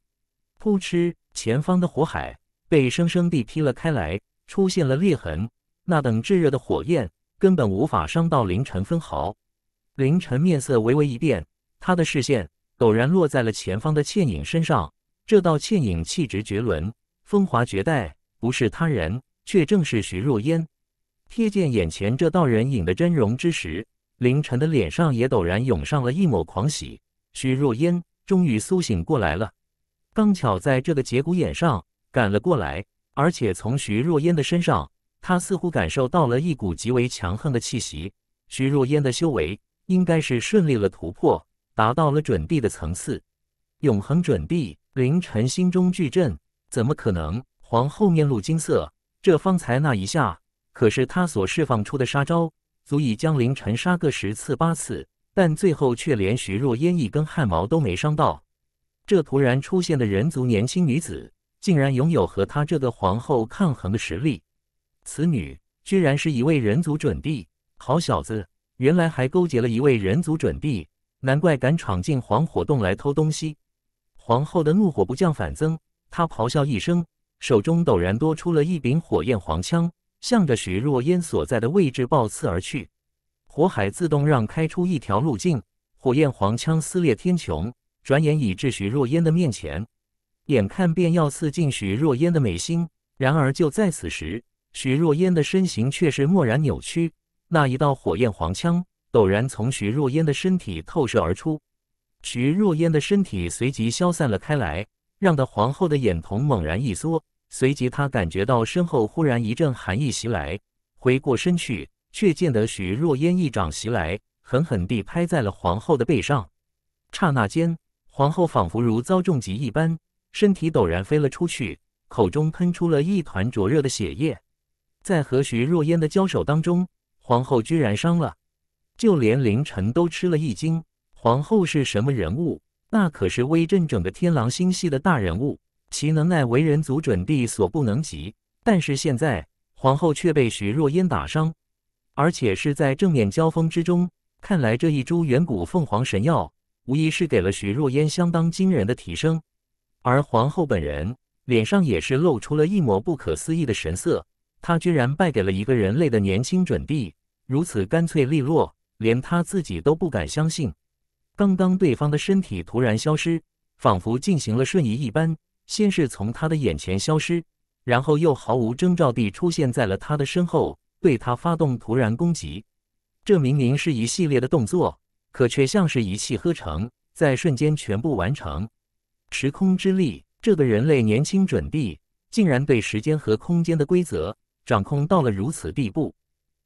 Speaker 1: 扑哧，前方的火海被生生地劈了开来，出现了裂痕。那等炙热的火焰根本无法伤到凌晨分毫。凌晨面色微微一变，他的视线。陡然落在了前方的倩影身上，这道倩影气质绝伦，风华绝代，不是他人，却正是徐若烟。瞥见眼前这道人影的真容之时，凌晨的脸上也陡然涌上了一抹狂喜。徐若烟终于苏醒过来了，刚巧在这个节骨眼上赶了过来，而且从徐若烟的身上，他似乎感受到了一股极为强横的气息。徐若烟的修为应该是顺利了突破。达到了准帝的层次，永恒准帝。凌晨心中巨震，怎么可能？皇后面露惊色。这方才那一下，可是他所释放出的杀招，足以将凌晨杀个十次八次，但最后却连徐若烟一根汗毛都没伤到。这突然出现的人族年轻女子，竟然拥有和他这个皇后抗衡的实力。此女居然是一位人族准帝！好小子，原来还勾结了一位人族准帝。难怪敢闯进黄火洞来偷东西，皇后的怒火不降反增，她咆哮一声，手中陡然多出了一柄火焰黄枪，向着徐若烟所在的位置暴刺而去。火海自动让开出一条路径，火焰黄枪撕裂天穹，转眼已至徐若烟的面前，眼看便要刺进徐若烟的眉心，然而就在此时，徐若烟的身形却是蓦然扭曲，那一道火焰黄枪。陡然从徐若烟的身体透射而出，徐若烟的身体随即消散了开来，让得皇后的眼瞳猛然一缩。随即她感觉到身后忽然一阵寒意袭来，回过身去，却见得徐若烟一掌袭来，狠狠地拍在了皇后的背上。刹那间，皇后仿佛如遭重击一般，身体陡然飞了出去，口中喷出了一团灼热的血液。在和徐若烟的交手当中，皇后居然伤了。就连凌晨都吃了一惊。皇后是什么人物？那可是威震整个天狼星系的大人物，其能耐为人族准帝所不能及。但是现在，皇后却被徐若烟打伤，而且是在正面交锋之中。看来这一株远古凤凰神药，无疑是给了徐若烟相当惊人的提升。而皇后本人脸上也是露出了一抹不可思议的神色，她居然败给了一个人类的年轻准帝，如此干脆利落。连他自己都不敢相信，刚刚对方的身体突然消失，仿佛进行了瞬移一般。先是从他的眼前消失，然后又毫无征兆地出现在了他的身后，对他发动突然攻击。这明明是一系列的动作，可却像是一气呵成，在瞬间全部完成。时空之力，这个人类年轻准帝，竟然对时间和空间的规则掌控到了如此地步，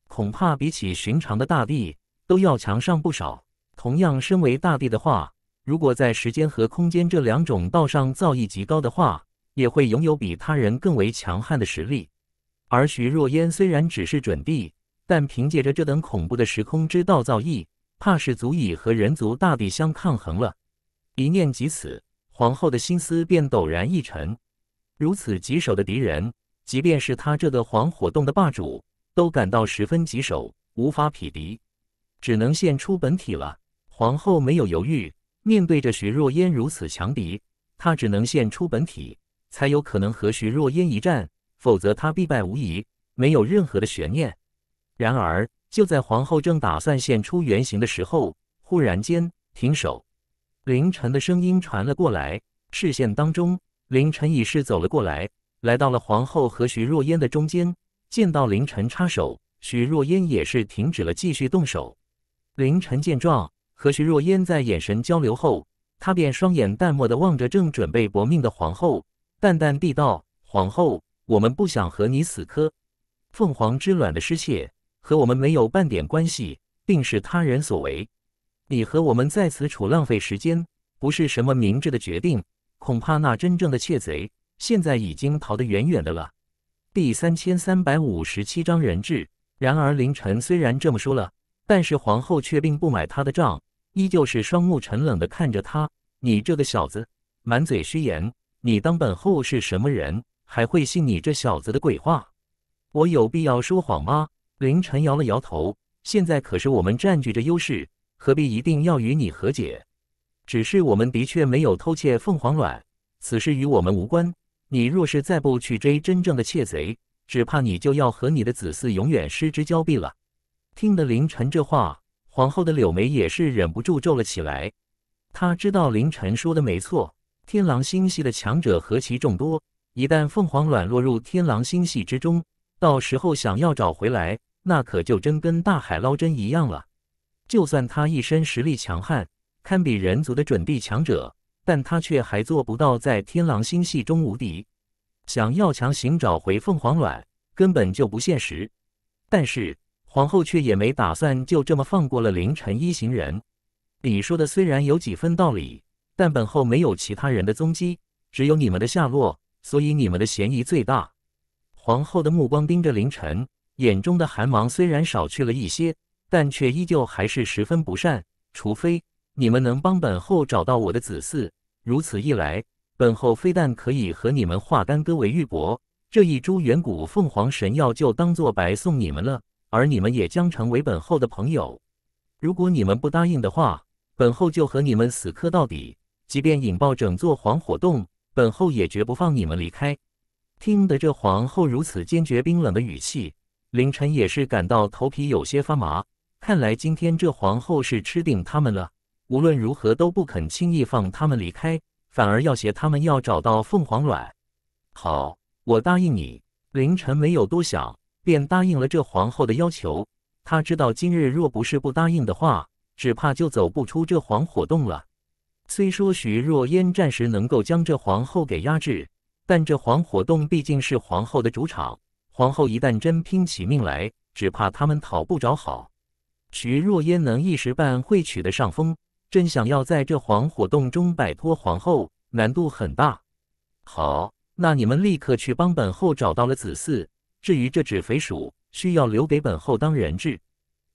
Speaker 1: 恐怕比起寻常的大帝。都要强上不少。同样，身为大帝的话，如果在时间和空间这两种道上造诣极高的话，也会拥有比他人更为强悍的实力。而徐若烟虽然只是准帝，但凭借着这等恐怖的时空之道造诣，怕是足以和人族大帝相抗衡了。一念及此，皇后的心思便陡然一沉。如此棘手的敌人，即便是他这个黄火洞的霸主，都感到十分棘手，无法匹敌。只能现出本体了。皇后没有犹豫，面对着徐若烟如此强敌，她只能现出本体，才有可能和徐若烟一战，否则她必败无疑，没有任何的悬念。然而，就在皇后正打算现出原形的时候，忽然间停手。凌晨的声音传了过来，视线当中，凌晨已是走了过来，来到了皇后和徐若烟的中间。见到凌晨插手，徐若烟也是停止了继续动手。凌晨见状，和徐若烟在眼神交流后，他便双眼淡漠地望着正准备搏命的皇后，淡淡地道：“皇后，我们不想和你死磕。凤凰之卵的失窃和我们没有半点关系，定是他人所为。你和我们在此处浪费时间，不是什么明智的决定。恐怕那真正的窃贼现在已经逃得远远的了。”第三千三百五十七章人质。然而，凌晨虽然这么说了。但是皇后却并不买他的账，依旧是双目沉冷的看着他。你这个小子，满嘴虚言，你当本后是什么人，还会信你这小子的鬼话？我有必要说谎吗？凌晨摇了摇头。现在可是我们占据着优势，何必一定要与你和解？只是我们的确没有偷窃凤凰卵，此事与我们无关。你若是再不去追真正的窃贼，只怕你就要和你的子嗣永远失之交臂了。听了凌晨这话，皇后的柳眉也是忍不住皱了起来。她知道凌晨说的没错，天狼星系的强者何其众多，一旦凤凰卵落入天狼星系之中，到时候想要找回来，那可就真跟大海捞针一样了。就算他一身实力强悍，堪比人族的准地强者，但他却还做不到在天狼星系中无敌。想要强行找回凤凰卵，根本就不现实。但是。皇后却也没打算就这么放过了凌晨一行人。你说的虽然有几分道理，但本后没有其他人的踪迹，只有你们的下落，所以你们的嫌疑最大。皇后的目光盯着凌晨，眼中的寒芒虽然少去了一些，但却依旧还是十分不善。除非你们能帮本后找到我的子嗣，如此一来，本后非但可以和你们化干戈为玉帛，这一株远古凤凰神药就当做白送你们了。而你们也将成为本后的朋友。如果你们不答应的话，本后就和你们死磕到底，即便引爆整座黄火洞，本后也绝不放你们离开。听得这皇后如此坚决、冰冷的语气，凌晨也是感到头皮有些发麻。看来今天这皇后是吃定他们了，无论如何都不肯轻易放他们离开，反而要挟他们要找到凤凰卵。好，我答应你。凌晨没有多想。便答应了这皇后的要求。他知道今日若不是不答应的话，只怕就走不出这黄火洞了。虽说徐若烟暂时能够将这皇后给压制，但这黄火洞毕竟是皇后的主场，皇后一旦真拼起命来，只怕他们讨不着好。徐若烟能一时半会取得上风，真想要在这黄火洞中摆脱皇后，难度很大。好，那你们立刻去帮本后找到了子嗣。至于这纸肥鼠，需要留给本后当人质。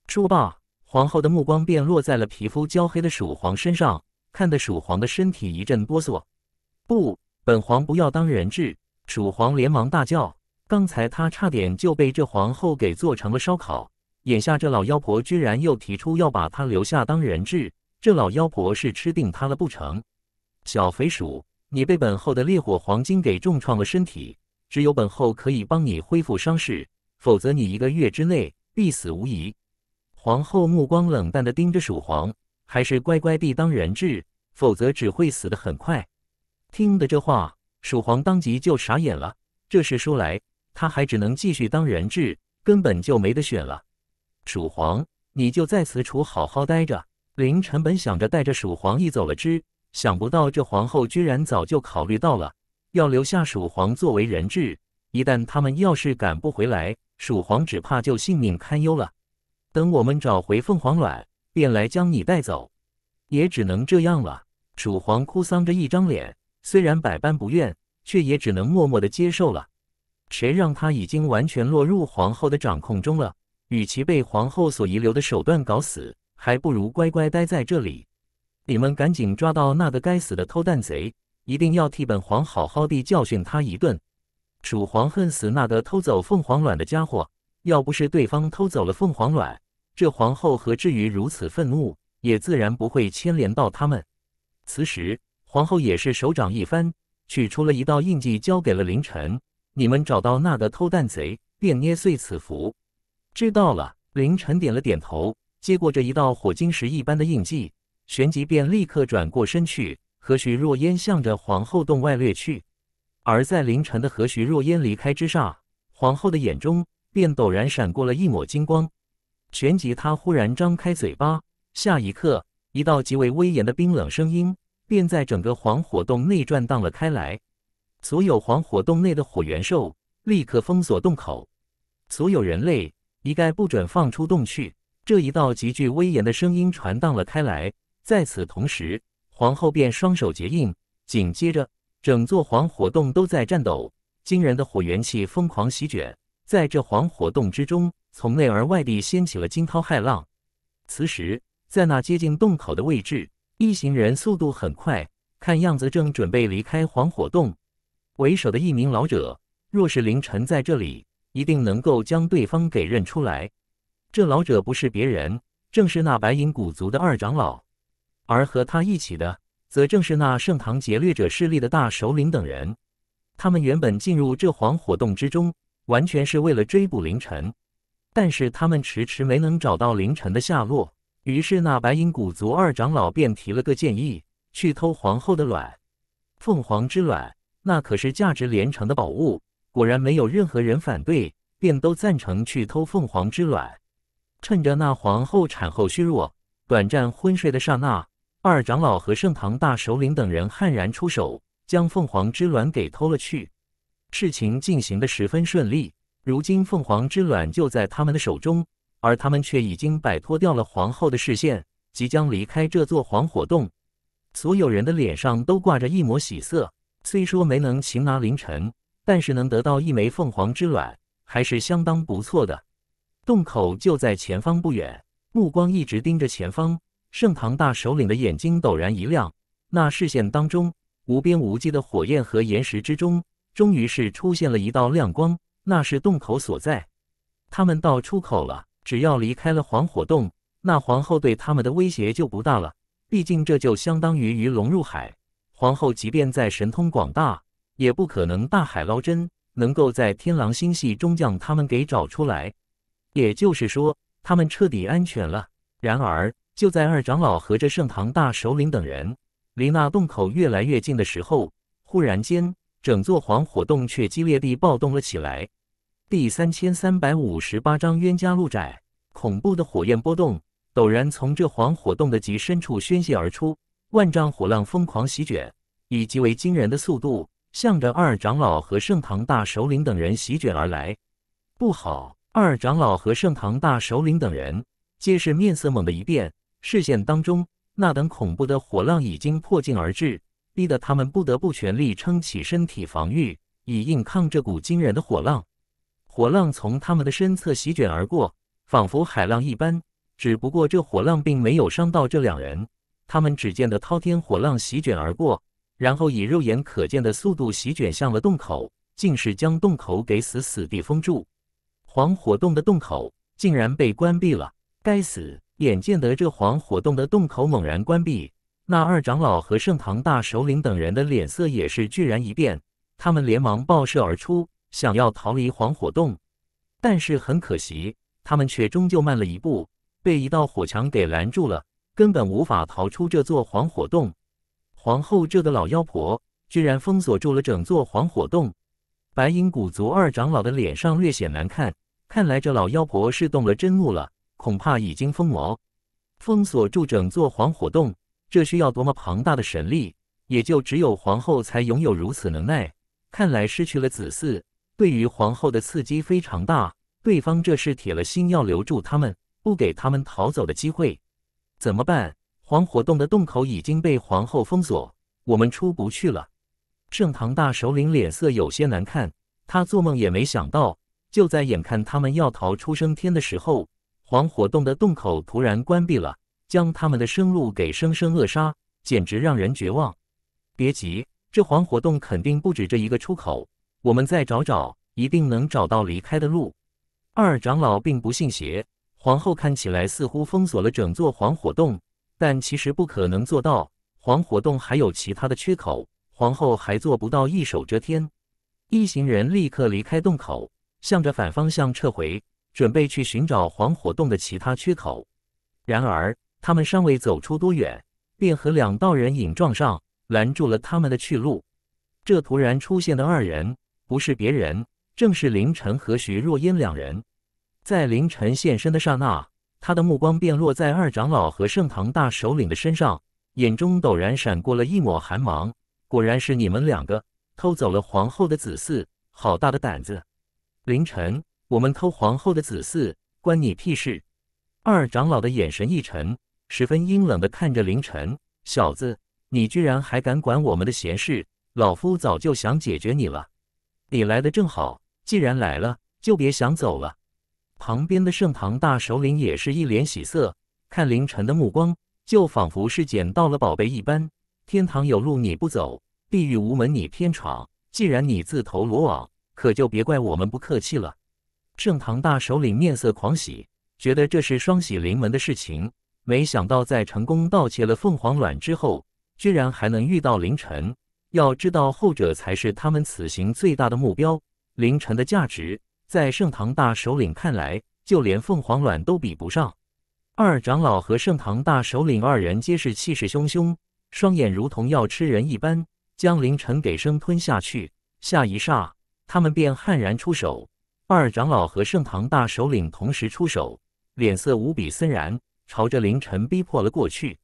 Speaker 1: 说罢，皇后的目光便落在了皮肤焦黑的鼠皇身上，看得鼠皇的身体一阵哆嗦。不，本皇不要当人质！鼠皇连忙大叫。刚才他差点就被这皇后给做成了烧烤，眼下这老妖婆居然又提出要把他留下当人质，这老妖婆是吃定他了不成？小肥鼠，你被本后的烈火黄金给重创了身体。只有本后可以帮你恢复伤势，否则你一个月之内必死无疑。皇后目光冷淡地盯着蜀皇，还是乖乖地当人质，否则只会死得很快。听得这话，蜀皇当即就傻眼了。这事说来，他还只能继续当人质，根本就没得选了。蜀皇，你就在此处好好待着。凌晨本想着带着蜀皇一走了之，想不到这皇后居然早就考虑到了。要留下蜀皇作为人质，一旦他们要是赶不回来，蜀皇只怕就性命堪忧了。等我们找回凤凰卵，便来将你带走。也只能这样了。蜀皇哭丧着一张脸，虽然百般不愿，却也只能默默的接受了。谁让他已经完全落入皇后的掌控中了？与其被皇后所遗留的手段搞死，还不如乖乖待在这里。你们赶紧抓到那个该死的偷蛋贼！一定要替本皇好好地教训他一顿！蜀皇恨死那个偷走凤凰卵的家伙，要不是对方偷走了凤凰卵，这皇后何至于如此愤怒？也自然不会牵连到他们。此时，皇后也是手掌一翻，取出了一道印记，交给了凌晨：“你们找到那个偷蛋贼，便捏碎此符。”知道了。凌晨点了点头，接过这一道火晶石一般的印记，旋即便立刻转过身去。何徐若烟向着皇后洞外掠去，而在凌晨的何徐若烟离开之上，皇后的眼中便陡然闪过了一抹金光。旋即，她忽然张开嘴巴，下一刻，一道极为威严的冰冷声音便在整个黄火洞内转荡了开来。所有黄火洞内的火元兽立刻封锁洞口，所有人类一概不准放出洞去。这一道极具威严的声音传荡了开来，在此同时。皇后便双手结印，紧接着，整座黄火洞都在颤抖，惊人的火元气疯狂席卷，在这黄火洞之中，从内而外地掀起了惊涛骇浪。此时，在那接近洞口的位置，一行人速度很快，看样子正准备离开黄火洞。为首的一名老者，若是凌晨在这里，一定能够将对方给认出来。这老者不是别人，正是那白银古族的二长老。而和他一起的，则正是那盛唐劫掠者势力的大首领等人。他们原本进入这黄火洞之中，完全是为了追捕凌晨，但是他们迟迟没能找到凌晨的下落。于是，那白银古族二长老便提了个建议：去偷皇后的卵——凤凰之卵。那可是价值连城的宝物。果然，没有任何人反对，便都赞成去偷凤凰之卵。趁着那皇后产后虚弱、短暂昏睡的刹那。二长老和盛唐大首领等人悍然出手，将凤凰之卵给偷了去。事情进行的十分顺利，如今凤凰之卵就在他们的手中，而他们却已经摆脱掉了皇后的视线，即将离开这座黄火洞。所有人的脸上都挂着一抹喜色，虽说没能擒拿凌晨，但是能得到一枚凤凰之卵，还是相当不错的。洞口就在前方不远，目光一直盯着前方。盛唐大首领的眼睛陡然一亮，那视线当中无边无际的火焰和岩石之中，终于是出现了一道亮光，那是洞口所在。他们到出口了，只要离开了黄火洞，那皇后对他们的威胁就不大了。毕竟这就相当于鱼龙入海，皇后即便在神通广大，也不可能大海捞针，能够在天狼星系中将他们给找出来。也就是说，他们彻底安全了。然而。就在二长老和这盛唐大首领等人离那洞口越来越近的时候，忽然间，整座黄火洞却激烈地暴动了起来。第三千三百五十八章冤家路窄。恐怖的火焰波动陡然从这黄火洞的极深处宣泄而出，万丈火浪疯狂席卷，以极为惊人的速度向着二长老和盛唐大首领等人席卷而来。不好！二长老和盛唐大首领等人皆是面色猛地一变。视线当中，那等恐怖的火浪已经破境而至，逼得他们不得不全力撑起身体防御，以硬抗这股惊人的火浪。火浪从他们的身侧席卷而过，仿佛海浪一般。只不过这火浪并没有伤到这两人，他们只见得滔天火浪席卷而过，然后以肉眼可见的速度席卷向了洞口，竟是将洞口给死死地封住。黄火洞的洞口竟然被关闭了！该死！眼见得这黄火洞的洞口猛然关闭，那二长老和盛唐大首领等人的脸色也是遽然一变，他们连忙爆射而出，想要逃离黄火洞，但是很可惜，他们却终究慢了一步，被一道火墙给拦住了，根本无法逃出这座黄火洞。皇后这个老妖婆居然封锁住了整座黄火洞，白银古族二长老的脸上略显难看，看来这老妖婆是动了真怒了。恐怕已经封魔，封锁住整座黄火洞，这需要多么庞大的神力？也就只有皇后才拥有如此能耐。看来失去了子嗣，对于皇后的刺激非常大。对方这是铁了心要留住他们，不给他们逃走的机会。怎么办？黄火洞的洞口已经被皇后封锁，我们出不去了。盛唐大首领脸色有些难看，他做梦也没想到，就在眼看他们要逃出升天的时候。黄火洞的洞口突然关闭了，将他们的生路给生生扼杀，简直让人绝望。别急，这黄火洞肯定不止这一个出口，我们再找找，一定能找到离开的路。二长老并不信邪，皇后看起来似乎封锁了整座黄火洞，但其实不可能做到。黄火洞还有其他的缺口，皇后还做不到一手遮天。一行人立刻离开洞口，向着反方向撤回。准备去寻找黄火洞的其他缺口，然而他们尚未走出多远，便和两道人影撞上，拦住了他们的去路。这突然出现的二人不是别人，正是凌晨和徐若烟两人。在凌晨现身的刹那，他的目光便落在二长老和盛唐大首领的身上，眼中陡然闪过了一抹寒芒。果然是你们两个偷走了皇后的子嗣，好大的胆子！凌晨。我们偷皇后的子嗣，关你屁事！二长老的眼神一沉，十分阴冷地看着凌晨小子，你居然还敢管我们的闲事！老夫早就想解决你了，你来的正好，既然来了，就别想走了。旁边的盛唐大首领也是一脸喜色，看凌晨的目光就仿佛是捡到了宝贝一般。天堂有路你不走，地狱无门你偏闯。既然你自投罗网，可就别怪我们不客气了。盛唐大首领面色狂喜，觉得这是双喜临门的事情。没想到在成功盗窃了凤凰卵之后，居然还能遇到凌晨。要知道，后者才是他们此行最大的目标。凌晨的价值，在盛唐大首领看来，就连凤凰卵都比不上。二长老和盛唐大首领二人皆是气势汹汹，双眼如同要吃人一般，将凌晨给生吞下去。下一霎，他们便悍然出手。二长老和盛唐大首领同时出手，脸色无比森然，朝着凌晨逼迫了过去。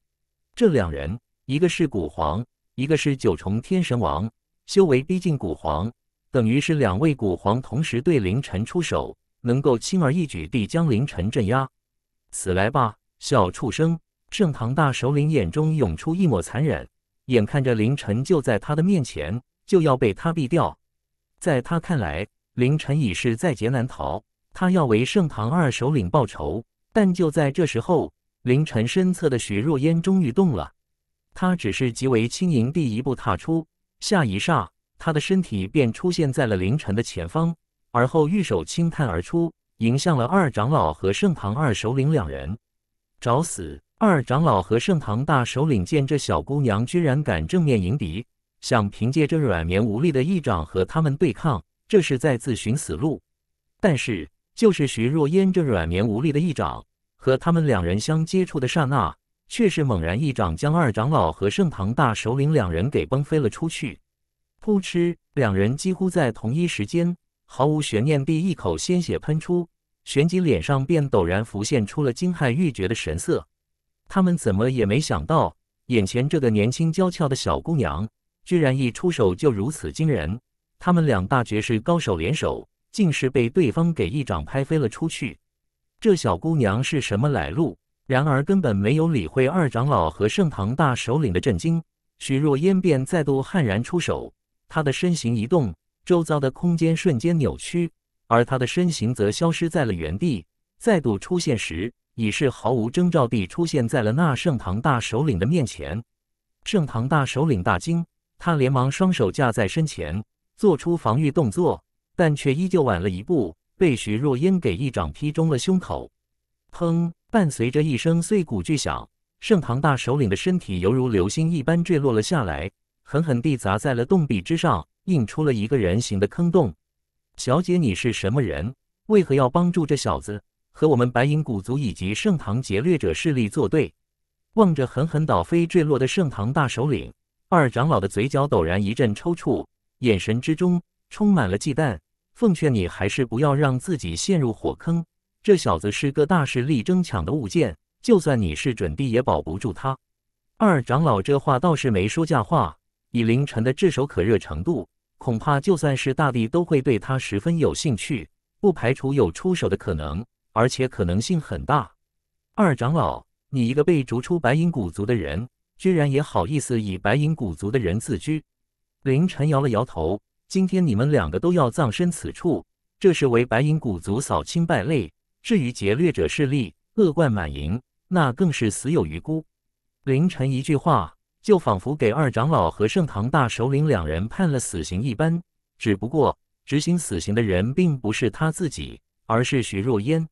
Speaker 1: 这两人，一个是古皇，一个是九重天神王，修为逼近古皇，等于是两位古皇同时对凌晨出手，能够轻而易举地将凌晨镇压。此来吧，小畜生！盛唐大首领眼中涌出一抹残忍，眼看着凌晨就在他的面前就要被他毙掉，在他看来。凌晨已是在劫难逃，他要为盛唐二首领报仇。但就在这时候，凌晨身侧的徐若烟终于动了。她只是极为轻盈地一步踏出，下一刹，他的身体便出现在了凌晨的前方，而后玉手轻探而出，迎向了二长老和盛唐二首领两人。找死！二长老和盛唐大首领见这小姑娘居然敢正面迎敌，想凭借这软绵无力的一掌和他们对抗。这是在自寻死路，但是就是徐若烟这软绵无力的一掌和他们两人相接触的刹那，却是猛然一掌将二长老和盛唐大首领两人给崩飞了出去。噗嗤，两人几乎在同一时间，毫无悬念地一口鲜血喷出，旋即脸上便陡然浮现出了惊骇欲绝的神色。他们怎么也没想到，眼前这个年轻娇俏的小姑娘，居然一出手就如此惊人。他们两大绝世高手联手，竟是被对方给一掌拍飞了出去。这小姑娘是什么来路？然而根本没有理会二长老和盛唐大首领的震惊，许若烟便再度悍然出手。她的身形一动，周遭的空间瞬间扭曲，而她的身形则消失在了原地。再度出现时，已是毫无征兆地出现在了那盛唐大首领的面前。盛唐大首领大惊，他连忙双手架在身前。做出防御动作，但却依旧晚了一步，被徐若英给一掌劈中了胸口。砰！伴随着一声碎骨巨响，盛唐大首领的身体犹如流星一般坠落了下来，狠狠地砸在了洞壁之上，印出了一个人形的坑洞。小姐，你是什么人？为何要帮助这小子，和我们白银古族以及盛唐劫掠者势力作对？望着狠狠倒飞坠落的盛唐大首领，二长老的嘴角陡然一阵抽搐。眼神之中充满了忌惮，奉劝你还是不要让自己陷入火坑。这小子是个大势力争抢的物件，就算你是准帝，也保不住他。二长老这话倒是没说假话，以凌晨的炙手可热程度，恐怕就算是大帝都会对他十分有兴趣，不排除有出手的可能，而且可能性很大。二长老，你一个被逐出白银古族的人，居然也好意思以白银古族的人自居？凌晨摇了摇头，今天你们两个都要葬身此处，这是为白银古族扫清败类。至于劫掠者势力，恶贯满盈，那更是死有余辜。凌晨一句话，就仿佛给二长老和盛唐大首领两人判了死刑一般。只不过，执行死刑的人并不是他自己，而是徐若烟。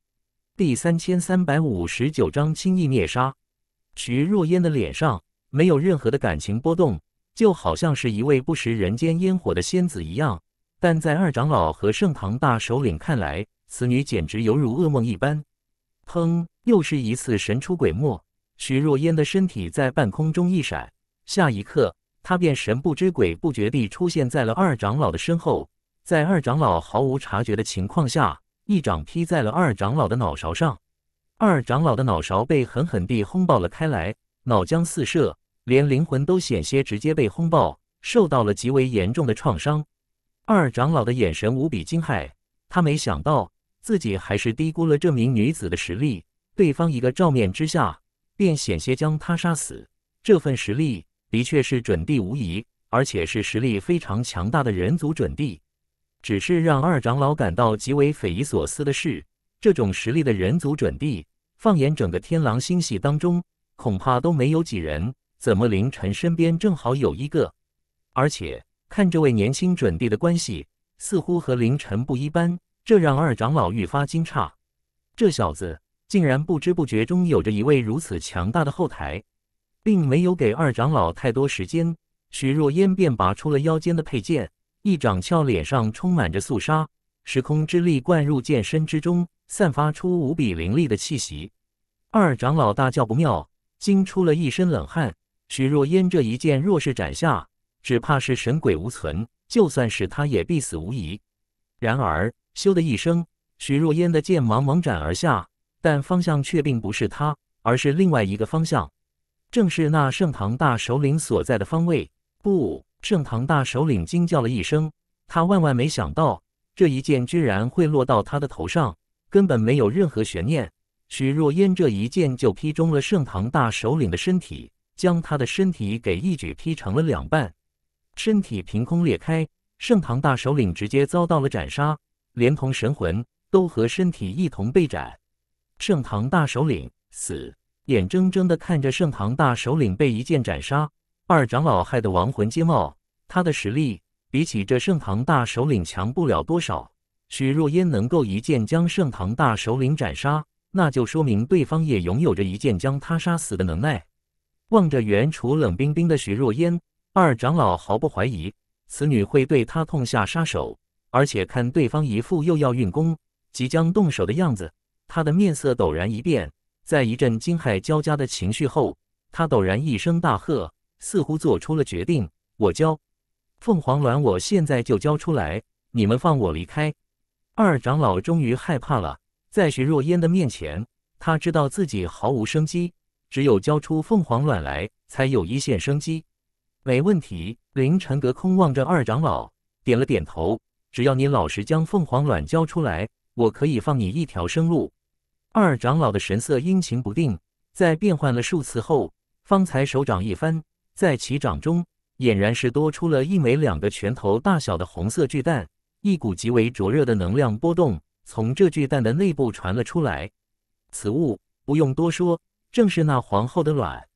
Speaker 1: 第三千三百五十九章轻易灭杀。徐若烟的脸上没有任何的感情波动。就好像是一位不食人间烟火的仙子一样，但在二长老和盛唐大首领看来，此女简直犹如噩梦一般。砰！又是一次神出鬼没，徐若烟的身体在半空中一闪，下一刻，她便神不知鬼不觉地出现在了二长老的身后，在二长老毫无察觉的情况下，一掌劈在了二长老的脑勺上，二长老的脑勺被狠狠地轰爆了开来，脑浆四射。连灵魂都险些直接被轰爆，受到了极为严重的创伤。二长老的眼神无比惊骇，他没想到自己还是低估了这名女子的实力。对方一个照面之下，便险些将他杀死。这份实力的确是准帝无疑，而且是实力非常强大的人族准帝。只是让二长老感到极为匪夷所思的是，这种实力的人族准帝，放眼整个天狼星系当中，恐怕都没有几人。怎么，凌晨身边正好有一个，而且看这位年轻准帝的关系，似乎和凌晨不一般，这让二长老愈发惊诧。这小子竟然不知不觉中有着一位如此强大的后台，并没有给二长老太多时间，徐若烟便拔出了腰间的佩剑，一掌翘，脸上充满着肃杀，时空之力灌入剑身之中，散发出无比凌厉的气息。二长老大叫不妙，惊出了一身冷汗。许若烟这一剑若是斩下，只怕是神鬼无存，就算是他也必死无疑。然而，咻的一声，许若烟的剑芒茫斩而下，但方向却并不是他，而是另外一个方向，正是那盛唐大首领所在的方位。不，盛唐大首领惊叫了一声，他万万没想到这一剑居然会落到他的头上，根本没有任何悬念。许若烟这一剑就劈中了盛唐大首领的身体。将他的身体给一举劈成了两半，身体凭空裂开，盛唐大首领直接遭到了斩杀，连同神魂都和身体一同被斩。盛唐大首领死，眼睁睁的看着盛唐大首领被一剑斩杀。二长老害得亡魂皆冒，他的实力比起这盛唐大首领强不了多少。许若烟能够一剑将盛唐大首领斩杀，那就说明对方也拥有着一剑将他杀死的能耐。望着原处冷冰冰的徐若烟，二长老毫不怀疑此女会对他痛下杀手，而且看对方一副又要运功、即将动手的样子，他的面色陡然一变。在一阵惊骇交加的情绪后，他陡然一声大喝，似乎做出了决定：“我交凤凰卵，我现在就交出来，你们放我离开。”二长老终于害怕了，在徐若烟的面前，他知道自己毫无生机。只有交出凤凰卵来，才有一线生机。没问题。凌晨隔空望着二长老，点了点头。只要你老实将凤凰卵交出来，我可以放你一条生路。二长老的神色阴晴不定，在变换了数次后，方才手掌一翻，在其掌中俨然是多出了一枚两个拳头大小的红色巨蛋。一股极为灼热的能量波动从这巨蛋的内部传了出来。此物不用多说。正是那皇后的卵，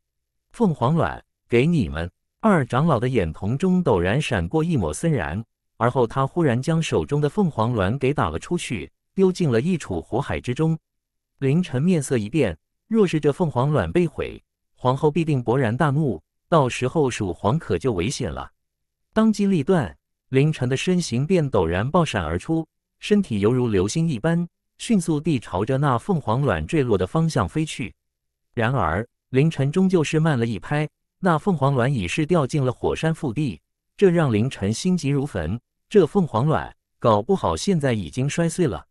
Speaker 1: 凤凰卵给你们。二长老的眼瞳中陡然闪过一抹森然，而后他忽然将手中的凤凰卵给打了出去，丢进了一处火海之中。凌晨面色一变，若是这凤凰卵被毁，皇后必定勃然大怒，到时候蜀皇可就危险了。当机立断，凌晨的身形便陡然爆闪而出，身体犹如流星一般，迅速地朝着那凤凰卵坠落的方向飞去。然而，凌晨终究是慢了一拍。那凤凰卵已是掉进了火山腹地，这让凌晨心急如焚。这凤凰卵搞不好现在已经摔碎了。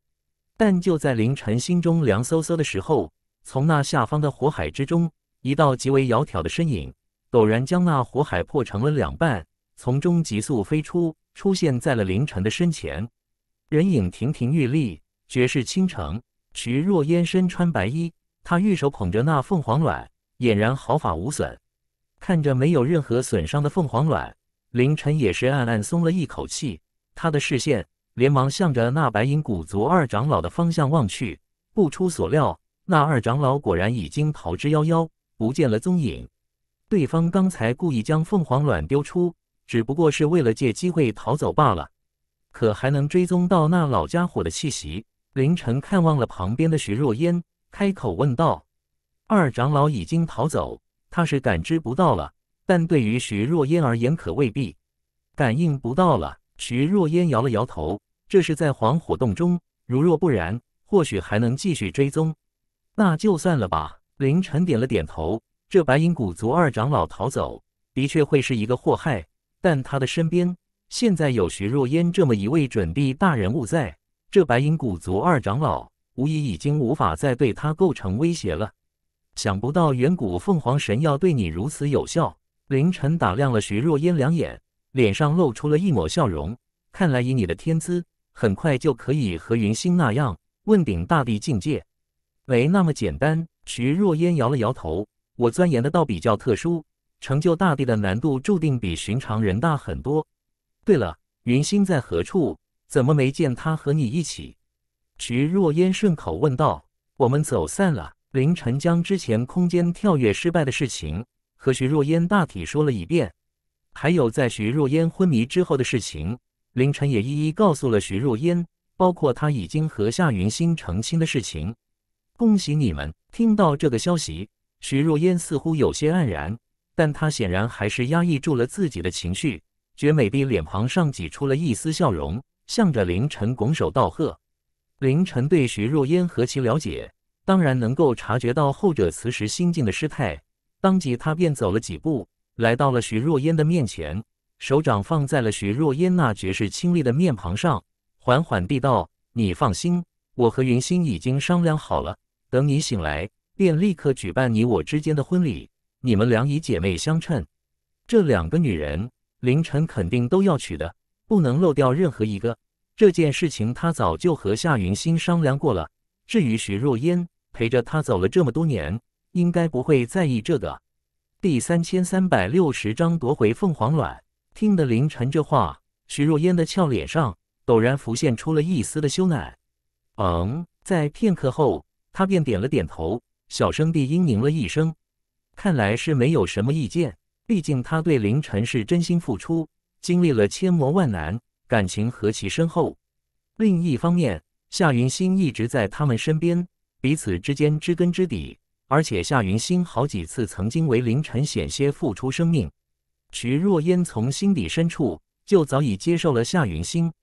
Speaker 1: 但就在凌晨心中凉飕飕的时候，从那下方的火海之中，一道极为窈窕的身影陡然将那火海破成了两半，从中急速飞出，出现在了凌晨的身前。人影亭亭玉立，绝世倾城。徐若烟身穿白衣。他玉手捧着那凤凰卵，俨然毫发无损。看着没有任何损伤的凤凰卵，凌晨也是暗暗松了一口气。他的视线连忙向着那白银古族二长老的方向望去。不出所料，那二长老果然已经逃之夭夭，不见了踪影。对方刚才故意将凤凰卵丢出，只不过是为了借机会逃走罢了。可还能追踪到那老家伙的气息？凌晨看望了旁边的徐若烟。开口问道：“二长老已经逃走，他是感知不到了。但对于徐若烟而言，可未必感应不到了。”徐若烟摇了摇头：“这是在黄火洞中，如若不然，或许还能继续追踪。那就算了吧。”凌晨点了点头：“这白银古族二长老逃走，的确会是一个祸害。但他的身边现在有徐若烟这么一位准帝大人物在，这白银古族二长老……”无疑已经无法再对他构成威胁了。想不到远古凤凰神药对你如此有效。凌晨打量了徐若烟两眼，脸上露出了一抹笑容。看来以你的天资，很快就可以和云星那样问鼎大帝境界。没那么简单。徐若烟摇了摇头：“我钻研的道比较特殊，成就大帝的难度注定比寻常人大很多。”对了，云星在何处？怎么没见他和你一起？徐若烟顺口问道：“我们走散了。”凌晨将之前空间跳跃失败的事情和徐若烟大体说了一遍，还有在徐若烟昏迷之后的事情，凌晨也一一告诉了徐若烟，包括他已经和夏云星成亲的事情。恭喜你们！听到这个消息，徐若烟似乎有些黯然，但她显然还是压抑住了自己的情绪，绝美的脸庞上挤出了一丝笑容，向着凌晨拱手道贺。凌晨对徐若烟何其了解，当然能够察觉到后者此时心境的失态。当即，他便走了几步，来到了徐若烟的面前，手掌放在了徐若烟那绝世清丽的面庞上，缓缓地道：“你放心，我和云星已经商量好了，等你醒来，便立刻举办你我之间的婚礼。你们俩以姐妹相称，这两个女人，凌晨肯定都要娶的，不能漏掉任何一个。”这件事情他早就和夏云心商量过了。至于徐若烟，陪着他走了这么多年，应该不会在意这个。第三千三百六十章夺回凤凰卵。听得凌晨这话，徐若烟的俏脸上陡然浮现出了一丝的羞赧。嗯，在片刻后，他便点了点头，小声地嘤咛了一声。看来是没有什么意见，毕竟他对凌晨是真心付出，经历了千磨万难。感情何其深厚！另一方面，夏云心一直在他们身边，彼此之间知根知底。而且夏云心好几次曾经为凌晨险些付出生命。徐若烟从心底深处就早已接受了夏云心，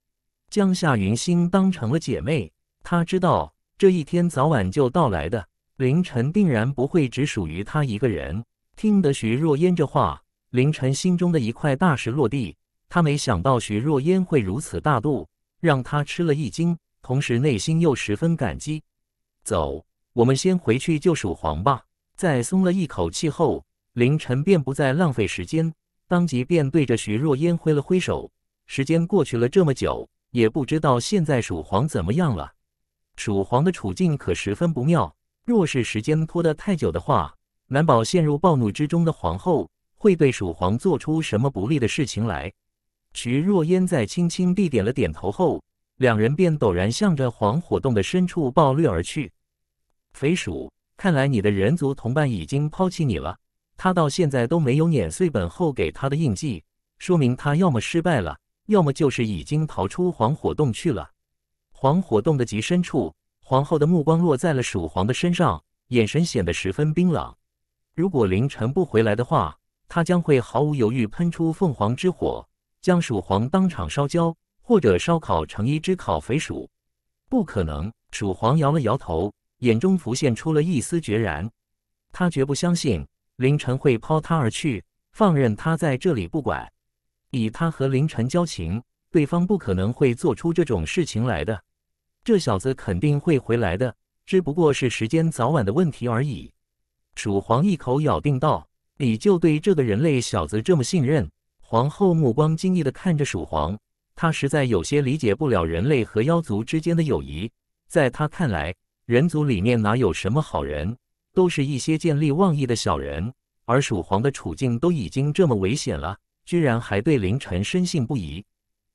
Speaker 1: 将夏云心当成了姐妹。她知道这一天早晚就到来的，凌晨定然不会只属于她一个人。听得徐若烟这话，凌晨心中的一块大石落地。他没想到徐若烟会如此大度，让他吃了一惊，同时内心又十分感激。走，我们先回去救蜀皇吧。在松了一口气后，凌晨便不再浪费时间，当即便对着徐若烟挥了挥手。时间过去了这么久，也不知道现在蜀皇怎么样了。蜀皇的处境可十分不妙，若是时间拖得太久的话，难保陷入暴怒之中的皇后会对蜀皇做出什么不利的事情来。徐若烟在轻轻地点了点头后，两人便陡然向着黄火洞的深处暴掠而去。肥鼠，看来你的人族同伴已经抛弃你了。他到现在都没有碾碎本后给他的印记，说明他要么失败了，要么就是已经逃出黄火洞去了。黄火洞的极深处，皇后的目光落在了鼠皇的身上，眼神显得十分冰冷。如果凌晨不回来的话，他将会毫无犹豫喷出凤凰之火。将鼠皇当场烧焦，或者烧烤成一只烤肥鼠？不可能！鼠皇摇了摇头，眼中浮现出了一丝决然。他绝不相信林晨会抛他而去，放任他在这里不管。以他和林晨交情，对方不可能会做出这种事情来的。这小子肯定会回来的，只不过是时间早晚的问题而已。鼠皇一口咬定道：“你就对这个人类小子这么信任？”皇后目光惊异地看着蜀皇，她实在有些理解不了人类和妖族之间的友谊。在她看来，人族里面哪有什么好人，都是一些见利忘义的小人。而蜀皇的处境都已经这么危险了，居然还对凌晨深信不疑，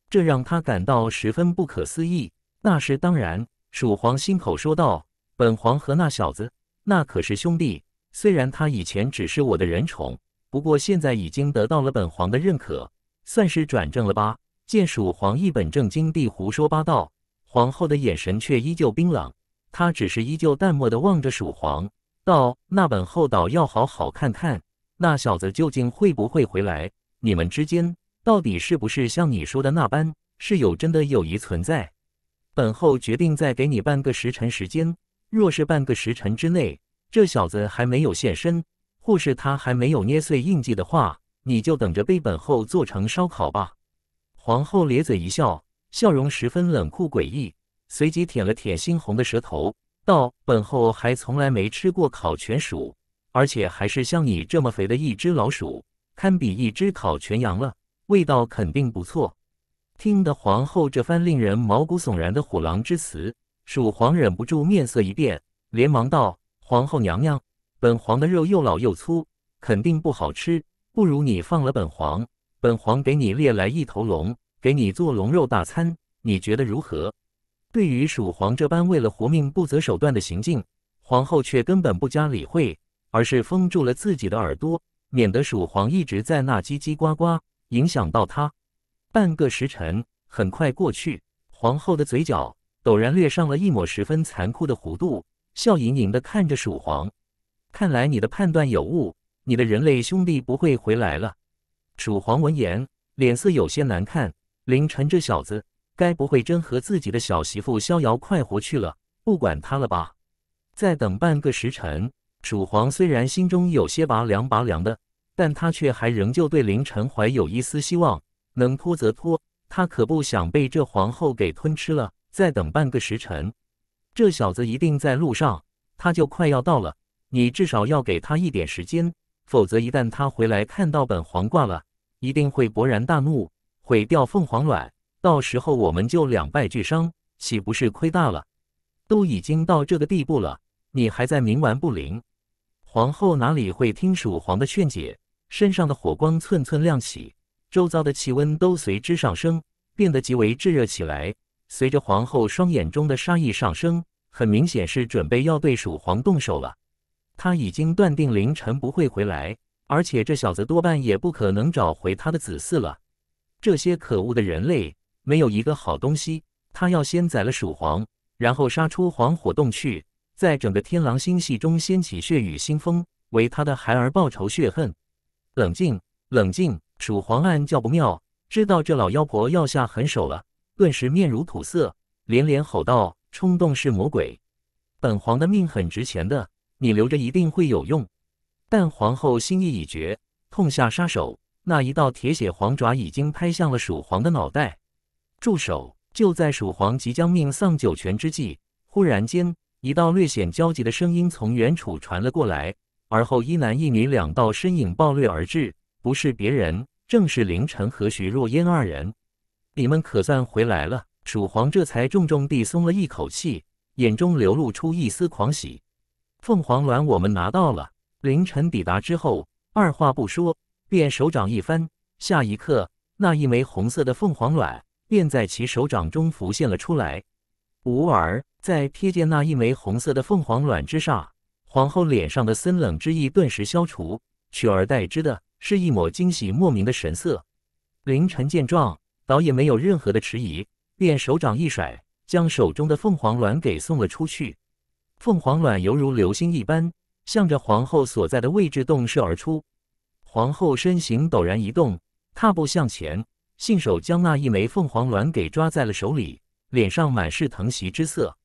Speaker 1: 这让她感到十分不可思议。那是当然，蜀皇心口说道：“本皇和那小子，那可是兄弟。虽然他以前只是我的人宠。”不过现在已经得到了本皇的认可，算是转正了吧？见蜀皇一本正经地胡说八道，皇后的眼神却依旧冰冷。她只是依旧淡漠地望着蜀皇，道：“那本后倒要好好看看，那小子究竟会不会回来？你们之间到底是不是像你说的那般，是有真的友谊存在？”本后决定再给你半个时辰时间，若是半个时辰之内，这小子还没有现身。或是他还没有捏碎印记的话，你就等着被本后做成烧烤吧。皇后咧嘴一笑，笑容十分冷酷诡异，随即舔了舔猩红的舌头，道：“本后还从来没吃过烤全鼠，而且还是像你这么肥的一只老鼠，堪比一只烤全羊了，味道肯定不错。”听得皇后这番令人毛骨悚然的虎狼之词，鼠皇忍不住面色一变，连忙道：“皇后娘娘。”本皇的肉又老又粗，肯定不好吃。不如你放了本皇，本皇给你猎来一头龙，给你做龙肉大餐，你觉得如何？对于鼠皇这般为了活命不择手段的行径，皇后却根本不加理会，而是封住了自己的耳朵，免得鼠皇一直在那叽叽呱呱，影响到他。半个时辰很快过去，皇后的嘴角陡然掠上了一抹十分残酷的弧度，笑盈盈地看着鼠皇。看来你的判断有误，你的人类兄弟不会回来了。楚皇闻言，脸色有些难看。凌晨这小子，该不会真和自己的小媳妇逍遥快活去了？不管他了吧，再等半个时辰。楚皇虽然心中有些拔凉拔凉的，但他却还仍旧对凌晨怀有一丝希望，能拖则拖。他可不想被这皇后给吞吃了。再等半个时辰，这小子一定在路上，他就快要到了。你至少要给他一点时间，否则一旦他回来看到本黄瓜了，一定会勃然大怒，毁掉凤凰卵，到时候我们就两败俱伤，岂不是亏大了？都已经到这个地步了，你还在冥顽不灵？皇后哪里会听蜀皇的劝解？身上的火光寸寸亮起，周遭的气温都随之上升，变得极为炙热起来。随着皇后双眼中的杀意上升，很明显是准备要对蜀皇动手了。他已经断定凌晨不会回来，而且这小子多半也不可能找回他的子嗣了。这些可恶的人类没有一个好东西。他要先宰了鼠皇，然后杀出黄火洞去，在整个天狼星系中掀起血雨腥风，为他的孩儿报仇雪恨。冷静，冷静！鼠皇暗叫不妙，知道这老妖婆要下狠手了，顿时面如土色，连连吼道：“冲动是魔鬼！本皇的命很值钱的。”你留着一定会有用，但皇后心意已决，痛下杀手。那一道铁血黄爪已经拍向了蜀皇的脑袋。住手！就在蜀皇即将命丧九泉之际，忽然间，一道略显焦急的声音从远处传了过来。而后，一男一女两道身影暴掠而至，不是别人，正是凌晨和徐若烟二人。你们可算回来了！蜀皇这才重重地松了一口气，眼中流露出一丝狂喜。凤凰卵，我们拿到了。凌晨抵达之后，二话不说，便手掌一翻，下一刻，那一枚红色的凤凰卵便在其手掌中浮现了出来。吾儿，在瞥见那一枚红色的凤凰卵之上，皇后脸上的森冷之意顿时消除，取而代之的是一抹惊喜莫名的神色。凌晨见状，倒也没有任何的迟疑，便手掌一甩，将手中的凤凰卵给送了出去。凤凰卵犹如流星一般，向着皇后所在的位置洞射而出。皇后身形陡然一动，踏步向前，信手将那一枚凤凰卵给抓在了手里，脸上满是疼惜之色。